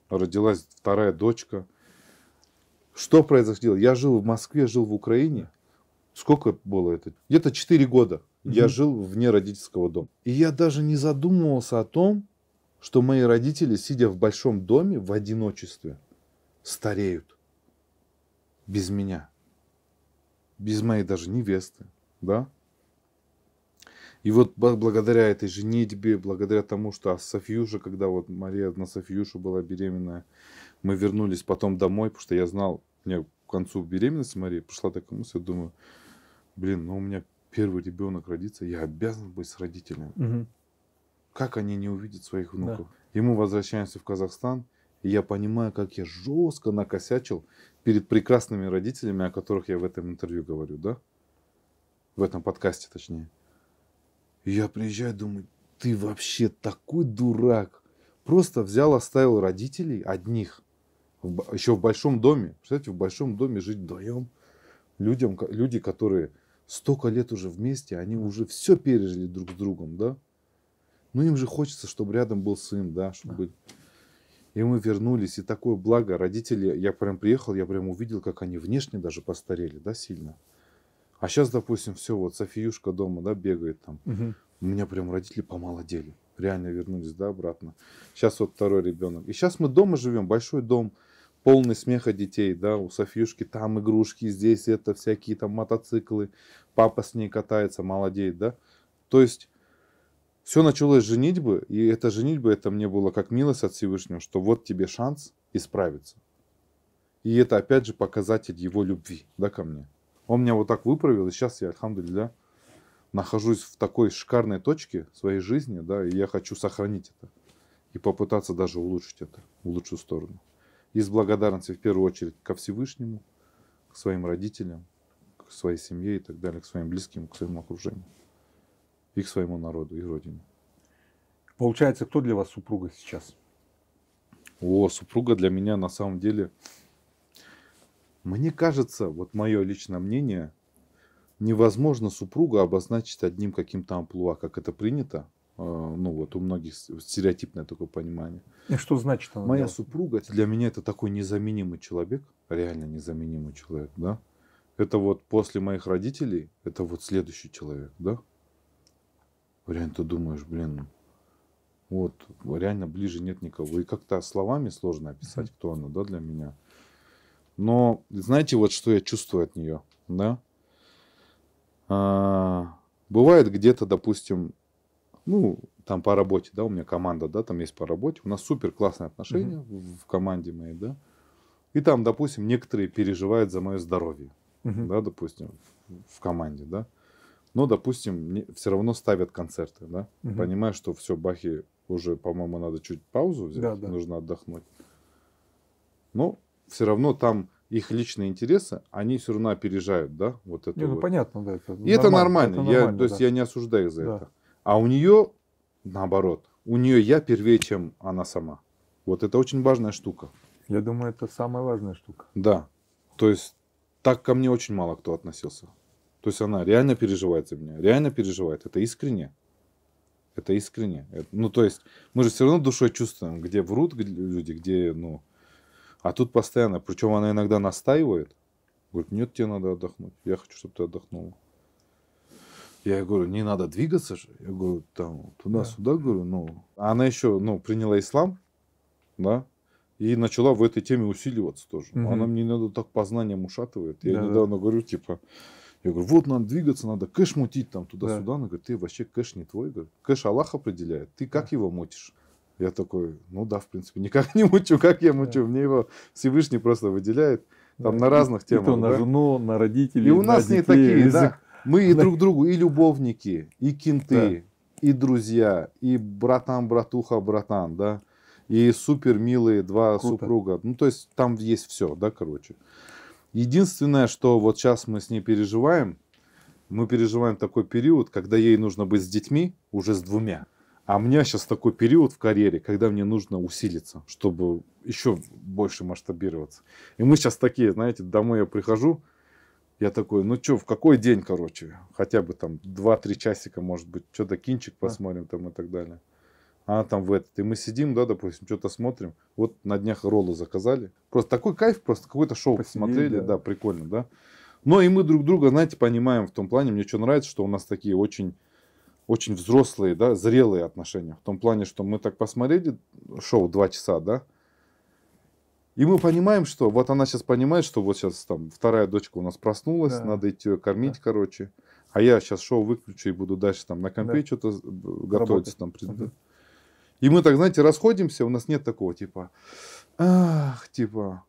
родилась вторая дочка – что произошло? Я жил в Москве, жил в Украине. Сколько было это? Где-то 4 года угу. я жил вне родительского дома. И я даже не задумывался о том, что мои родители, сидя в большом доме в одиночестве, стареют. Без меня. Без моей даже невесты. Да? И вот благодаря этой женитьбе, благодаря тому, что а Софьюша, когда вот Мария на Софьюшу была беременная, мы вернулись потом домой, потому что я знал, мне к концу беременности Мария, пришла такая мысль, я думаю, блин, ну у меня первый ребенок родится, я обязан быть с родителями. Угу. Как они не увидят своих внуков? Да. И мы возвращаемся в Казахстан, и я понимаю, как я жестко накосячил перед прекрасными родителями, о которых я в этом интервью говорю, да? В этом подкасте, точнее. И я приезжаю, думаю, ты вообще такой дурак. Просто взял, оставил родителей одних в, еще в большом доме. Представляете, в большом доме жить вдвоем. Людям, люди, которые столько лет уже вместе, они уже все пережили друг с другом, да? Ну, им же хочется, чтобы рядом был сын, да, чтобы... Да. И мы вернулись, и такое благо. Родители, я прям приехал, я прям увидел, как они внешне даже постарели, да, сильно. А сейчас, допустим, все, вот Софиюшка дома, да, бегает там. Угу. У меня прям родители помолодели. Реально вернулись, да, обратно. Сейчас вот второй ребенок. И сейчас мы дома живем, большой дом полный смеха детей, да, у Софьюшки там игрушки, здесь это, всякие там мотоциклы, папа с ней катается, молодеет, да. То есть все началось с женитьбы, и эта женитьба, это мне было как милость от Всевышнего, что вот тебе шанс исправиться. И это, опять же, показатель его любви, да, ко мне. Он меня вот так выправил, и сейчас я, альхамдулилля, нахожусь в такой шикарной точке своей жизни, да, и я хочу сохранить это и попытаться даже улучшить это в лучшую сторону из благодарности в первую очередь ко Всевышнему, к своим родителям, к своей семье и так далее, к своим близким, к своему окружению и к своему народу и родине. Получается, кто для вас супруга сейчас? О, супруга для меня на самом деле, мне кажется, вот мое личное мнение, невозможно супруга обозначить одним каким-то амплуа, как это принято Э, ну вот у многих стереотипное такое понимание. И что значит она? Моя делала? супруга для меня это такой незаменимый человек, реально незаменимый человек, да. Это вот после моих родителей, это вот следующий человек, да. Реально ты думаешь, блин, вот реально ближе нет никого. И как-то словами сложно описать, кто она, да, для меня. Но знаете, вот что я чувствую от нее, да? А, бывает где-то, допустим, ну, там по работе, да, у меня команда, да, там есть по работе, у нас супер классные отношения uh-huh. в команде моей, да, и там, допустим, некоторые переживают за мое здоровье, uh-huh. да, допустим, в команде, да, но, допустим, все равно ставят концерты, да, uh-huh. понимая, что все, бахи уже, по-моему, надо чуть паузу взять, да, да. нужно отдохнуть, но все равно там их личные интересы, они все равно опережают, да, вот это. Не, ну вот. ну понятно, да. Это и нормально, это нормально. Это нормально я, то есть я не осуждаю их за да. это. А у нее наоборот. У нее я первее, чем она сама. Вот это очень важная штука. Я думаю, это самая важная штука. Да. То есть так ко мне очень мало кто относился. То есть она реально переживает за меня, реально переживает. Это искренне. Это искренне. Это, ну, то есть мы же все равно душой чувствуем, где врут люди, где, ну... А тут постоянно. Причем она иногда настаивает. Говорит, нет, тебе надо отдохнуть. Я хочу, чтобы ты отдохнула. Я говорю, не надо двигаться же. Я говорю, там, туда-сюда, да. говорю, ну. Она еще, ну, приняла ислам, да, и начала в этой теме усиливаться тоже. Угу. Она мне надо так познанием ушатывает. Я да, недавно да. говорю, типа, я говорю, вот надо двигаться, надо кэш мутить там туда-сюда. Да. Она говорит, ты вообще кэш не твой. Говорит, кэш Аллах определяет, ты как да. его мутишь? Я такой, ну да, в принципе, никак не мучу, как я мучу, да. мне его Всевышний просто выделяет. Там да. на разных темах. И то на жену, на родителей, И у нас на детей, не такие, язык. да. Мы и друг другу, и любовники, и кенты, да. и друзья, и братан, братуха, братан, да. И супер милые два Круто. супруга. Ну, то есть там есть все, да, короче. Единственное, что вот сейчас мы с ней переживаем, мы переживаем такой период, когда ей нужно быть с детьми уже с двумя. А у меня сейчас такой период в карьере, когда мне нужно усилиться, чтобы еще больше масштабироваться. И мы сейчас такие, знаете, домой я прихожу, я такой, ну что, в какой день, короче, хотя бы там 2-3 часика, может быть, что-то кинчик посмотрим там и так далее. Она там в этот. И мы сидим, да, допустим, что-то смотрим. Вот на днях роллы заказали. Просто такой кайф, просто какое-то шоу Посидеть, посмотрели, да. да, прикольно, да. Но и мы друг друга, знаете, понимаем в том плане, мне что нравится, что у нас такие очень очень взрослые, да, зрелые отношения. В том плане, что мы так посмотрели шоу два часа, да, и мы понимаем, что вот она сейчас понимает, что вот сейчас там вторая дочка у нас проснулась, да. надо идти ее кормить, да. короче. А я сейчас шоу выключу и буду дальше там на компе да. что-то готовиться. Работать. Там. Угу. И мы так, знаете, расходимся, у нас нет такого типа, ах, типа,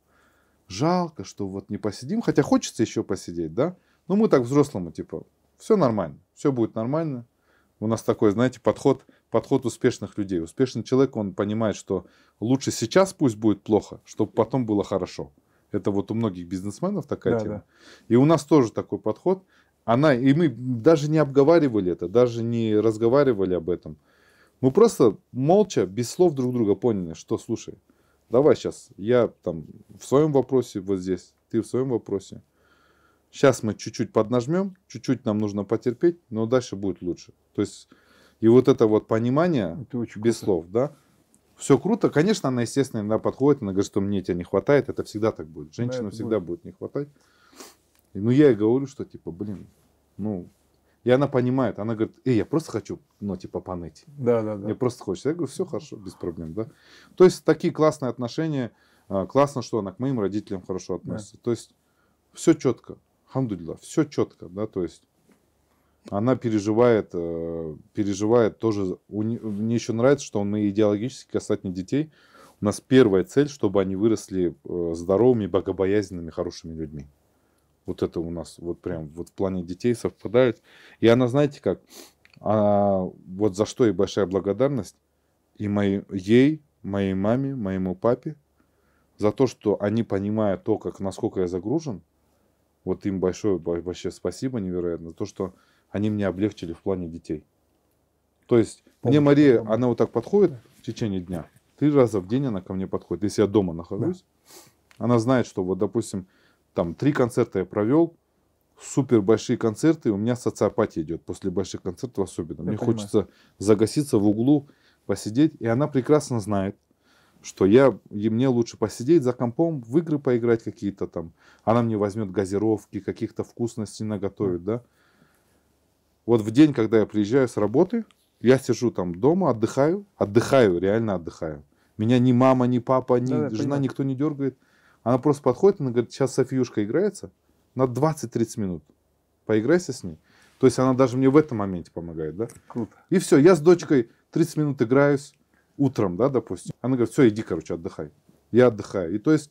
жалко, что вот не посидим, хотя хочется еще посидеть, да? Но мы так взрослому, типа, все нормально, все будет нормально, у нас такой, знаете, подход, подход успешных людей. Успешный человек, он понимает, что лучше сейчас пусть будет плохо, чтобы потом было хорошо. Это вот у многих бизнесменов такая да, тема. Да. И у нас тоже такой подход. Она, и мы даже не обговаривали это, даже не разговаривали об этом. Мы просто молча, без слов друг друга поняли, что, слушай, давай сейчас, я там в своем вопросе вот здесь, ты в своем вопросе. Сейчас мы чуть-чуть поднажмем, чуть-чуть нам нужно потерпеть, но дальше будет лучше. То есть и вот это вот понимание это очень без круто. слов, да? Все круто, конечно, она естественно иногда подходит, она говорит, что мне тебя не хватает, это всегда так будет, женщина всегда будет. будет не хватать. Но ну, я ей говорю, что типа, блин, ну и она понимает, она говорит, эй, я просто хочу, ну, типа, поныть. Да, да, да. Мне просто хочется. Я говорю, все хорошо, без проблем, да. То есть, такие классные отношения. А, классно, что она к моим родителям хорошо относится. Да. То есть, все четко. Хамдулила, все четко, да, то есть она переживает, э, переживает тоже, мне еще нравится, что мы идеологически касательно детей, у нас первая цель, чтобы они выросли э, здоровыми, богобоязненными, хорошими людьми. Вот это у нас вот прям вот в плане детей совпадает. И она, знаете как, а, вот за что и большая благодарность и моей, ей, моей маме, моему папе, за то, что они понимают то, как, насколько я загружен, вот им большое вообще спасибо невероятно за то, что они мне облегчили в плане детей. То есть помощь, мне Мария, помощь. она вот так подходит в течение дня. Три раза в день она ко мне подходит. Если я дома нахожусь, да. она знает, что вот, допустим, там три концерта я провел, супер большие концерты, у меня социопатия идет после больших концертов особенно. Я мне понимаю. хочется загаситься в углу, посидеть. И она прекрасно знает, что я, и мне лучше посидеть за компом, в игры поиграть какие-то там. Она мне возьмет газировки, каких-то вкусностей наготовит, да. Вот в день, когда я приезжаю с работы, я сижу там дома, отдыхаю, отдыхаю, реально отдыхаю. Меня ни мама, ни папа, ни да, жена, никто не дергает. Она просто подходит, она говорит, сейчас Софиюшка играется на 20-30 минут. Поиграйся с ней. То есть она даже мне в этом моменте помогает, да? Круто. И все, я с дочкой 30 минут играюсь, утром, да, допустим, она говорит, все, иди, короче, отдыхай. Я отдыхаю. И то есть,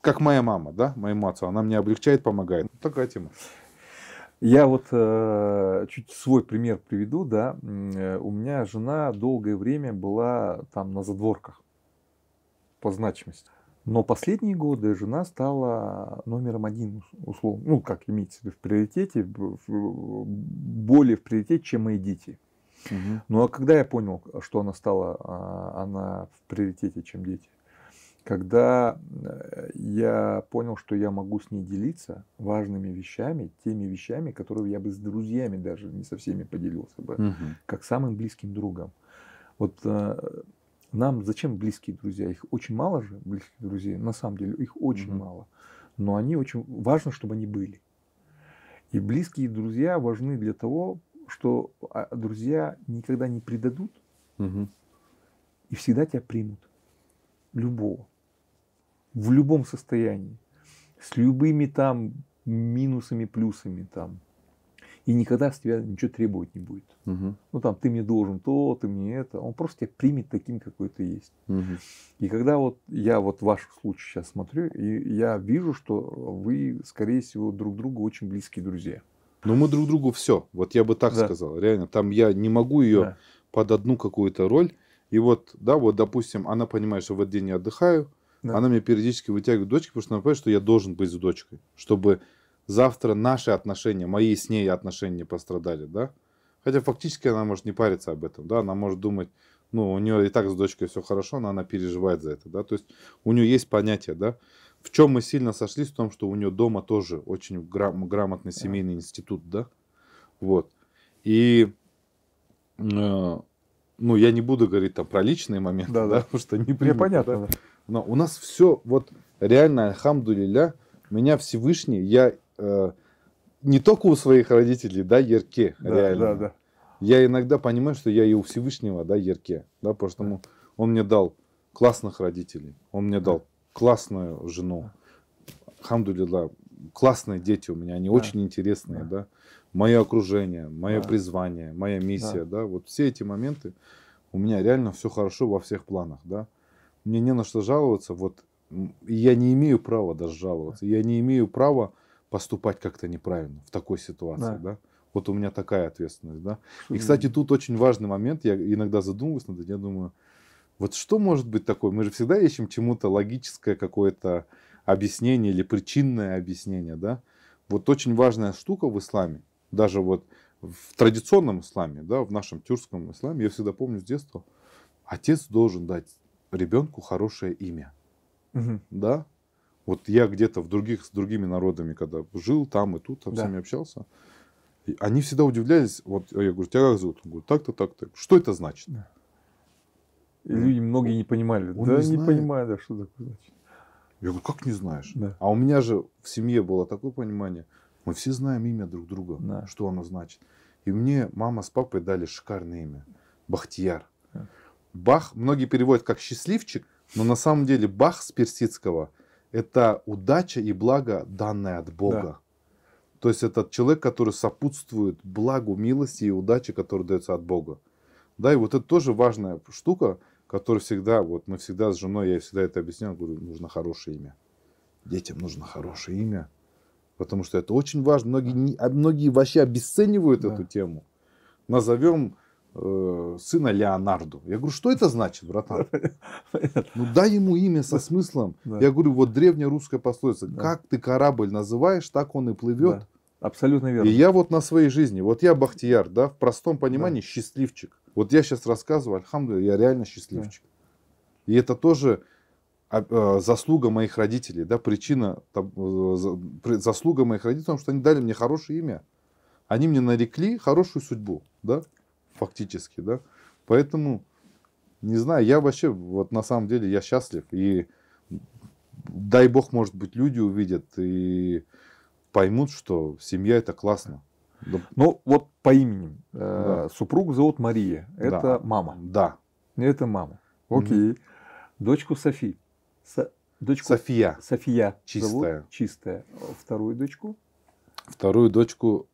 как моя мама, да, моему отцу, она мне облегчает, помогает. Ну, такая тема. Я вот э, чуть свой пример приведу, да. Э, у меня жена долгое время была там на задворках по значимости. Но последние годы жена стала номером один, условно, ну, как имеется в виду, в приоритете, в, в, более в приоритете, чем мои дети. Ну а когда я понял, что она стала, а, она в приоритете, чем дети? Когда э, я понял, что я могу с ней делиться важными вещами, теми вещами, которые я бы с друзьями даже не со всеми поделился бы, угу. как самым близким другом. Вот э, нам зачем близкие друзья? Их очень мало же, близких друзей, на самом деле, их очень mm мало. Но они очень важно, чтобы они были. И близкие друзья важны для того, что а, друзья никогда не предадут угу. и всегда тебя примут. Любого. В любом состоянии. С любыми там минусами, плюсами там. И никогда с тебя ничего требовать не будет. Угу. Ну там ты мне должен то, ты мне это. Он просто тебя примет таким, какой ты есть. Угу. И когда вот я вот ваш случай сейчас смотрю, и я вижу, что вы, скорее всего, друг другу очень близкие друзья. Но мы друг другу все. Вот я бы так да. сказал. Реально, там я не могу ее да. под одну какую-то роль. И вот, да, вот, допустим, она понимает, что в этот день я отдыхаю, да. она мне периодически вытягивает дочки, потому что она понимает, что я должен быть с дочкой, чтобы завтра наши отношения, мои с ней отношения пострадали, да. Хотя фактически она может не париться об этом, да, она может думать, ну, у нее и так с дочкой все хорошо, но она переживает за это, да, то есть у нее есть понятие, да, в чем мы сильно сошлись, в том, что у нее дома тоже очень грам- грамотный семейный институт, да? Вот. И, э, ну, я не буду говорить там про личные моменты, да, да, потому что не примут, понятно. Да? Но у нас все, вот реально, хамдулиля меня Всевышний, я э, не только у своих родителей, да, ярке да, реально. Да, да. Я иногда понимаю, что я и у Всевышнего, да, ярке, да, потому что он мне дал классных родителей, он мне дал классную жену. Хамдулила, классные дети у меня, они да. очень интересные, да. да. Мое окружение, мое да. призвание, моя миссия, да. да. Вот все эти моменты у меня реально все хорошо во всех планах, да. Мне не на что жаловаться, вот я не имею права даже жаловаться, я не имею права поступать как-то неправильно в такой ситуации, да. да? Вот у меня такая ответственность, да. И, кстати, тут очень важный момент, я иногда задумываюсь над я думаю, вот что может быть такое? Мы же всегда ищем чему-то логическое какое-то объяснение или причинное объяснение, да? Вот очень важная штука в исламе, даже вот в традиционном исламе, да, в нашем тюркском исламе, я всегда помню с детства, отец должен дать ребенку хорошее имя, угу. да? Вот я где-то в других с другими народами, когда жил там и тут, там да. с ними общался, они всегда удивлялись. Вот я говорю, тебя как зовут? Он говорит, так-то, так-то. Что это значит? Да. И люди многие не понимали. Он да, не, не понимаю, да, что такое значит. Я говорю, как не знаешь? Да. А у меня же в семье было такое понимание, мы все знаем имя друг друга, да. что оно значит. И мне мама с папой дали шикарное имя. Бахтияр. Да. Бах, многие переводят как счастливчик, но на самом деле бах с персидского – это удача и благо, данное от Бога. Да. То есть это человек, который сопутствует благу, милости и удаче, которая дается от Бога. Да, и вот это тоже важная штука – который всегда, вот мы всегда с женой, я всегда это объяснял, говорю, нужно хорошее имя. Детям нужно хорошее имя, потому что это очень важно. Многие, не, а, многие вообще обесценивают да. эту тему. Назовем э, сына Леонардо. Я говорю, что это значит, братан? Ну дай ему имя со смыслом. Я говорю, вот древняя русская пословица. Как ты корабль называешь, так он и плывет. Абсолютно верно. И я вот на своей жизни, вот я Бахтияр, да, в простом понимании счастливчик. Вот я сейчас рассказываю, альхамду, я реально счастливчик. И это тоже а, э, заслуга моих родителей, да, причина, э, заслуга моих родителей, потому что они дали мне хорошее имя. Они мне нарекли хорошую судьбу, да, фактически, да. Поэтому, не знаю, я вообще, вот на самом деле, я счастлив. И дай бог, может быть, люди увидят и поймут, что семья это классно. Да. Ну, вот по имени. Э, да. Супруг зовут Мария. Это да. мама. Да. Это мама. Окей. Угу. Дочку Софи. Со... Дочку... София. София. Чистая. Зовут? Чистая. Вторую дочку? Вторую дочку...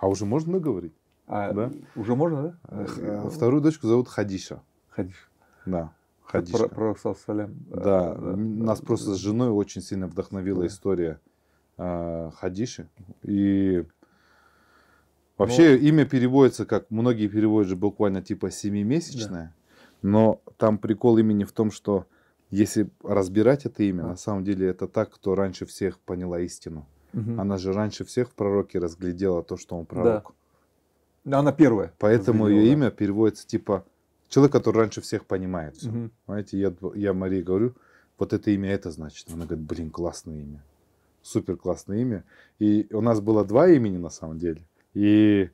А уже можно говорить? А, да? Уже можно, да? Э, вторую дочку зовут Хадиша. Хадиша. Да. Хадиша. Про, про салям. Да. да, э, нас да, просто с женой очень сильно вдохновила да. история э, Хадиши. И Вообще но... имя переводится как, многие переводят же буквально типа семимесячное, да. но там прикол имени в том, что если разбирать это имя, а. на самом деле это так, кто раньше всех поняла истину. Угу. Она же раньше всех в пророке разглядела то, что он пророк. Да. Она первая. Поэтому ее да. имя переводится типа человек, который раньше всех понимает. Все. Угу. Понимаете, я, я Марии говорю, вот это имя это значит. Она говорит, блин, классное имя. Супер классное имя. И у нас было два имени на самом деле. И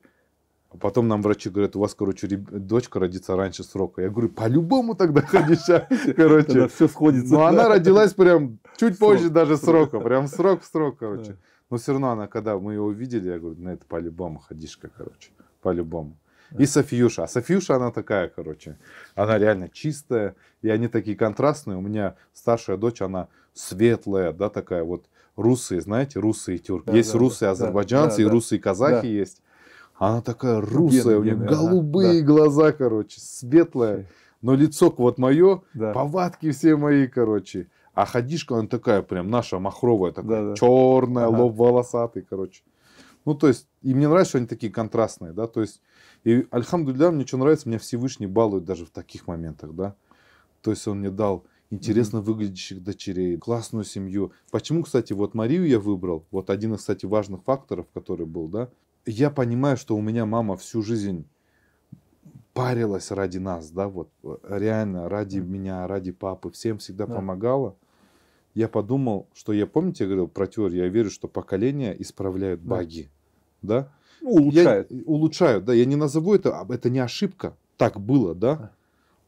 потом нам врачи говорят, у вас, короче, дочка родится раньше срока. Я говорю, по-любому тогда ходишь, а?» Короче, тогда все сходится. Но ну, она родилась прям чуть позже даже срока. Прям срок в срок, короче. Но все равно она, когда мы ее увидели, я говорю, на «Ну, это по-любому ходишка, короче. По-любому. И Софьюша, А Софьюша она такая, короче. Она реально чистая. И они такие контрастные. У меня старшая дочь, она светлая, да, такая вот Русы, знаете, русы тюрки. Да, есть да, русы азербайджанцы, да, и русы казахи да. есть. Она такая русая, Бедный, у нее голубые да. глаза, короче, светлая. Но лицо вот мое, да. повадки все мои, короче. А ходишка, она такая прям наша махровая, такая да, да. черная, ага. лоб волосатый, короче. Ну, то есть, и мне нравится, что они такие контрастные, да, то есть, и Альхамдулилля, мне что нравится, меня Всевышний балует даже в таких моментах, да. То есть, он мне дал интересно mm-hmm. выглядящих дочерей, классную семью. Почему, кстати, вот Марию я выбрал, вот один из, кстати, важных факторов, который был, да, я понимаю, что у меня мама всю жизнь парилась ради нас, да, вот реально ради mm-hmm. меня, ради папы, всем всегда да. помогала. Я подумал, что я, помните, я говорил про теорию, я верю, что поколения исправляют баги, да? да? Ну, улучшают. Я, улучшают, да, я не назову это, а, это не ошибка, так было, да?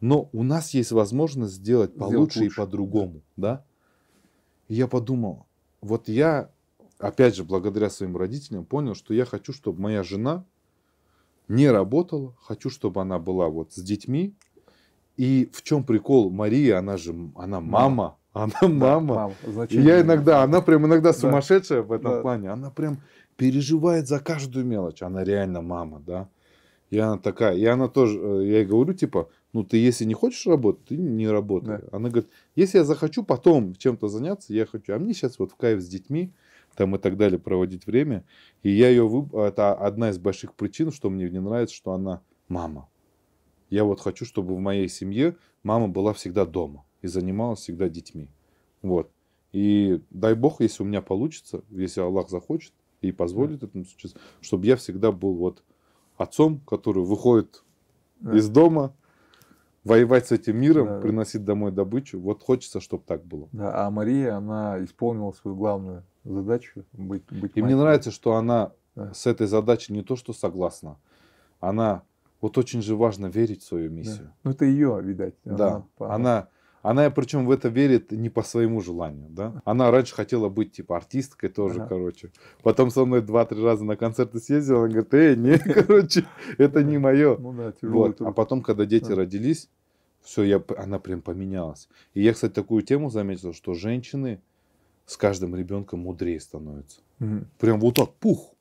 но у нас есть возможность сделать получше и по-другому, да? И я подумал, вот я, опять же, благодаря своим родителям понял, что я хочу, чтобы моя жена не работала, хочу, чтобы она была вот с детьми. И в чем прикол? Мария, она же, она мама, мама. она мама. Да, мама. Значит, и я иногда, она прям иногда сумасшедшая да. в этом да. плане, она прям переживает за каждую мелочь, она реально мама, да. И она такая, и она тоже, э, я ей говорю, типа, ну, ты если не хочешь работать, ты не работай. Да. Она говорит, если я захочу потом чем-то заняться, я хочу. А мне сейчас вот в кайф с детьми, там и так далее, проводить время. И я ее... Выб... Это одна из больших причин, что мне не нравится, что она мама. Я вот хочу, чтобы в моей семье мама была всегда дома и занималась всегда детьми. Вот. И дай бог, если у меня получится, если Аллах захочет и позволит да. этому случиться, чтобы я всегда был вот отцом, который выходит да. из дома, воевать с этим миром, да. приносить домой добычу. Вот хочется, чтобы так было. Да, а Мария, она исполнила свою главную задачу быть, быть И мне нравится, что она да. с этой задачей не то, что согласна, она вот очень же важно верить в свою миссию. Да. Ну это ее, видать. Да. Она, она, она причем в это верит не по своему желанию, да. Она раньше хотела быть типа артисткой тоже, ага. короче. Потом со мной два-три раза на концерты съездила, она говорит, эй, нет, короче, это не мое. Ну да, тяжело. Вот. А потом, когда дети родились, все, я, она прям поменялась. И я, кстати, такую тему заметил, что женщины с каждым ребенком мудрее становятся. Угу. Прям вот так, пух.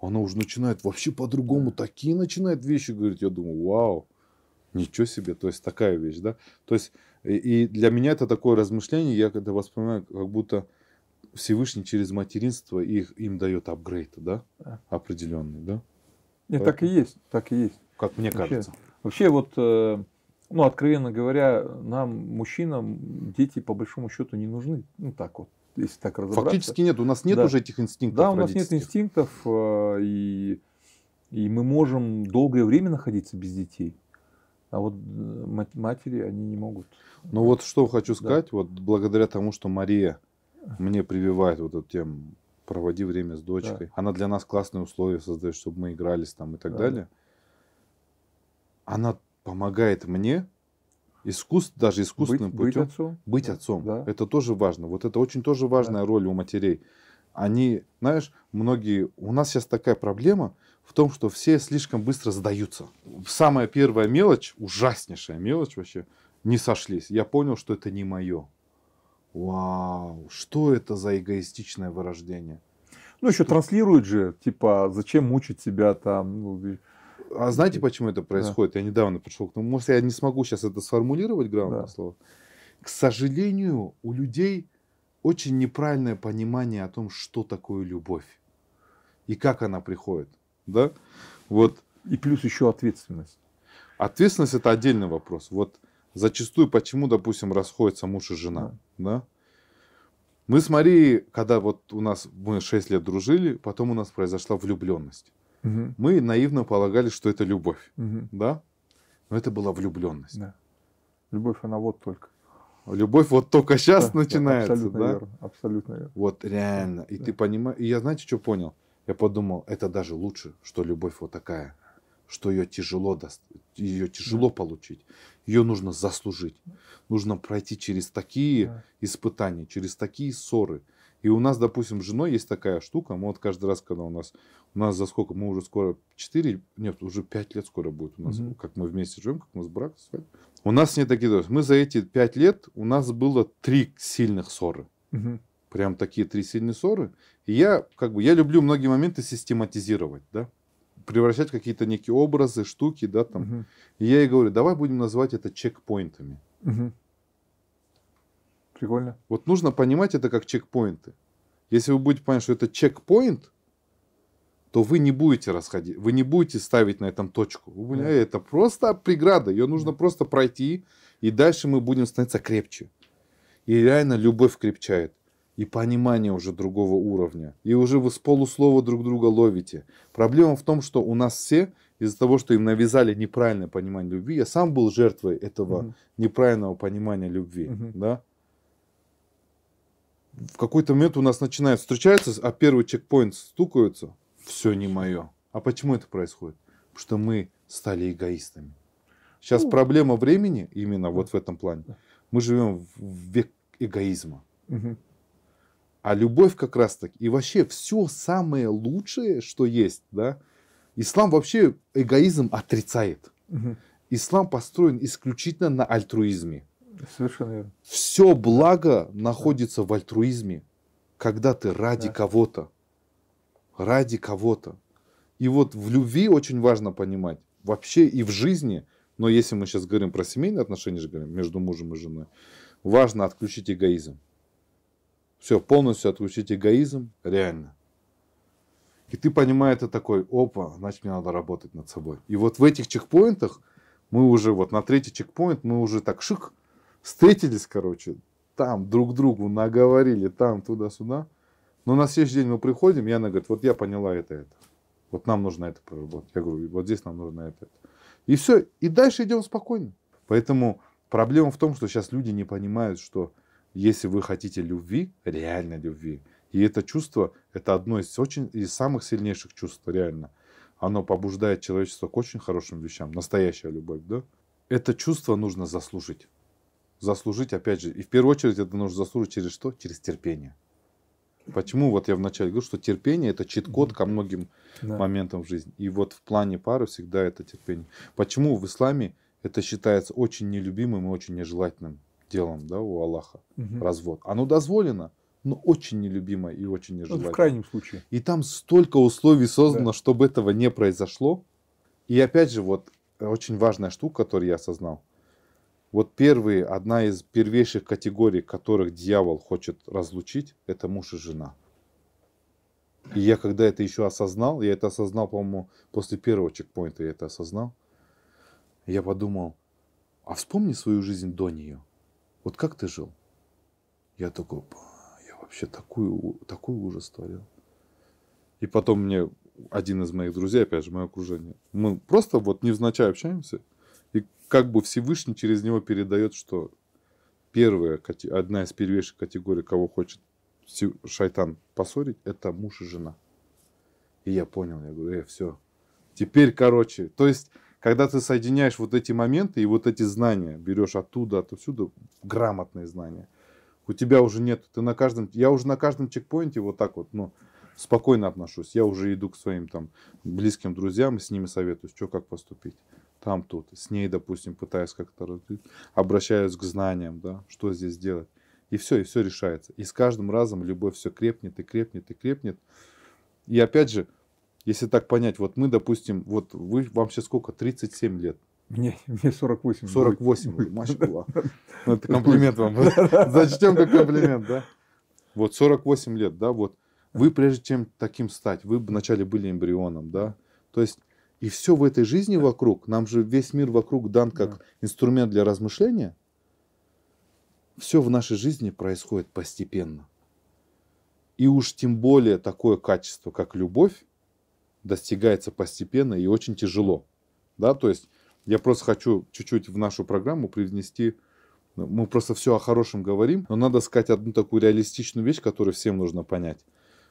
Она уже начинает вообще по-другому такие начинает вещи говорить. Я думаю, вау, ничего себе. То есть такая вещь, да. То есть и для меня это такое размышление, я когда воспринимаю, как будто Всевышний через материнство их, им дает апгрейд, да, определенный, да. Нет, так и есть, так и есть. Как мне вообще, кажется. Вообще вот э, ну, откровенно говоря, нам, мужчинам, дети по большому счету не нужны. Ну, так вот, если так разобраться. Фактически нет, у нас нет да. уже этих инстинктов. Да, у нас нет инстинктов, э, и, и мы можем долгое время находиться без детей. А вот э, матери, они не могут. Ну вот что хочу сказать, да. вот благодаря тому, что Мария мне прививает вот эту тему, проводи время с дочкой. Да. Она для нас классные условия создает, чтобы мы игрались там и так да. далее. Она помогает мне искусств, даже искусственным быть, путем быть отцом. Быть отцом. Да. Это тоже важно. Вот это очень тоже важная да. роль у матерей. Они, знаешь, многие... У нас сейчас такая проблема в том, что все слишком быстро сдаются. Самая первая мелочь, ужаснейшая мелочь вообще, не сошлись. Я понял, что это не мое. Вау, что это за эгоистичное вырождение? Ну, еще транслирует же, типа, зачем мучить себя там, ну, а знаете, почему это происходит? Да. Я недавно пришел к тому. Может, я не смогу сейчас это сформулировать грамотно да. слово. К сожалению, у людей очень неправильное понимание о том, что такое любовь и как она приходит. Да? Вот. И плюс еще ответственность. Ответственность это отдельный вопрос. Вот зачастую почему, допустим, расходятся муж и жена. Да. да? Мы с Марией, когда вот у нас мы 6 лет дружили, потом у нас произошла влюбленность. Угу. Мы наивно полагали, что это любовь, угу. да? Но это была влюбленность. Да. Любовь, она вот только. Любовь вот только сейчас да, начинается, да? Абсолютно да? верно, абсолютно верно. Вот реально. И да. ты понимаешь, и я знаете, что понял? Я подумал, это даже лучше, что любовь вот такая, что ее тяжело даст, ее тяжело да. получить, ее нужно заслужить, нужно пройти через такие да. испытания, через такие ссоры, и у нас, допустим, с женой есть такая штука. Мы вот каждый раз, когда у нас... У нас за сколько? Мы уже скоро 4... Нет, уже 5 лет скоро будет у нас. Mm-hmm. Как мы вместе живем, как у нас брак. У нас не такие... мы за эти 5 лет... У нас было 3 сильных ссоры. Mm-hmm. Прям такие три сильные ссоры. И я, как бы, я люблю многие моменты систематизировать, да превращать в какие-то некие образы, штуки, да, там. Угу. Uh И я ей говорю, давай будем называть это чекпоинтами. Угу. Uh Прикольно. Вот нужно понимать это как чекпоинты. Если вы будете понимать, что это чекпоинт, то вы не будете расходить, вы не будете ставить на этом точку. Вы будете, Это просто преграда, ее нужно просто пройти, и дальше мы будем становиться крепче. И реально любовь крепчает, и понимание уже другого уровня, и уже вы с полуслова друг друга ловите. Проблема в том, что у нас все из-за того, что им навязали неправильное понимание любви, я сам был жертвой этого угу. неправильного понимания любви, угу. да в какой-то момент у нас начинают встречаться, а первый чекпоинт стукаются, все не мое. А почему это происходит? Потому что мы стали эгоистами. Сейчас ну. проблема времени именно вот в этом плане. Мы живем в век эгоизма. Угу. А любовь как раз таки, и вообще все самое лучшее, что есть, да, ислам вообще эгоизм отрицает. Угу. Ислам построен исключительно на альтруизме. Совершенно верно. Все благо находится в альтруизме, когда ты ради да. кого-то. Ради кого-то. И вот в любви очень важно понимать, вообще и в жизни, но если мы сейчас говорим про семейные отношения, же говорим между мужем и женой, важно отключить эгоизм. Все, полностью отключить эгоизм, реально. И ты понимаешь, это такой, опа, значит, мне надо работать над собой. И вот в этих чекпоинтах мы уже, вот на третий чекпоинт, мы уже так шик, Встретились, короче, там друг другу наговорили, там туда-сюда. Но на следующий день мы приходим, и она говорит, вот я поняла это, это. Вот нам нужно это проработать. Я говорю, вот здесь нам нужно это, это. И все. И дальше идем спокойно. Поэтому проблема в том, что сейчас люди не понимают, что если вы хотите любви, реальной любви, и это чувство, это одно из очень из самых сильнейших чувств, реально. Оно побуждает человечество к очень хорошим вещам. Настоящая любовь, да? Это чувство нужно заслужить заслужить, опять же, и в первую очередь это нужно заслужить через что? Через терпение. Почему вот я вначале говорю, что терпение это чит-код ко многим да. моментам в жизни. И вот в плане пары всегда это терпение. Почему в исламе это считается очень нелюбимым и очень нежелательным делом да, у Аллаха, угу. развод. Оно дозволено, но очень нелюбимо и очень нежелательно. Ну, в крайнем случае. И там столько условий создано, да. чтобы этого не произошло. И опять же, вот э, очень важная штука, которую я осознал. Вот первые, одна из первейших категорий, которых дьявол хочет разлучить, это муж и жена. И я когда это еще осознал, я это осознал, по-моему, после первого чекпоинта я это осознал, я подумал, а вспомни свою жизнь до нее. Вот как ты жил? Я такой, я вообще такую, такую ужас творил. И потом мне один из моих друзей, опять же, мое окружение, мы просто вот невзначай общаемся – и как бы Всевышний через него передает, что первая, одна из первейших категорий, кого хочет шайтан поссорить, это муж и жена. И я понял, я говорю, э, все. Теперь, короче, то есть, когда ты соединяешь вот эти моменты и вот эти знания, берешь оттуда, отсюда, грамотные знания, у тебя уже нет, ты на каждом, я уже на каждом чекпоинте вот так вот, ну, спокойно отношусь. Я уже иду к своим там близким друзьям и с ними советую, что как поступить там тут, с ней, допустим, пытаюсь как-то обращаюсь к знаниям, да, что здесь делать. И все, и все решается. И с каждым разом любовь все крепнет и крепнет и крепнет. И опять же, если так понять, вот мы, допустим, вот вы, вам сейчас сколько? 37 лет. Мне, мне 48. 48 будет. Машина. Ну, это комплимент вам. Зачтем как комплимент, да? Вот 48 лет, да, вот. Вы, прежде чем таким стать, вы вначале были эмбрионом, да? То есть и все в этой жизни вокруг, нам же весь мир вокруг дан как инструмент для размышления. Все в нашей жизни происходит постепенно. И уж тем более такое качество, как любовь, достигается постепенно и очень тяжело. Да, то есть я просто хочу чуть-чуть в нашу программу привнести ну, мы просто все о хорошем говорим, но надо сказать одну такую реалистичную вещь, которую всем нужно понять,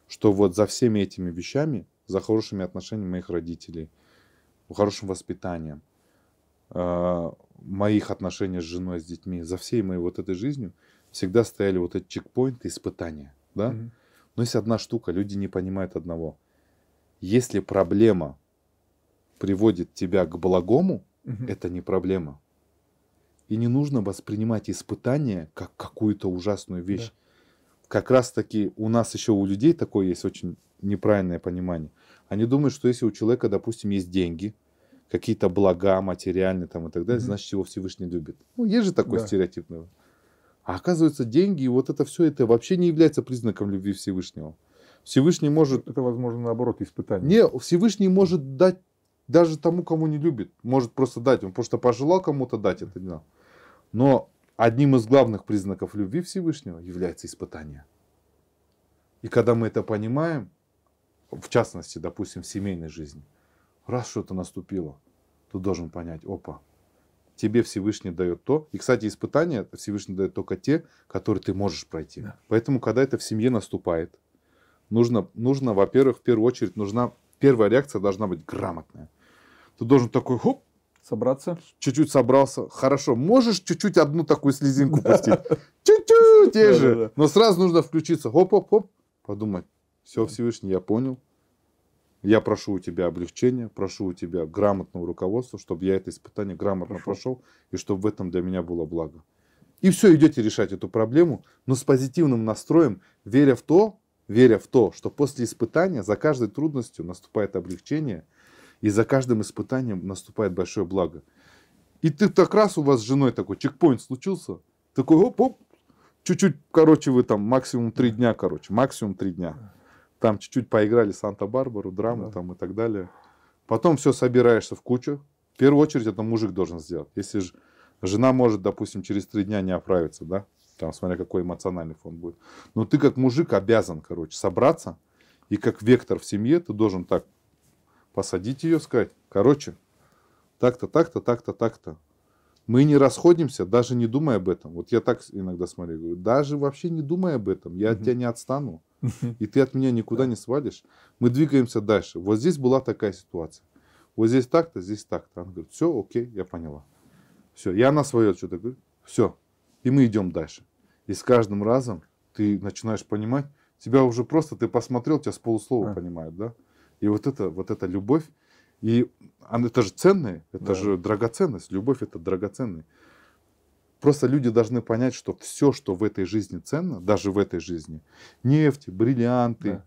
что вот за всеми этими вещами, за хорошими отношениями моих родителей, хорошим воспитанием, э, моих отношений с женой, с детьми, за всей моей вот этой жизнью всегда стояли вот эти чекпоинты, испытания, да? Mm-hmm. Но есть одна штука, люди не понимают одного. Если проблема приводит тебя к благому, mm-hmm. это не проблема. И не нужно воспринимать испытания как какую-то ужасную вещь. Да. Как раз таки у нас еще у людей такое есть очень неправильное понимание. Они думают, что если у человека, допустим, есть деньги, какие-то блага материальные там и так далее, значит, его Всевышний любит. Ну, есть же такой да. стереотипный. А оказывается, деньги и вот это все, это вообще не является признаком любви Всевышнего. Всевышний может... Это, возможно, наоборот, испытание. Не, Всевышний может дать даже тому, кому не любит. Может просто дать. Он просто пожелал кому-то дать это. Не Но одним из главных признаков любви Всевышнего является испытание. И когда мы это понимаем, в частности, допустим, в семейной жизни. Раз что-то наступило, ты должен понять, опа, тебе Всевышний дает то. И, кстати, испытания Всевышний дает только те, которые ты можешь пройти. Да. Поэтому, когда это в семье наступает, нужно, нужно во-первых, в первую очередь, нужна первая реакция должна быть грамотная. Ты должен такой, хоп, Собраться? Чуть-чуть собрался. Хорошо. Можешь чуть-чуть одну такую слезинку пустить? Чуть-чуть, те же. Но сразу нужно включиться. Хоп-хоп-хоп. Подумать. Все, Всевышний, я понял. Я прошу у тебя облегчения, прошу у тебя грамотного руководства, чтобы я это испытание грамотно Хорошо. прошел, и чтобы в этом для меня было благо. И все, идете решать эту проблему, но с позитивным настроем, веря в то, веря в то, что после испытания за каждой трудностью наступает облегчение, и за каждым испытанием наступает большое благо. И ты так раз у вас с женой такой чекпоинт случился, такой оп-оп, чуть-чуть, короче, вы там максимум три дня, короче, максимум три дня там чуть-чуть поиграли Санта-Барбару, драму да. там и так далее. Потом все собираешься в кучу. В первую очередь это мужик должен сделать. Если же жена может, допустим, через три дня не оправиться, да, там, смотря какой эмоциональный фон будет. Но ты как мужик обязан, короче, собраться, и как вектор в семье ты должен так посадить ее, сказать, короче, так-то, так-то, так-то, так-то. Мы не расходимся, даже не думая об этом. Вот я так иногда смотрю, говорю, даже вообще не думая об этом, я mm-hmm. от тебя не отстану. И ты от меня никуда не свалишь. Мы двигаемся дальше. Вот здесь была такая ситуация. Вот здесь так-то, здесь так-то. Она говорит, все, окей, я поняла. Все, я на свое что-то говорит. Все, и мы идем дальше. И с каждым разом ты начинаешь понимать, тебя уже просто, ты посмотрел, тебя с полуслова а. понимают, да? И вот это, вот эта любовь, и она, это же ценное, это да. же драгоценность, любовь это драгоценность. Просто люди должны понять, что все, что в этой жизни ценно, даже в этой жизни, нефть, бриллианты, да.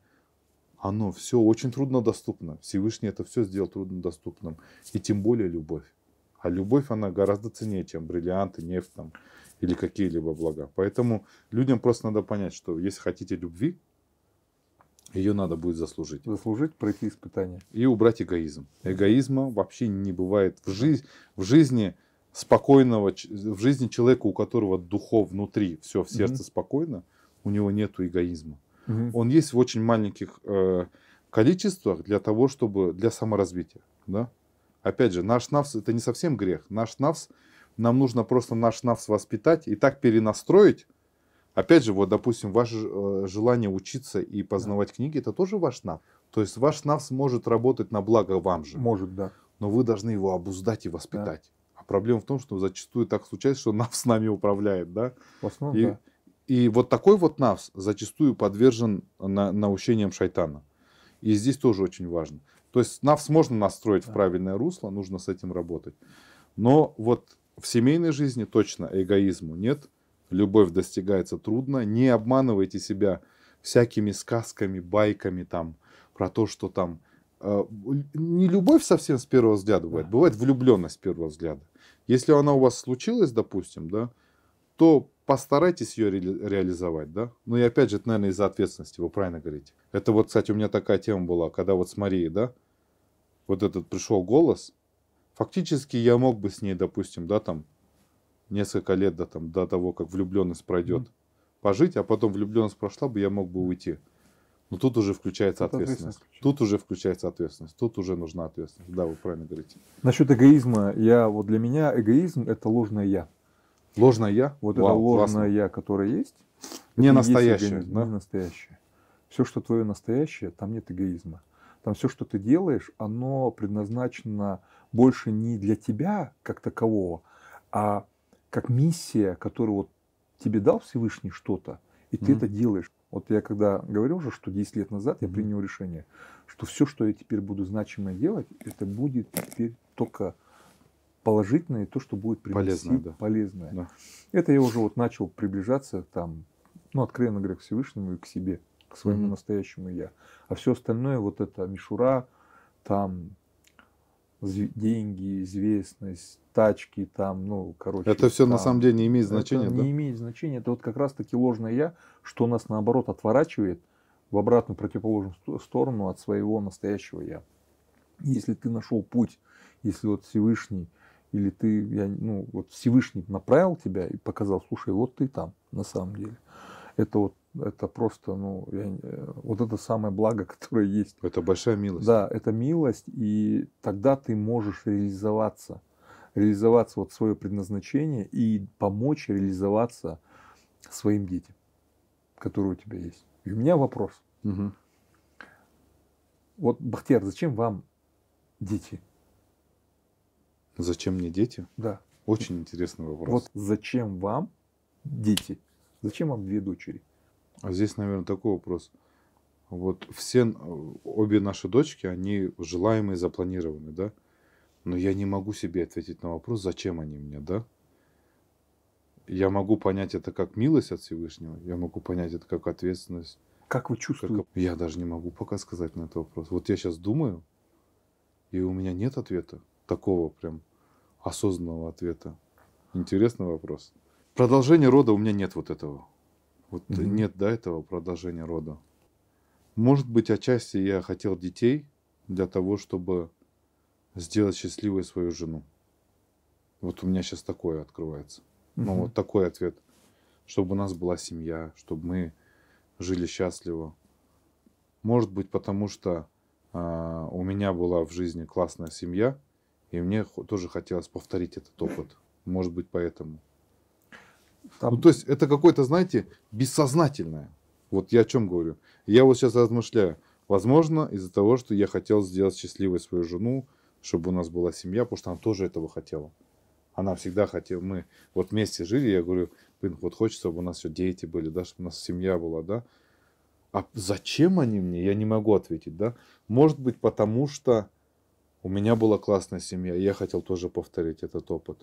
оно все очень труднодоступно. Всевышний это все сделал труднодоступным. И тем более любовь. А любовь, она гораздо ценнее, чем бриллианты, нефть там, или какие-либо блага. Поэтому людям просто надо понять, что если хотите любви, ее надо будет заслужить. Заслужить, пройти испытание. И убрать эгоизм. Эгоизма вообще не бывает в, жизнь, в жизни спокойного в жизни человека, у которого духов внутри, все в сердце mm-hmm. спокойно, у него нет эгоизма. Mm-hmm. Он есть в очень маленьких э, количествах для того, чтобы для саморазвития. Да? Опять же, наш навс это не совсем грех. Наш навс, нам нужно просто наш навс воспитать и так перенастроить. Опять же, вот, допустим, ваше э, желание учиться и познавать mm книги, это тоже ваш навс. То есть ваш навс может работать на благо вам же. Может, да. Но вы должны его обуздать и воспитать. А проблема в том, что зачастую так случается, что НАВС нами управляет, да? В основном, и, да. И вот такой вот НАВС зачастую подвержен на, наущениям шайтана. И здесь тоже очень важно. То есть НАВС можно настроить да. в правильное русло, нужно с этим работать. Но вот в семейной жизни точно эгоизму нет, любовь достигается трудно, не обманывайте себя всякими сказками, байками там про то, что там э, не любовь совсем с первого взгляда бывает, бывает влюбленность с первого взгляда. Если она у вас случилась, допустим, да, то постарайтесь ее ре реализовать, да. Ну и опять же, это, наверное, из-за ответственности, вы правильно говорите. Это вот, кстати, у меня такая тема была, когда вот с Марией, да, вот этот пришел голос, фактически я мог бы с ней, допустим, да, там, несколько лет до, там, до того, как влюбленность пройдет, mm -hmm. пожить, а потом влюбленность прошла бы, я мог бы уйти. Но тут уже включается тут ответственность. ответственность. Тут уже включается ответственность. Тут уже нужна ответственность. Да, вы правильно говорите. Насчет эгоизма, я вот для меня эгоизм это ложное я. Ложное я? Вот Вау, это ложное классно. я, которое есть. Не настоящее. Есть да? Не настоящее. Все, что твое настоящее, там нет эгоизма. Там все, что ты делаешь, оно предназначено больше не для тебя как такового, а как миссия, которую вот тебе дал Всевышний что-то, и ты mm-hmm. это делаешь. Вот я когда говорил уже, что 10 лет назад я принял решение, что все, что я теперь буду значимое делать, это будет теперь только положительное, то, что будет приносить полезное. Да. полезное. Да. Это я уже вот начал приближаться там, ну, откровенно говоря, к Всевышнему и к себе, к своему mm-hmm. настоящему я. А все остальное, вот это мишура, там деньги, известность, тачки там, ну, короче. Это все там, на самом деле не имеет значения, это да? Не имеет значения. Это вот как раз-таки ложное я, что нас наоборот отворачивает в обратную противоположную сторону от своего настоящего я. Если ты нашел путь, если вот Всевышний или ты, я, ну, вот Всевышний направил тебя и показал, слушай, вот ты там на самом деле это вот это просто, ну, я, э, вот это самое благо, которое есть. Это большая милость. Да, это милость, и тогда ты можешь реализоваться, реализоваться вот свое предназначение и помочь реализоваться своим детям, которые у тебя есть. И у меня вопрос. Угу. Вот, Бахтияр, зачем вам дети? Зачем мне дети? Да. Очень интересный вопрос. Вот зачем вам дети? Зачем вам две дочери? А здесь, наверное, такой вопрос. Вот все, э, обе наши дочки, они желаемые, запланированы, да? Но я не могу себе ответить на вопрос, зачем они мне, да? Я могу понять это как милость от Всевышнего, я могу понять это как ответственность. Как вы чувствуете? Как... Я даже не могу пока сказать на этот вопрос. Вот я сейчас думаю, и у меня нет ответа, такого прям осознанного ответа. Интересный вопрос. Продолжения рода у меня нет вот этого. Вот mm-hmm. нет да этого продолжения рода. Может быть, отчасти я хотел детей для того, чтобы сделать счастливой свою жену. Вот у меня сейчас такое открывается. Mm-hmm. Ну, вот такой ответ. Чтобы у нас была семья, чтобы мы жили счастливо. Может быть, потому что э, у меня была в жизни классная семья, и мне тоже хотелось повторить этот опыт. Может быть, поэтому. Там... Ну, то есть это какое-то, знаете, бессознательное. Вот я о чем говорю. Я вот сейчас размышляю. Возможно, из-за того, что я хотел сделать счастливой свою жену, чтобы у нас была семья, потому что она тоже этого хотела. Она всегда хотела, мы вот вместе жили, я говорю, блин, вот хочется, чтобы у нас все дети были, да, чтобы у нас семья была, да. А зачем они мне, я не могу ответить, да. Может быть, потому что у меня была классная семья, и я хотел тоже повторить этот опыт.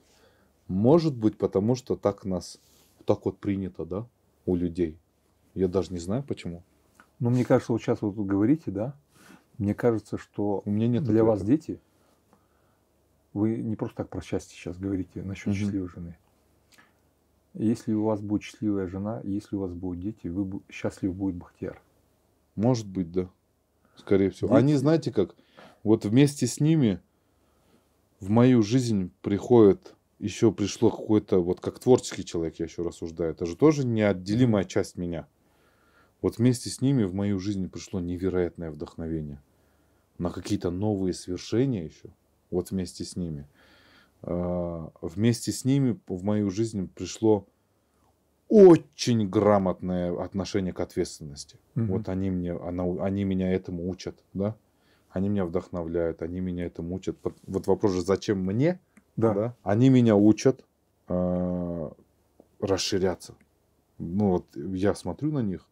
Может быть, потому что так нас, так вот принято, да, у людей. Я даже не знаю, почему. Ну, мне кажется, вот сейчас вы тут говорите, да, мне кажется, что у меня нет для вас дети, вы не просто так про счастье сейчас говорите насчет угу. счастливой жены. Если у вас будет счастливая жена, если у вас будут дети, вы счастлив будет Бахтияр. Может быть, да. Скорее всего. Дети. Они, знаете как, вот вместе с ними в мою жизнь приходят еще пришло какое то вот как творческий человек, я еще рассуждаю, это же тоже неотделимая часть меня. Вот вместе с ними в мою жизнь пришло невероятное вдохновение на какие-то новые свершения еще, вот вместе с ними. А, вместе с ними в мою жизнь пришло очень грамотное отношение к ответственности. Угу. Вот они, мне, она, они меня этому учат, да? Они меня вдохновляют, они меня этому учат. Вот вопрос же, зачем мне? Да. да? Они меня учат э, расширяться. Ну вот я смотрю на них,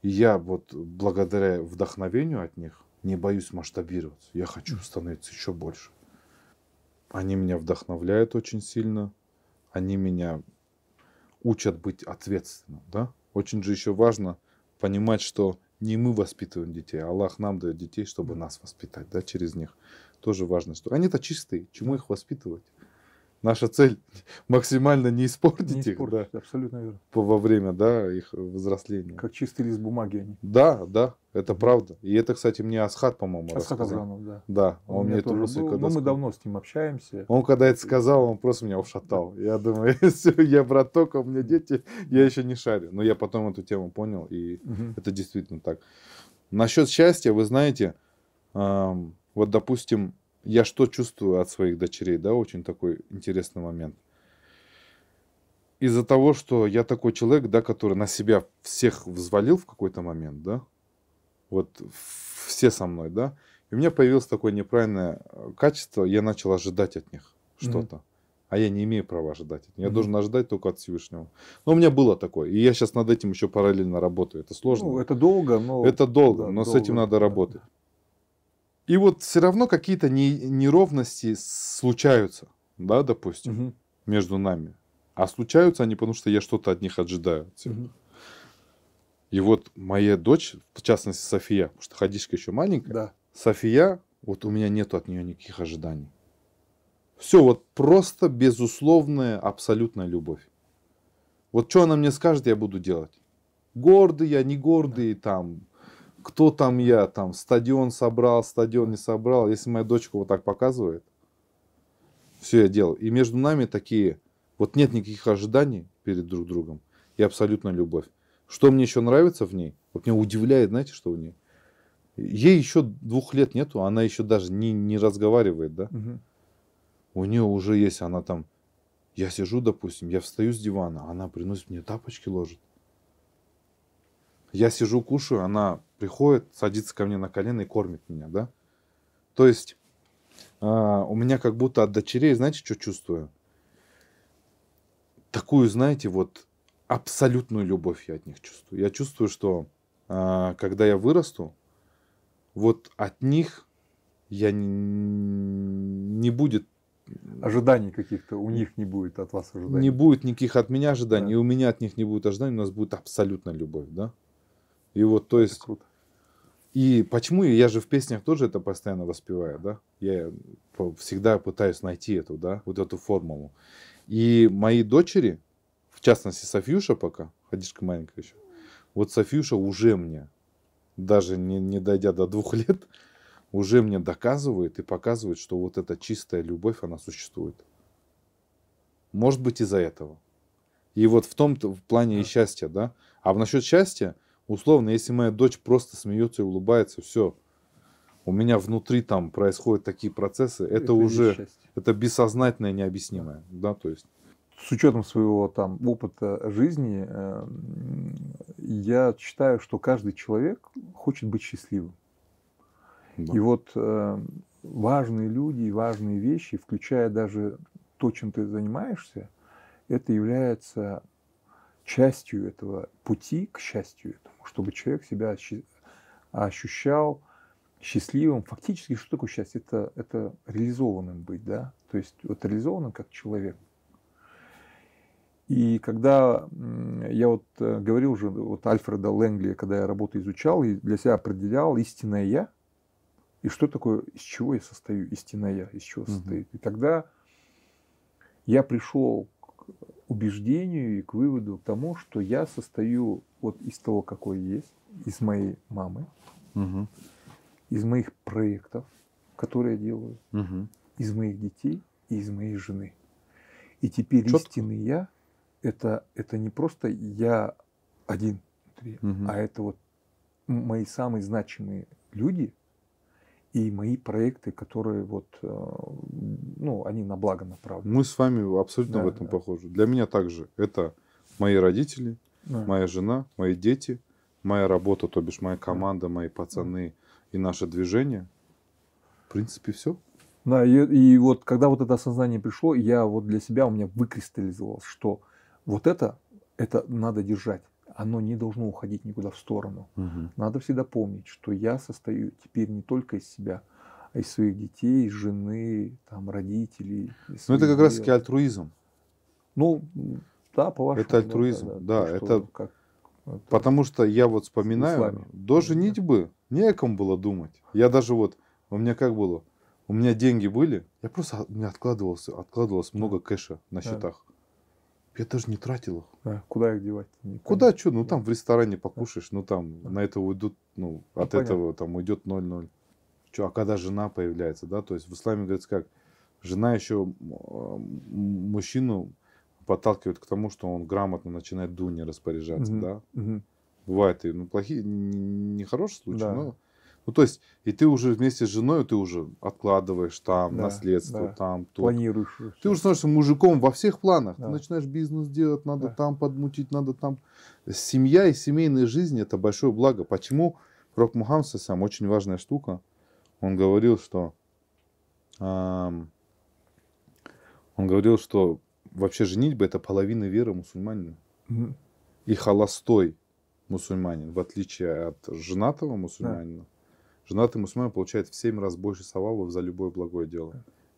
и я вот благодаря вдохновению от них не боюсь масштабироваться. Я хочу становиться еще больше. Они меня вдохновляют очень сильно. Они меня учат быть ответственным. Да? Очень же еще важно понимать, что не мы воспитываем детей, а Аллах нам дает детей, чтобы нас воспитать да, через них тоже важная история. Они-то чистые, чему их воспитывать? Наша цель максимально не испортить, не испортить их, да, абсолютно верно. во время да, их взросления. Как чистый лист бумаги они. Да, да, это правда. И это, кстати, мне Асхат, по-моему, Асхат рассказал. Азранов, да. Да, он, он мне тоже был, когда но ну, сказал. мы давно с ним общаемся. Он когда это сказал, он просто меня ушатал. Да. Я думаю, все, я браток, а у меня дети, я еще не шарю. Но я потом эту тему понял, и угу. это действительно так. Насчет счастья, вы знаете, эм, вот, допустим, я что чувствую от своих дочерей, да, очень такой интересный момент. Из-за того, что я такой человек, да, который на себя всех взвалил в какой-то момент, да, вот все со мной, да, и у меня появилось такое неправильное э, качество, я начал ожидать от них что-то. Mm-hmm. А я не имею права ожидать. Я mm-hmm. должен ожидать только от Всевышнего. Но у меня было такое. И я сейчас над этим еще параллельно работаю. Это сложно. Ну, это долго, но... Это долго, да, но долго, с этим надо работать. Да. И вот все равно какие-то не, неровности случаются, да, допустим, угу. между нами. А случаются они, потому что я что-то от них ожидаю. Угу. И вот моя дочь, в частности София, потому что ходишка еще маленькая, да. София, вот у меня нету от нее никаких ожиданий. Все, вот просто безусловная, абсолютная любовь. Вот что она мне скажет, я буду делать. Гордый я, не гордый, там, кто там я, там, стадион собрал, стадион не собрал. Если моя дочка вот так показывает, все я делал. И между нами такие, вот нет никаких ожиданий перед друг другом и абсолютно любовь. Что мне еще нравится в ней, вот меня удивляет, знаете, что в ней? Ей еще двух лет нету, она еще даже не, не разговаривает, да? Угу. У нее уже есть, она там, я сижу, допустим, я встаю с дивана, она приносит мне тапочки, ложит. Я сижу, кушаю, она приходит, садится ко мне на колено и кормит меня, да. То есть э, у меня как будто от дочерей, знаете, что чувствую? Такую, знаете, вот абсолютную любовь я от них чувствую. Я чувствую, что э, когда я вырасту, вот от них я не, не будет ожиданий каких-то у них не будет от вас ожиданий. Не будет никаких от меня ожиданий, да. и у меня от них не будет ожиданий, у нас будет абсолютная любовь, да? И вот, то есть... Круто. И почему я же в песнях тоже это постоянно воспеваю, да? Я всегда пытаюсь найти эту, да, вот эту формулу. И мои дочери, в частности Софьюша пока, ходишка маленькая еще, вот Софьюша уже мне, даже не, не дойдя до двух лет, уже мне доказывает и показывает, что вот эта чистая любовь, она существует. Может быть, из-за этого. И вот в том в плане да. и счастья, да. А насчет счастья, Условно, если моя дочь просто смеется и улыбается, все. У меня внутри там происходят такие процессы. Это, это уже это бессознательное, необъяснимое. Да, то есть. С учетом своего там опыта жизни, эм, я считаю, что каждый человек хочет быть счастливым. Да. И вот э, важные люди и важные вещи, включая даже то, чем ты занимаешься, это является частью этого пути к счастью этому, чтобы человек себя ощущал счастливым. Фактически, что такое счастье? Это, это реализованным быть, да? То есть вот реализованным как человек. И когда я вот э, говорил уже, вот Альфреда Лэнгли, когда я работу изучал, и для себя определял истинное я, и что такое, из чего я состою, истинное я, из чего угу. состоит. И тогда я пришел убеждению и к выводу, к тому, что я состою вот из того, какой есть, из моей мамы, угу. из моих проектов, которые я делаю, угу. из моих детей и из моей жены. И теперь Четко. истинный я это, это не просто я один, внутри, угу. а это вот мои самые значимые люди, и мои проекты, которые вот, э, ну, они на благо направлены. Мы с вами абсолютно да, в этом да. похожи. Для меня также это мои родители, да. моя жена, мои дети, моя работа, то бишь моя команда, мои пацаны да. и наше движение. В принципе, все. Да, и, и вот когда вот это осознание пришло, я вот для себя, у меня выкристаллизовалось, что вот это, это надо держать оно не должно уходить никуда в сторону. Угу. Надо всегда помнить, что я состою теперь не только из себя, а из своих детей, из жены, там, родителей. Ну, это как раз-таки альтруизм. Ну, да, по вашему Это альтруизм, да. да, да ну, что, это... Как, это... Потому что я вот вспоминаю, до женитьбы не о ком было думать. Я даже вот, у меня как было, у меня деньги были, я просто, у меня откладывалось, откладывалось много кэша на счетах. Я даже не тратил их. А, куда их девать? Не куда, что? Ну, там в ресторане покушаешь, ну, там на это уйдут, ну, ну от понятно. этого там уйдет 0-0. Че, а когда жена появляется, да? То есть в исламе говорится как? Жена еще мужчину подталкивает к тому, что он грамотно начинает дуни распоряжаться, угу. да? Угу. Бывает и ну, плохие, нехорошие не случаи, да. но ну, то есть, и ты уже вместе с женой, ты уже откладываешь там да, наследство, да. там тут. Планируешь. Ты все. уже становишься мужиком во всех планах. Да. Ты начинаешь бизнес делать, надо да. там подмутить, надо там. Семья и семейная жизнь – это большое благо. Почему Рок Мухаммад сам очень важная штука. Он говорил, что эм, он говорил, что вообще женитьба – это половина веры мусульманина. Угу. И холостой мусульманин, в отличие от женатого мусульманина. Да Женатый мусульманин получает в 7 раз больше савалов за любое благое дело,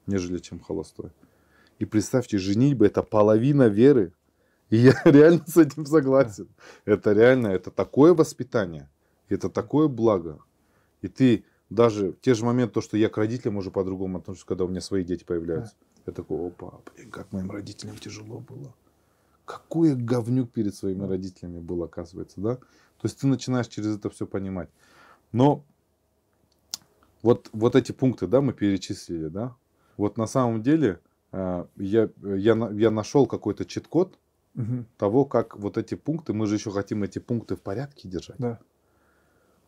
нежели чем холостой. И представьте, женитьба – это половина веры. И я реально с этим согласен. Это реально, это такое воспитание, это такое благо. И ты даже в те же моменты, то, что я к родителям уже по-другому отношусь, когда у меня свои дети появляются. Я такой, опа, блин, как моим родителям тяжело было. Какое говнюк перед своими родителями был, оказывается, да? То есть ты начинаешь через это все понимать. Но вот, вот эти пункты, да, мы перечислили, да, вот на самом деле э, я, я, я нашел какой-то чит-код угу. того, как вот эти пункты, мы же еще хотим эти пункты в порядке держать. Да.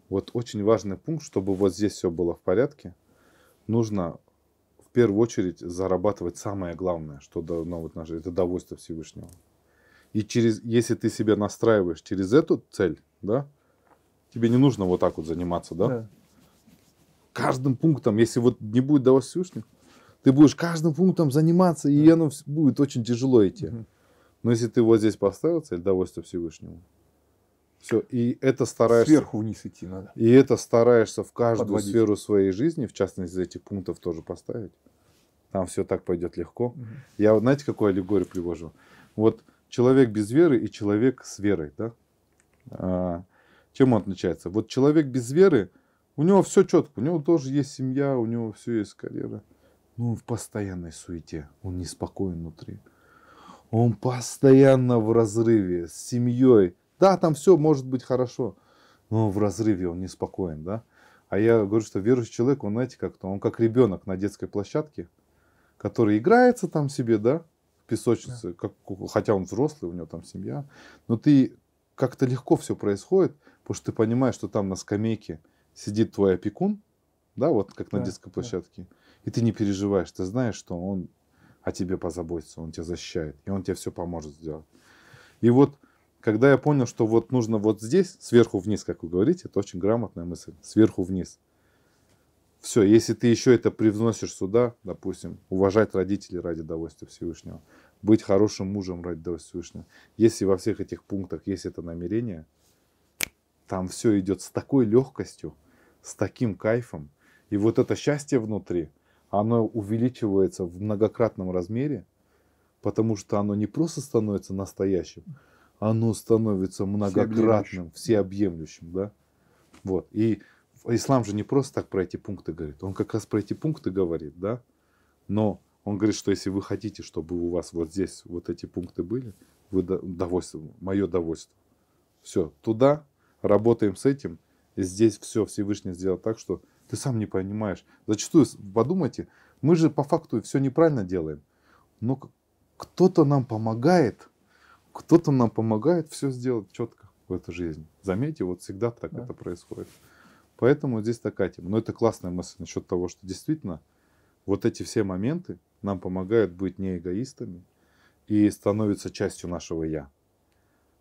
Вот очень важный пункт, чтобы вот здесь все было в порядке, нужно в первую очередь зарабатывать самое главное, что должно вот наше, это довольство Всевышнего. И через, если ты себя настраиваешь через эту цель, да, тебе не нужно вот так вот заниматься, да? да каждым пунктом, если вот не будет давать Всевышний, ты будешь каждым пунктом заниматься, и да. оно будет очень тяжело идти. Но если ты вот здесь поставил цель довольство Всевышнему, все, и это стараешься... Сверху вниз идти надо. И это стараешься в каждую Подводить. сферу своей жизни, в частности, из этих пунктов тоже поставить. Там все так пойдет легко. Угу. Я знаете, какую аллегорию привожу? Вот человек без веры и человек с верой, да? А, чем он отличается? Вот человек без веры, у него все четко, у него тоже есть семья, у него все есть карьера. Но он в постоянной суете, он неспокоен внутри. Он постоянно в разрыве с семьей. Да, там все может быть хорошо, но он в разрыве, он неспокоен, да. А я говорю, что верующий человек, он, знаете, как-то, он как ребенок на детской площадке, который играется там себе, да, в песочнице, да. Как, хотя он взрослый, у него там семья, но ты как-то легко все происходит, потому что ты понимаешь, что там на скамейке сидит твой опекун, да, вот как да, на детской площадке, да. и ты не переживаешь, ты знаешь, что он о тебе позаботится, он тебя защищает, и он тебе все поможет сделать. И вот, когда я понял, что вот нужно вот здесь, сверху вниз, как вы говорите, это очень грамотная мысль, сверху вниз. Все, если ты еще это привносишь сюда, допустим, уважать родителей ради удовольствия Всевышнего, быть хорошим мужем ради удовольствия Всевышнего, если во всех этих пунктах есть это намерение – там все идет с такой легкостью, с таким кайфом. И вот это счастье внутри, оно увеличивается в многократном размере, потому что оно не просто становится настоящим, оно становится многократным, всеобъемлющим, всеобъемлющим да? Вот. И ислам же не просто так про эти пункты говорит, он как раз про эти пункты говорит, да? Но он говорит, что если вы хотите, чтобы у вас вот здесь вот эти пункты были, вы довольство, мое довольство. Все, туда работаем с этим. И здесь все Всевышний сделал так, что ты сам не понимаешь. Зачастую, подумайте, мы же по факту все неправильно делаем. Но кто-то нам помогает, кто-то нам помогает все сделать четко в эту жизнь. Заметьте, вот всегда так да. это происходит. Поэтому здесь такая тема. Но это классная мысль насчет того, что действительно вот эти все моменты нам помогают быть не эгоистами и становятся частью нашего «я».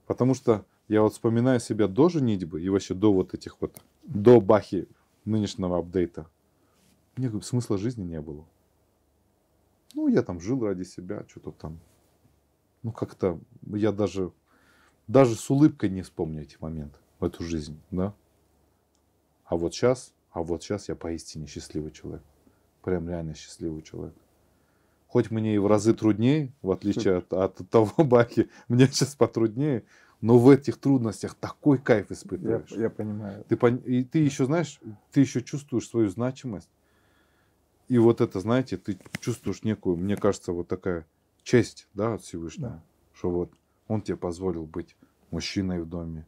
Потому что я вот вспоминаю себя до женитьбы и вообще до вот этих вот, до бахи нынешнего апдейта. Мне как бы смысла жизни не было. Ну, я там жил ради себя, что-то там. Ну, как-то я даже, даже с улыбкой не вспомню эти моменты, эту жизнь, да. А вот сейчас, а вот сейчас я поистине счастливый человек. Прям реально счастливый человек. Хоть мне и в разы труднее, в отличие от, от того бахи, мне сейчас потруднее, но в этих трудностях такой кайф испытываешь. Я, я понимаю. Ты, и ты еще знаешь, ты еще чувствуешь свою значимость. И вот это, знаете, ты чувствуешь некую, мне кажется, вот такая честь да, от Всевышнего, да. что вот он тебе позволил быть мужчиной в доме,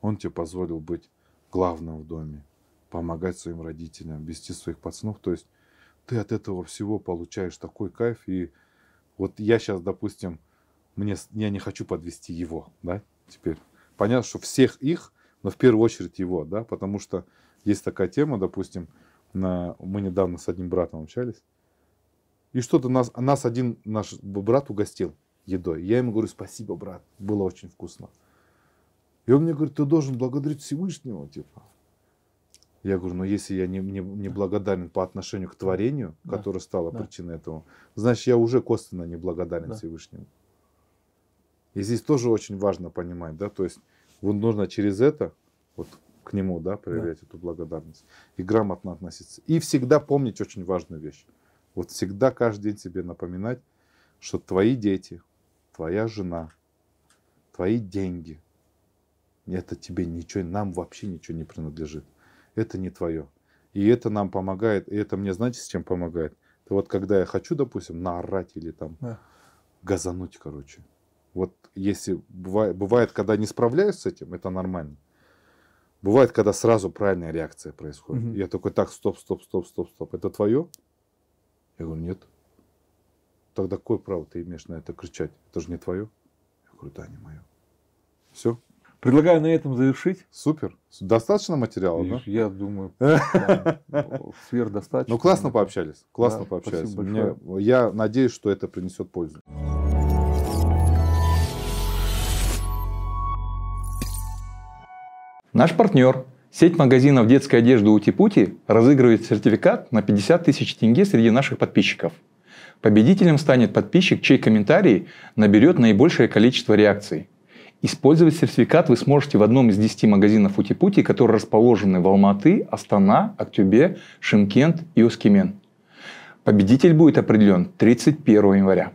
он тебе позволил быть главным в доме, помогать своим родителям, вести своих пацанов. То есть ты от этого всего получаешь такой кайф. И вот я сейчас, допустим, мне, я не хочу подвести его, да, теперь. Понятно, что всех их, но в первую очередь его, да, потому что есть такая тема, допустим, на... мы недавно с одним братом общались, и что-то нас, нас один наш брат угостил едой. Я ему говорю, спасибо, брат, было очень вкусно. И он мне говорит, ты должен благодарить Всевышнего, типа. Я говорю, но «Ну, если я не, не, не благодарен по отношению к творению, да. которое стало да. причиной этого, значит, я уже косвенно не благодарен да. Всевышнему. И здесь тоже очень важно понимать, да, то есть вот нужно через это вот к нему, да, проявлять да. эту благодарность и грамотно относиться. И всегда помнить очень важную вещь. Вот всегда каждый день себе напоминать, что твои дети, твоя жена, твои деньги, это тебе ничего, нам вообще ничего не принадлежит. Это не твое. И это нам помогает, и это мне, знаете, с чем помогает? Это вот когда я хочу, допустим, наорать или там да. газануть, короче, вот если бывает, бывает, когда не справляюсь с этим, это нормально. Бывает, когда сразу правильная реакция происходит. Угу. Я такой, так, стоп, стоп, стоп, стоп, стоп. Это твое? Я говорю, нет. Тогда какое право ты имеешь на это кричать? Это же не твое. Я говорю, да, не мое. Все. Предлагаю на этом завершить. Супер. Достаточно материала, да? Я думаю, сверхдостаточно. Ну, классно пообщались. Классно пообщались. Я надеюсь, что это принесет пользу. Наш партнер, сеть магазинов детской одежды Утипути, разыгрывает сертификат на 50 тысяч тенге среди наших подписчиков. Победителем станет подписчик, чей комментарий наберет наибольшее количество реакций. Использовать сертификат вы сможете в одном из 10 магазинов Утипути, которые расположены в Алматы, Астана, Актюбе, Шимкент и Ускимен. Победитель будет определен 31 января.